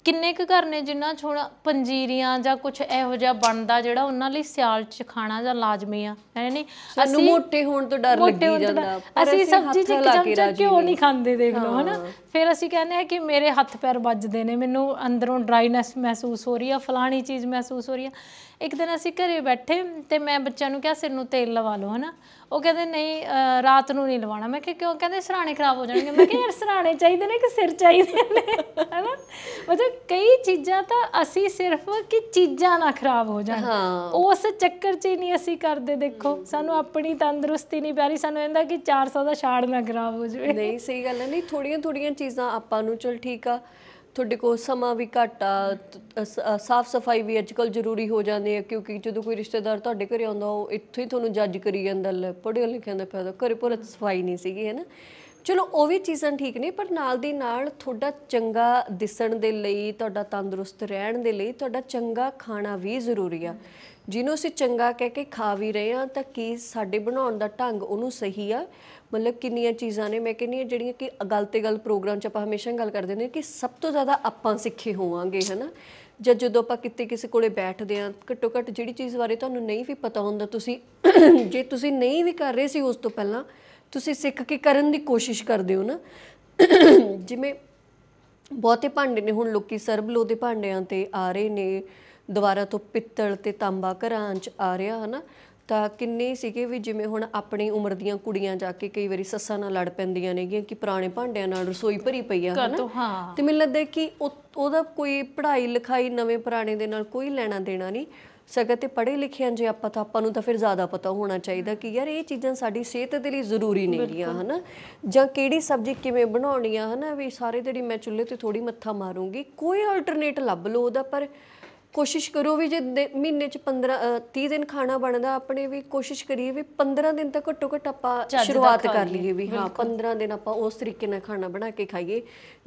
ਕਿੰਨੇ ਕੁ ਘਰ ਨੇ ਜਿਨ੍ਹਾਂ 'ਚ ਪੰਜੀਰੀਆਂ ਜਾਂ ਕੁਝ ਇਹੋ ਜਿਹਾ ਬਣਦਾ ਜਿਹੜਾ ਉਹਨਾਂ ਲਈ ਸਿਆਲ 'ਚ ਖਾਣਾ ਜਾਂ ਲਾਜ਼ਮੀ ਆ ਹੈ ਨਹੀਂ ਸਾਨੂੰ ਮੋਟੇ ਹੋਣ ਤੋਂ ਡਰ ਲੱਗੀ ਜਾਂਦਾ ਅਸੀਂ ਸਬਜ਼ੀ ਚ ਕਿਚਨ ਚ ਕਿਉਂ ਨਹੀਂ ਖਾਂਦੇ ਦੇਖ ਲਓ ਹਨਾ ਫਿਰ ਅਸੀਂ ਕਹਿੰਦੇ ਆ ਕਿ ਮੇਰੇ ਹੱਥ ਪੈਰ ਵੱਜਦੇ ਨੇ ਮੈਨੂੰ ਅੰਦਰੋਂ ਡਰਾਈਨੈਸ ਮਹਿਸੂਸ ਹੋ ਰਹੀ ਆ ਫਲਾਣੀ ਚੀਜ਼ ਮਹਿਸੂਸ ਹੋ ਰਹੀ ਆ ਇੱਕ ਦਿਨ ਅਸੀਂ ਘਰੇ ਬੈਠੇ ਤੇ ਮੈਂ ਬੱਚਿਆਂ ਨੂੰ ਕਿਹਾ ਸਿਰ ਨੂੰ ਤੇਲ ਲਵਾ ਲਓ ਹਨਾ ਉਹ ਕਹਿੰਦੇ ਨਹੀਂ ਰਾਤ ਨੂੰ ਨਹੀਂ ਲਵਾਉਣਾ ਮੈਂ ਕਿਹਾ ਕਿਉਂ ਕਹਿੰਦੇ ਸਰਾਣੇ ਖਰਾਬ ਹੋ ਜਾਣਗੇ ਮੈਂ ਕਿਹਾ ਯਾਰ ਸਰਾਣੇ ਚਾਹੀਦੇ ਨੇ ਕਿ ਸਿਰ ਚਾਹੀਦੇ ਨੇ ਹਨਾ ਮਤਲਬ ਕਈ ਚੀਜ਼ਾਂ ਤਾਂ ਅਸੀਂ ਸਿਰਫ ਕਿ ਚੀਜ਼ਾਂ ਨਾ ਖਰਾਬ ਹੋ ਜਾਣ ਉਸ ਚੱਕਰ 'ਚ ਹੀ ਨਹੀਂ ਅਸੀਂ ਕਰਦੇ ਦੇਖੋ ਸਾਨੂੰ ਆਪਣੀ ਤੰਦਰੁਸਤੀ ਨਹੀਂ ਪਿਆਰੀ ਸਾਨੂੰ ਇਹਦਾ ਕਿ 400 ਦਾ ਛਾੜ ਨਾ ਖਰਾਬ ਹੋ ਜਾਵੇ ਨਹੀਂ ਸਹੀ ਗੱਲ ਹੈ ਨਹੀਂ ਥੋੜੀਆਂ ਥੋੜੀਆਂ ਚੀਜ਼ਾਂ ਆਪਾਂ ਨੂੰ ਚਲ ਠੀਕ ਆ ਤੁਹਾਡੇ ਕੋਲ ਸਮਾਂ ਵੀ ਘੱਟ ਆ ਸਾਫ ਸਫਾਈ ਵੀ ਅੱਜਕੱਲ ਜ਼ਰੂਰੀ ਹੋ ਜਾਂਦੀ ਹੈ ਕਿਉਂਕਿ ਜਦੋਂ ਕੋਈ ਰਿਸ਼ਤੇਦਾਰ ਤੁਹਾਡੇ ਘਰੇ ਆਉਂਦਾ ਉਹ ਇੱਥੇ ਹੀ ਤੁਹਾਨੂੰ ਜੱਜ ਕਰੀ ਜਾਂਦਾ ਲੈ ਪੜ੍ਹਿਆ ਲਿਖਿਆ ਦਾ ਫਾਇਦਾ ਘਰੇ ਪਰ ਸਫਾਈ ਨਹੀਂ ਸੀਗੀ ਹੈ ਨਾ ਚਲੋ ਉਹ ਵੀ ਚੀਜ਼ਾਂ ਠੀਕ ਨੇ ਪਰ ਨਾਲ ਦੀ ਨਾਲ ਤੁਹਾਡਾ ਚੰਗਾ ਦਿਸਣ ਦੇ ਲਈ ਤੁਹਾਡਾ ਤੰਦਰੁਸਤ ਰਹਿਣ ਦੇ ਲਈ ਤੁਹਾਡਾ ਚੰਗਾ ਖਾਣਾ ਵੀ ਜ਼ਰੂਰੀ ਆ ਜਿਹਨੂੰ ਅਸੀਂ ਚੰਗਾ ਕਹਿ ਕੇ ਖਾ ਵੀ ਰਹੇ ਆ ਤਾਂ ਕੀ ਸਾਡੇ ਬਣਾਉਣ ਦਾ ਢੰਗ ਉਹਨੂੰ ਸਹੀ ਆ ਮਤਲਬ ਕਿੰਨੀਆਂ ਚੀਜ਼ਾਂ ਨੇ ਮੈਂ ਕਹਿੰਨੀ ਆ ਜਿਹੜੀਆਂ ਕਿ ਗੱਲ ਤੇ ਗੱਲ ਪ੍ਰੋਗਰਾਮ 'ਚ ਆਪਾਂ ਹਮੇਸ਼ਾ ਗੱਲ ਕਰਦੇ ਨੇ ਕਿ ਸਭ ਤੋਂ ਜ਼ਿਆਦਾ ਆਪਾਂ ਸਿੱਖੇ ਹੋਵਾਂਗੇ ਹਨਾ ਜਦ ਜਦੋਂ ਆਪਾਂ ਕਿਤੇ ਕਿਸੇ ਕੋਲੇ ਬੈਠਦੇ ਆ ਘੱਟੋ ਘੱਟ ਜਿਹੜੀ ਚੀਜ਼ ਬਾਰੇ ਤੁਹਾਨੂੰ ਨਹੀਂ ਵੀ ਪਤਾ ਹੁੰਦਾ ਤੁਸੀਂ [coughs] ਜੇ ਤੁਸੀਂ ਨਹੀਂ ਵੀ ਕਰ ਰਹੇ ਸੀ ਉਸ ਤੋਂ ਪਹਿਲਾਂ ਤੁਸੀਂ ਸਿੱਖ ਕੇ ਕਰਨ ਦੀ ਕੋਸ਼ਿਸ਼ ਕਰਦੇ ਹੋ ਨਾ [coughs] ਜਿਵੇਂ ਬਹੁਤੇ ਭਾਂਡੇ ਨੇ ਹੁਣ ਲੋਕੀ ਸਰਬਲੋ ਦੇ ਭਾਂਡਿਆਂ ਤੇ ਆ ਰਹੇ ਨੇ ਦੁਬਾਰਾ ਤੋਂ ਪਿੱਤਲ ਤੇ ਤਾਂਬਾ ਘਰਾਂ 'ਚ ਆ ਰਿਹਾ ਹਨਾ ਤਾਂ ਕਿੰਨੇ ਸੀਗੇ ਵੀ ਜਿਵੇਂ ਹੁਣ ਆਪਣੀ ਉਮਰ ਦੀਆਂ ਕੁੜੀਆਂ ਜਾ ਕੇ ਕਈ ਵਾਰੀ ਸੱਸਾਂ ਨਾਲ ਲੜ ਪੈਂਦੀਆਂ ਨੇਗੀਆਂ ਕਿ ਪੁਰਾਣੇ ਭਾਂਡਿਆਂ ਨਾਲ ਰਸੋਈ ਭਰੀ ਪਈ ਆ ਹਨਾ ਤੇ ਮੈਨੂੰ ਲੱਗਦਾ ਕਿ ਉਹਦਾ ਕੋਈ ਪੜ੍ਹਾਈ ਲਿਖਾਈ ਨਵੇਂ ਪੁਰਾਣੇ ਦੇ ਨਾਲ ਕੋਈ ਲੈਣਾ ਦੇਣਾ ਨਹੀਂ ਸਗਾ ਤੇ ਪੜ੍ਹੇ ਲਿਖਿਆਂ ਜੇ ਆਪਾਂ ਤਾਂ ਆਪਾਂ ਨੂੰ ਤਾਂ ਫਿਰ ਜ਼ਿਆਦਾ ਪਤਾ ਹੋਣਾ ਚਾਹੀਦਾ ਕਿ ਯਾਰ ਇਹ ਚੀਜ਼ਾਂ ਸਾਡੀ ਸਿਹਤ ਦੇ ਲਈ ਜ਼ਰੂਰੀ ਨੇਗੀਆਂ ਹਨਾ ਜਾਂ ਕਿਹੜੀ ਸਬਜ਼ੀ ਕਿਵੇਂ ਬਣਾਉਣੀ ਆ ਹਨਾ ਵੀ ਸਾਰੇ ਜਿਹੜੀ ਮੈਂ ਚੁੱਲ੍ਹੇ ਤੇ ਥੋੜੀ ਮੱਥਾ ਮਾਰੂੰਗੀ ਕੋਈ ਆਲਟਰਨੇਟ ਲੱਭ ਲਓ ਉਹਦਾ ਪਰ ਕੋਸ਼ਿਸ਼ ਕਰੋ ਵੀ ਜੇ ਮਹੀਨੇ ਚ 15 30 ਦਿਨ ਖਾਣਾ ਬਣਦਾ ਆਪਣੇ ਵੀ ਕੋਸ਼ਿਸ਼ ਕਰੀਏ ਵੀ 15 ਦਿਨ ਤੱਕ ਘੱਟੋ ਘੱਟ ਆਪਾਂ ਸ਼ੁਰੂਆਤ ਕਰ ਲਈਏ ਵੀ ਹਾਂ 15 ਦਿਨ ਆਪਾਂ ਉਸ ਤਰੀਕੇ ਨਾਲ ਖਾਣਾ ਬਣਾ ਕੇ ਖਾਈਏ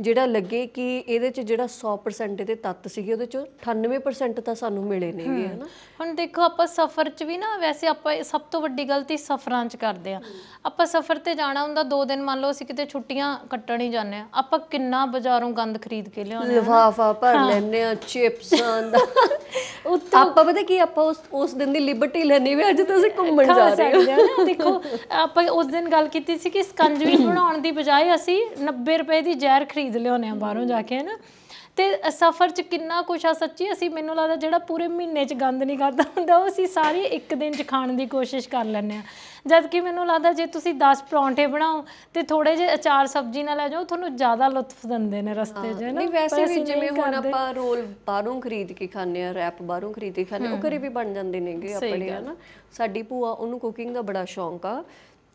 ਜਿਹੜਾ ਲੱਗੇ ਕਿ ਇਹਦੇ ਚ ਜਿਹੜਾ 100% ਦੇ ਤੱਤ ਸੀਗੇ ਉਹਦੇ ਚ 98% ਤਾਂ ਸਾਨੂੰ ਮਿਲੇ ਨੇਗੇ ਹਨਾ ਹੁਣ ਦੇਖੋ ਆਪਾਂ ਸਫ਼ਰ 'ਚ ਵੀ ਨਾ ਵੈਸੇ ਆਪਾਂ ਸਭ ਤੋਂ ਵੱਡੀ ਗਲਤੀ ਸਫ਼ਰਾਂ 'ਚ ਕਰਦੇ ਆ ਆਪਾਂ ਸਫ਼ਰ ਤੇ ਜਾਣਾ ਹੁੰਦਾ 2 ਦਿਨ ਮੰਨ ਲਓ ਅਸੀਂ ਕਿਤੇ ਛੁੱਟੀਆਂ ਕੱਟਣ ਹੀ ਜਾਂਦੇ ਆ ਆਪਾਂ ਕਿੰਨਾ ਬਾਜ਼ਾਰੋਂ ਗੰਦ ਖਰੀਦ ਕੇ ਲਿਆਉਂਦੇ ਆ ਲਿਫਾਫਾ ਭਰ ਲੈਨੇ ਆ ਚਿਪਸਾਂ ਦਾ ਉੱਤੋਂ ਆਪਾਂ ਪਤਾ ਕੀ ਆਪਾਂ ਉਸ ਉਸ ਦਿਨ ਦੀ ਲਿਬਰਟੀ ਲੈਣੀ ਵੀ ਅੱਜ ਤਾਂ ਅਸੀਂ ਘੁੰਮਣ ਜਾ ਰਹੇ ਹਾਂ ਦੇਖੋ ਆਪਾਂ ਉਸ ਦਿਨ ਗੱਲ ਕੀਤੀ ਸੀ ਕਿ ਸਕੰਜਵੀ [coughs] ਬਣਾਉਣ ਦੀ ਬਜਾਏ ਅਸੀਂ 90 ਰੁਪਏ ਦੀ ਜ਼ਹਿਰ ਖਰੀਦ ਲਿਆਉਨੇ ਆ ਬਾਹਰੋਂ ਜਾ ਕੇ ਹੈ ਨਾ ਤੇ ਸਫ਼ਰ 'ਚ ਕਿੰਨਾ ਕੁਛ ਆ ਸੱਚੀ ਅਸੀਂ ਮੈਨੂੰ ਲੱਗਦਾ ਜਿਹੜਾ ਪੂਰੇ ਮਹੀਨੇ 'ਚ ਗੰਦ ਨਹੀਂ ਕਰਦਾ ਹੁੰਦਾ ਉਹ ਅਸੀਂ ਸਾਰੇ ਇੱਕ ਦਿਨ 'ਚ ਖਾਣ ਦੀ ਕੋਸ਼ਿਸ਼ ਕਰ ਲੈਂਦੇ ਆ ਜਦ ਕਿ ਮੈਨੂੰ ਲੱਗਦਾ ਜੇ ਤੁਸੀਂ 10 ਪਰੌਂਠੇ ਬਣਾਓ ਤੇ ਥੋੜੇ ਜਿਹੇ ਅਚਾਰ ਸਬਜ਼ੀ ਨਾਲ ਲੈ ਜਾਓ ਤੁਹਾਨੂੰ ਜ਼ਿਆਦਾ ਲੁਤਫ ਦਿੰਦੇ ਨੇ ਰਸਤੇ 'ਚ ਨਹੀਂ ਵੈਸੇ ਵੀ ਜਿਵੇਂ ਹੁਣ ਆਪਾਂ ਰੋਲ ਬਾਹਰੋਂ ਖਰੀਦ ਕੇ ਖਾਂਦੇ ਆ ਰੈਪ ਬਾਹਰੋਂ ਖਰੀਦ ਕੇ ਖਾਂਦੇ ਉਹ ਘਰੇ ਵੀ ਬਣ ਜਾਂਦੇ ਨੇਗੇ ਆਪਣੇ ਹਨਾ ਸਾਡੀ ਭੂਆ ਉਹਨੂੰ ਕੁਕਿੰਗ ਦਾ ਬੜਾ ਸ਼ੌਂਕ ਆ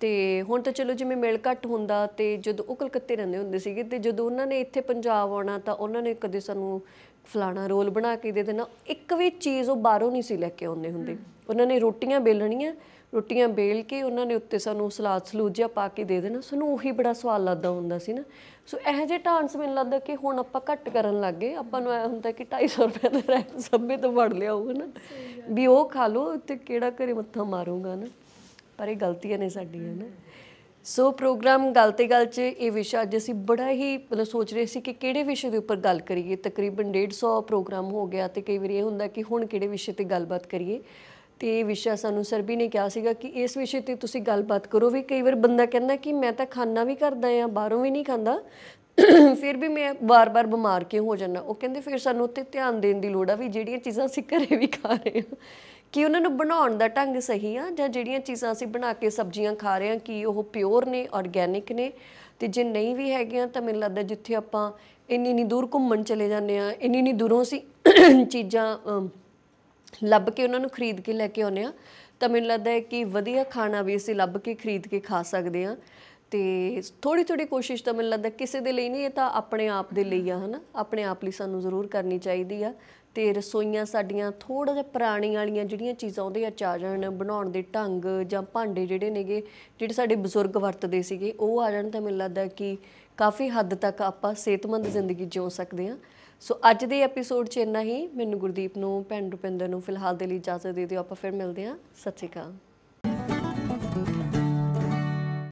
ਤੇ ਹੁਣ ਤਾਂ ਚਲੋ ਜਿਵੇਂ ਮਿਲ ਘਟ ਹੁੰਦਾ ਤੇ ਜਦੋਂ ਉਹ ਕਲਕੱਤੇ ਰਹਿੰਦੇ ਹੁੰਦੇ ਸੀਗੇ ਤੇ ਜਦੋਂ ਉਹਨਾਂ ਨੇ ਇੱਥੇ ਪੰਜਾਬ ਆਉਣਾ ਤਾਂ ਉਹਨਾਂ ਨੇ ਕਦੇ ਸਾਨੂੰ ਫਲਾਣਾ ਰੋਲ ਬਣਾ ਕੇ ਦੇ ਦੇਣਾ ਇੱਕ ਵੀ ਚੀਜ਼ ਉਹ ਬਾਹਰੋਂ ਨਹੀਂ ਸੀ ਲੈ ਕੇ ਆਉਂਦੇ ਹੁੰਦੇ ਉਹਨਾਂ ਨੇ ਰੋਟੀਆਂ ਬੇਲਣੀਆਂ ਰੋਟੀਆਂ ਬੇਲ ਕੇ ਉਹਨਾਂ ਨੇ ਉੱਤੇ ਸਾਨੂੰ ਸਲਾਦ ਸਲੂਜਿਆ ਪਾ ਕੇ ਦੇ ਦੇਣਾ ਸਾਨੂੰ ਉਹੀ ਬੜਾ ਸਵਾਲ ਲੱਗਦਾ ਹੁੰਦਾ ਸੀ ਨਾ ਸੋ ਇਹ ਜੇ ਟਾਂਸ ਮੈਨੂੰ ਲੱਗਦਾ ਕਿ ਹੁਣ ਆਪਾਂ ਘੱਟ ਕਰਨ ਲੱਗੇ ਆਪਾਂ ਨੂੰ ਐ ਹੁੰਦਾ ਕਿ 250 ਰੁਪਏ ਦਾ ਰੈਪ ਸਭੇ ਤੋਂ ਵੱਢ ਲਿਆ ਹੋਊਗਾ ਨਾ ਵੀ ਉਹ ਖਾ ਲੋ ਤੇ ਕਿਹੜਾ ਘਰੇ ਮੱਥਾ ਮਾਰੂਗਾ ਨਾ ਪਰ ਇਹ ਗਲਤੀਆਂ ਨੇ ਸਾਡੀਆਂ ਨਾ ਸੋ ਪ੍ਰੋਗਰਾਮ ਗੱਲ ਤੇ ਗੱਲ 'ਚ ਇਹ ਵਿਸ਼ਾ ਅੱਜ ਅਸੀਂ ਬੜਾ ਹੀ ਮਤਲਬ ਸੋਚ ਰਹੇ ਸੀ ਕਿ ਕਿਹੜੇ ਵਿਸ਼ੇ ਦੇ ਉੱਪਰ ਗੱਲ ਕਰੀਏ ਤਕਰੀਬਨ 150 ਪ੍ਰੋਗਰਾਮ ਹੋ ਗਿਆ ਤੇ ਕਈ ਵਾਰੀ ਇਹ ਹੁੰਦਾ ਕਿ ਹੁਣ ਕਿਹੜੇ ਵਿਸ਼ੇ ਤੇ ਗੱਲਬਾਤ ਕਰੀਏ ਤੇ ਇਹ ਵਿਸ਼ਾ ਸਾਨੂੰ ਸਰਬੀ ਨੇ ਕਿਹਾ ਸੀਗਾ ਕਿ ਇਸ ਵਿਸ਼ੇ ਤੇ ਤੁਸੀਂ ਗੱਲਬਾਤ ਕਰੋ ਵੀ ਕਈ ਵਾਰ ਬੰਦਾ ਕਹਿੰਦਾ ਕਿ ਮੈਂ ਤਾਂ ਖਾਣਾ ਵੀ ਕਰਦਾ ਆ ਬਾਹਰੋਂ ਵੀ ਨਹੀਂ ਖਾਂਦਾ ਫਿਰ ਵੀ ਮੈਂ ਬਾਰ-ਬਾਰ ਬਿਮਾਰ ਕਿਉਂ ਹੋ ਜਾਂਦਾ ਉਹ ਕਹਿੰਦੇ ਫਿਰ ਸਾਨੂੰ ਉੱਤੇ ਧਿਆਨ ਦੇਣ ਦੀ ਲੋੜ ਆ ਵੀ ਜਿਹੜੀਆਂ ਚੀਜ਼ਾਂ ਅਸੀਂ ਘਰੇ ਵੀ ਖਾ ਰਹੇ ਹਾਂ ਕਿ ਉਹਨਾਂ ਨੂੰ ਬਣਾਉਣ ਦਾ ਢੰਗ ਸਹੀ ਆ ਜਾਂ ਜਿਹੜੀਆਂ ਚੀਜ਼ਾਂ ਅਸੀਂ ਬਣਾ ਕੇ ਸਬਜ਼ੀਆਂ ਖਾ ਰਹੇ ਹਾਂ ਕਿ ਉਹ ਪਿਓਰ ਨੇ ਆਰਗੈਨਿਕ ਨੇ ਤੇ ਜੇ ਨਹੀਂ ਵੀ ਹੈਗੀਆਂ ਤਾਂ ਮੈਨੂੰ ਲੱਗਦਾ ਜਿੱਥੇ ਆਪਾਂ ਇੰਨੀ ਨਹੀਂ ਦੂਰ ਘੁੰਮਣ ਚਲੇ ਜਾਂਦੇ ਆ ਇੰਨੀ ਨਹੀਂ ਦੂਰੋਂ ਸੀ [coughs] ਚੀਜ਼ਾਂ ਲੱਭ ਕੇ ਉਹਨਾਂ ਨੂੰ ਖਰੀਦ ਕੇ ਲੈ ਕੇ ਆਉਨੇ ਆ ਤਾਂ ਮੈਨੂੰ ਲੱਗਦਾ ਹੈ ਕਿ ਵਧੀਆ ਖਾਣਾ ਵੀ ਅਸੀਂ ਲੱਭ ਕੇ ਖਰੀਦ ਕੇ ਖਾ ਸਕਦੇ ਆ ਤੇ ਥੋੜੀ ਥੋੜੀ ਕੋਸ਼ਿਸ਼ ਤਾਂ ਮੈਨੂੰ ਲੱਗਦਾ ਕਿਸੇ ਦੇ ਲਈ ਨਹੀਂ ਇਹ ਤਾਂ ਆਪਣੇ ਆਪ ਦੇ ਲਈ ਆ ਹਨਾ ਆਪਣੇ ਆਪ ਲਈ ਸਾਨੂੰ ਜ਼ਰੂਰ ਕਰਨੀ ਚਾਹੀਦੀ ਆ ਤੇ ਰਸੋਈਆਂ ਸਾਡੀਆਂ ਥੋੜਾ ਜਿਹਾ ਪੁਰਾਣੀ ਵਾਲੀਆਂ ਜਿਹੜੀਆਂ ਚੀਜ਼ਾਂ ਉਹਦੇ ਚਾਜਣ ਬਣਾਉਣ ਦੇ ਢੰਗ ਜਾਂ ਭਾਂਡੇ ਜਿਹੜੇ ਨੇਗੇ ਜਿਹੜੇ ਸਾਡੇ ਬਜ਼ੁਰਗ ਵਰਤਦੇ ਸੀਗੇ ਉਹ ਆ ਜਾਣ ਤਾਂ ਮੈਨੂੰ ਲੱਗਦਾ ਕਿ ਕਾਫੀ ਹੱਦ ਤੱਕ ਆਪਾਂ ਸਿਹਤਮੰਦ ਜ਼ਿੰਦਗੀ ਜਿਉ ਸਕਦੇ ਹਾਂ ਸੋ ਅੱਜ ਦੇ ਐਪੀਸੋਡ 'ਚ ਇੰਨਾ ਹੀ ਮੈਨੂੰ ਗੁਰਦੀਪ ਨੂੰ ਭੈਣ ਰੁਪਿੰਦਰ ਨੂੰ ਫਿਲਹਾਲ ਦੇ ਲਈ ਇਜਾਜ਼ਤ ਦੇ ਦਿਓ ਆਪਾਂ ਫਿਰ ਮਿਲਦੇ ਹਾਂ ਸਤਿ ਸ਼੍ਰੀ ਅਕਾਲ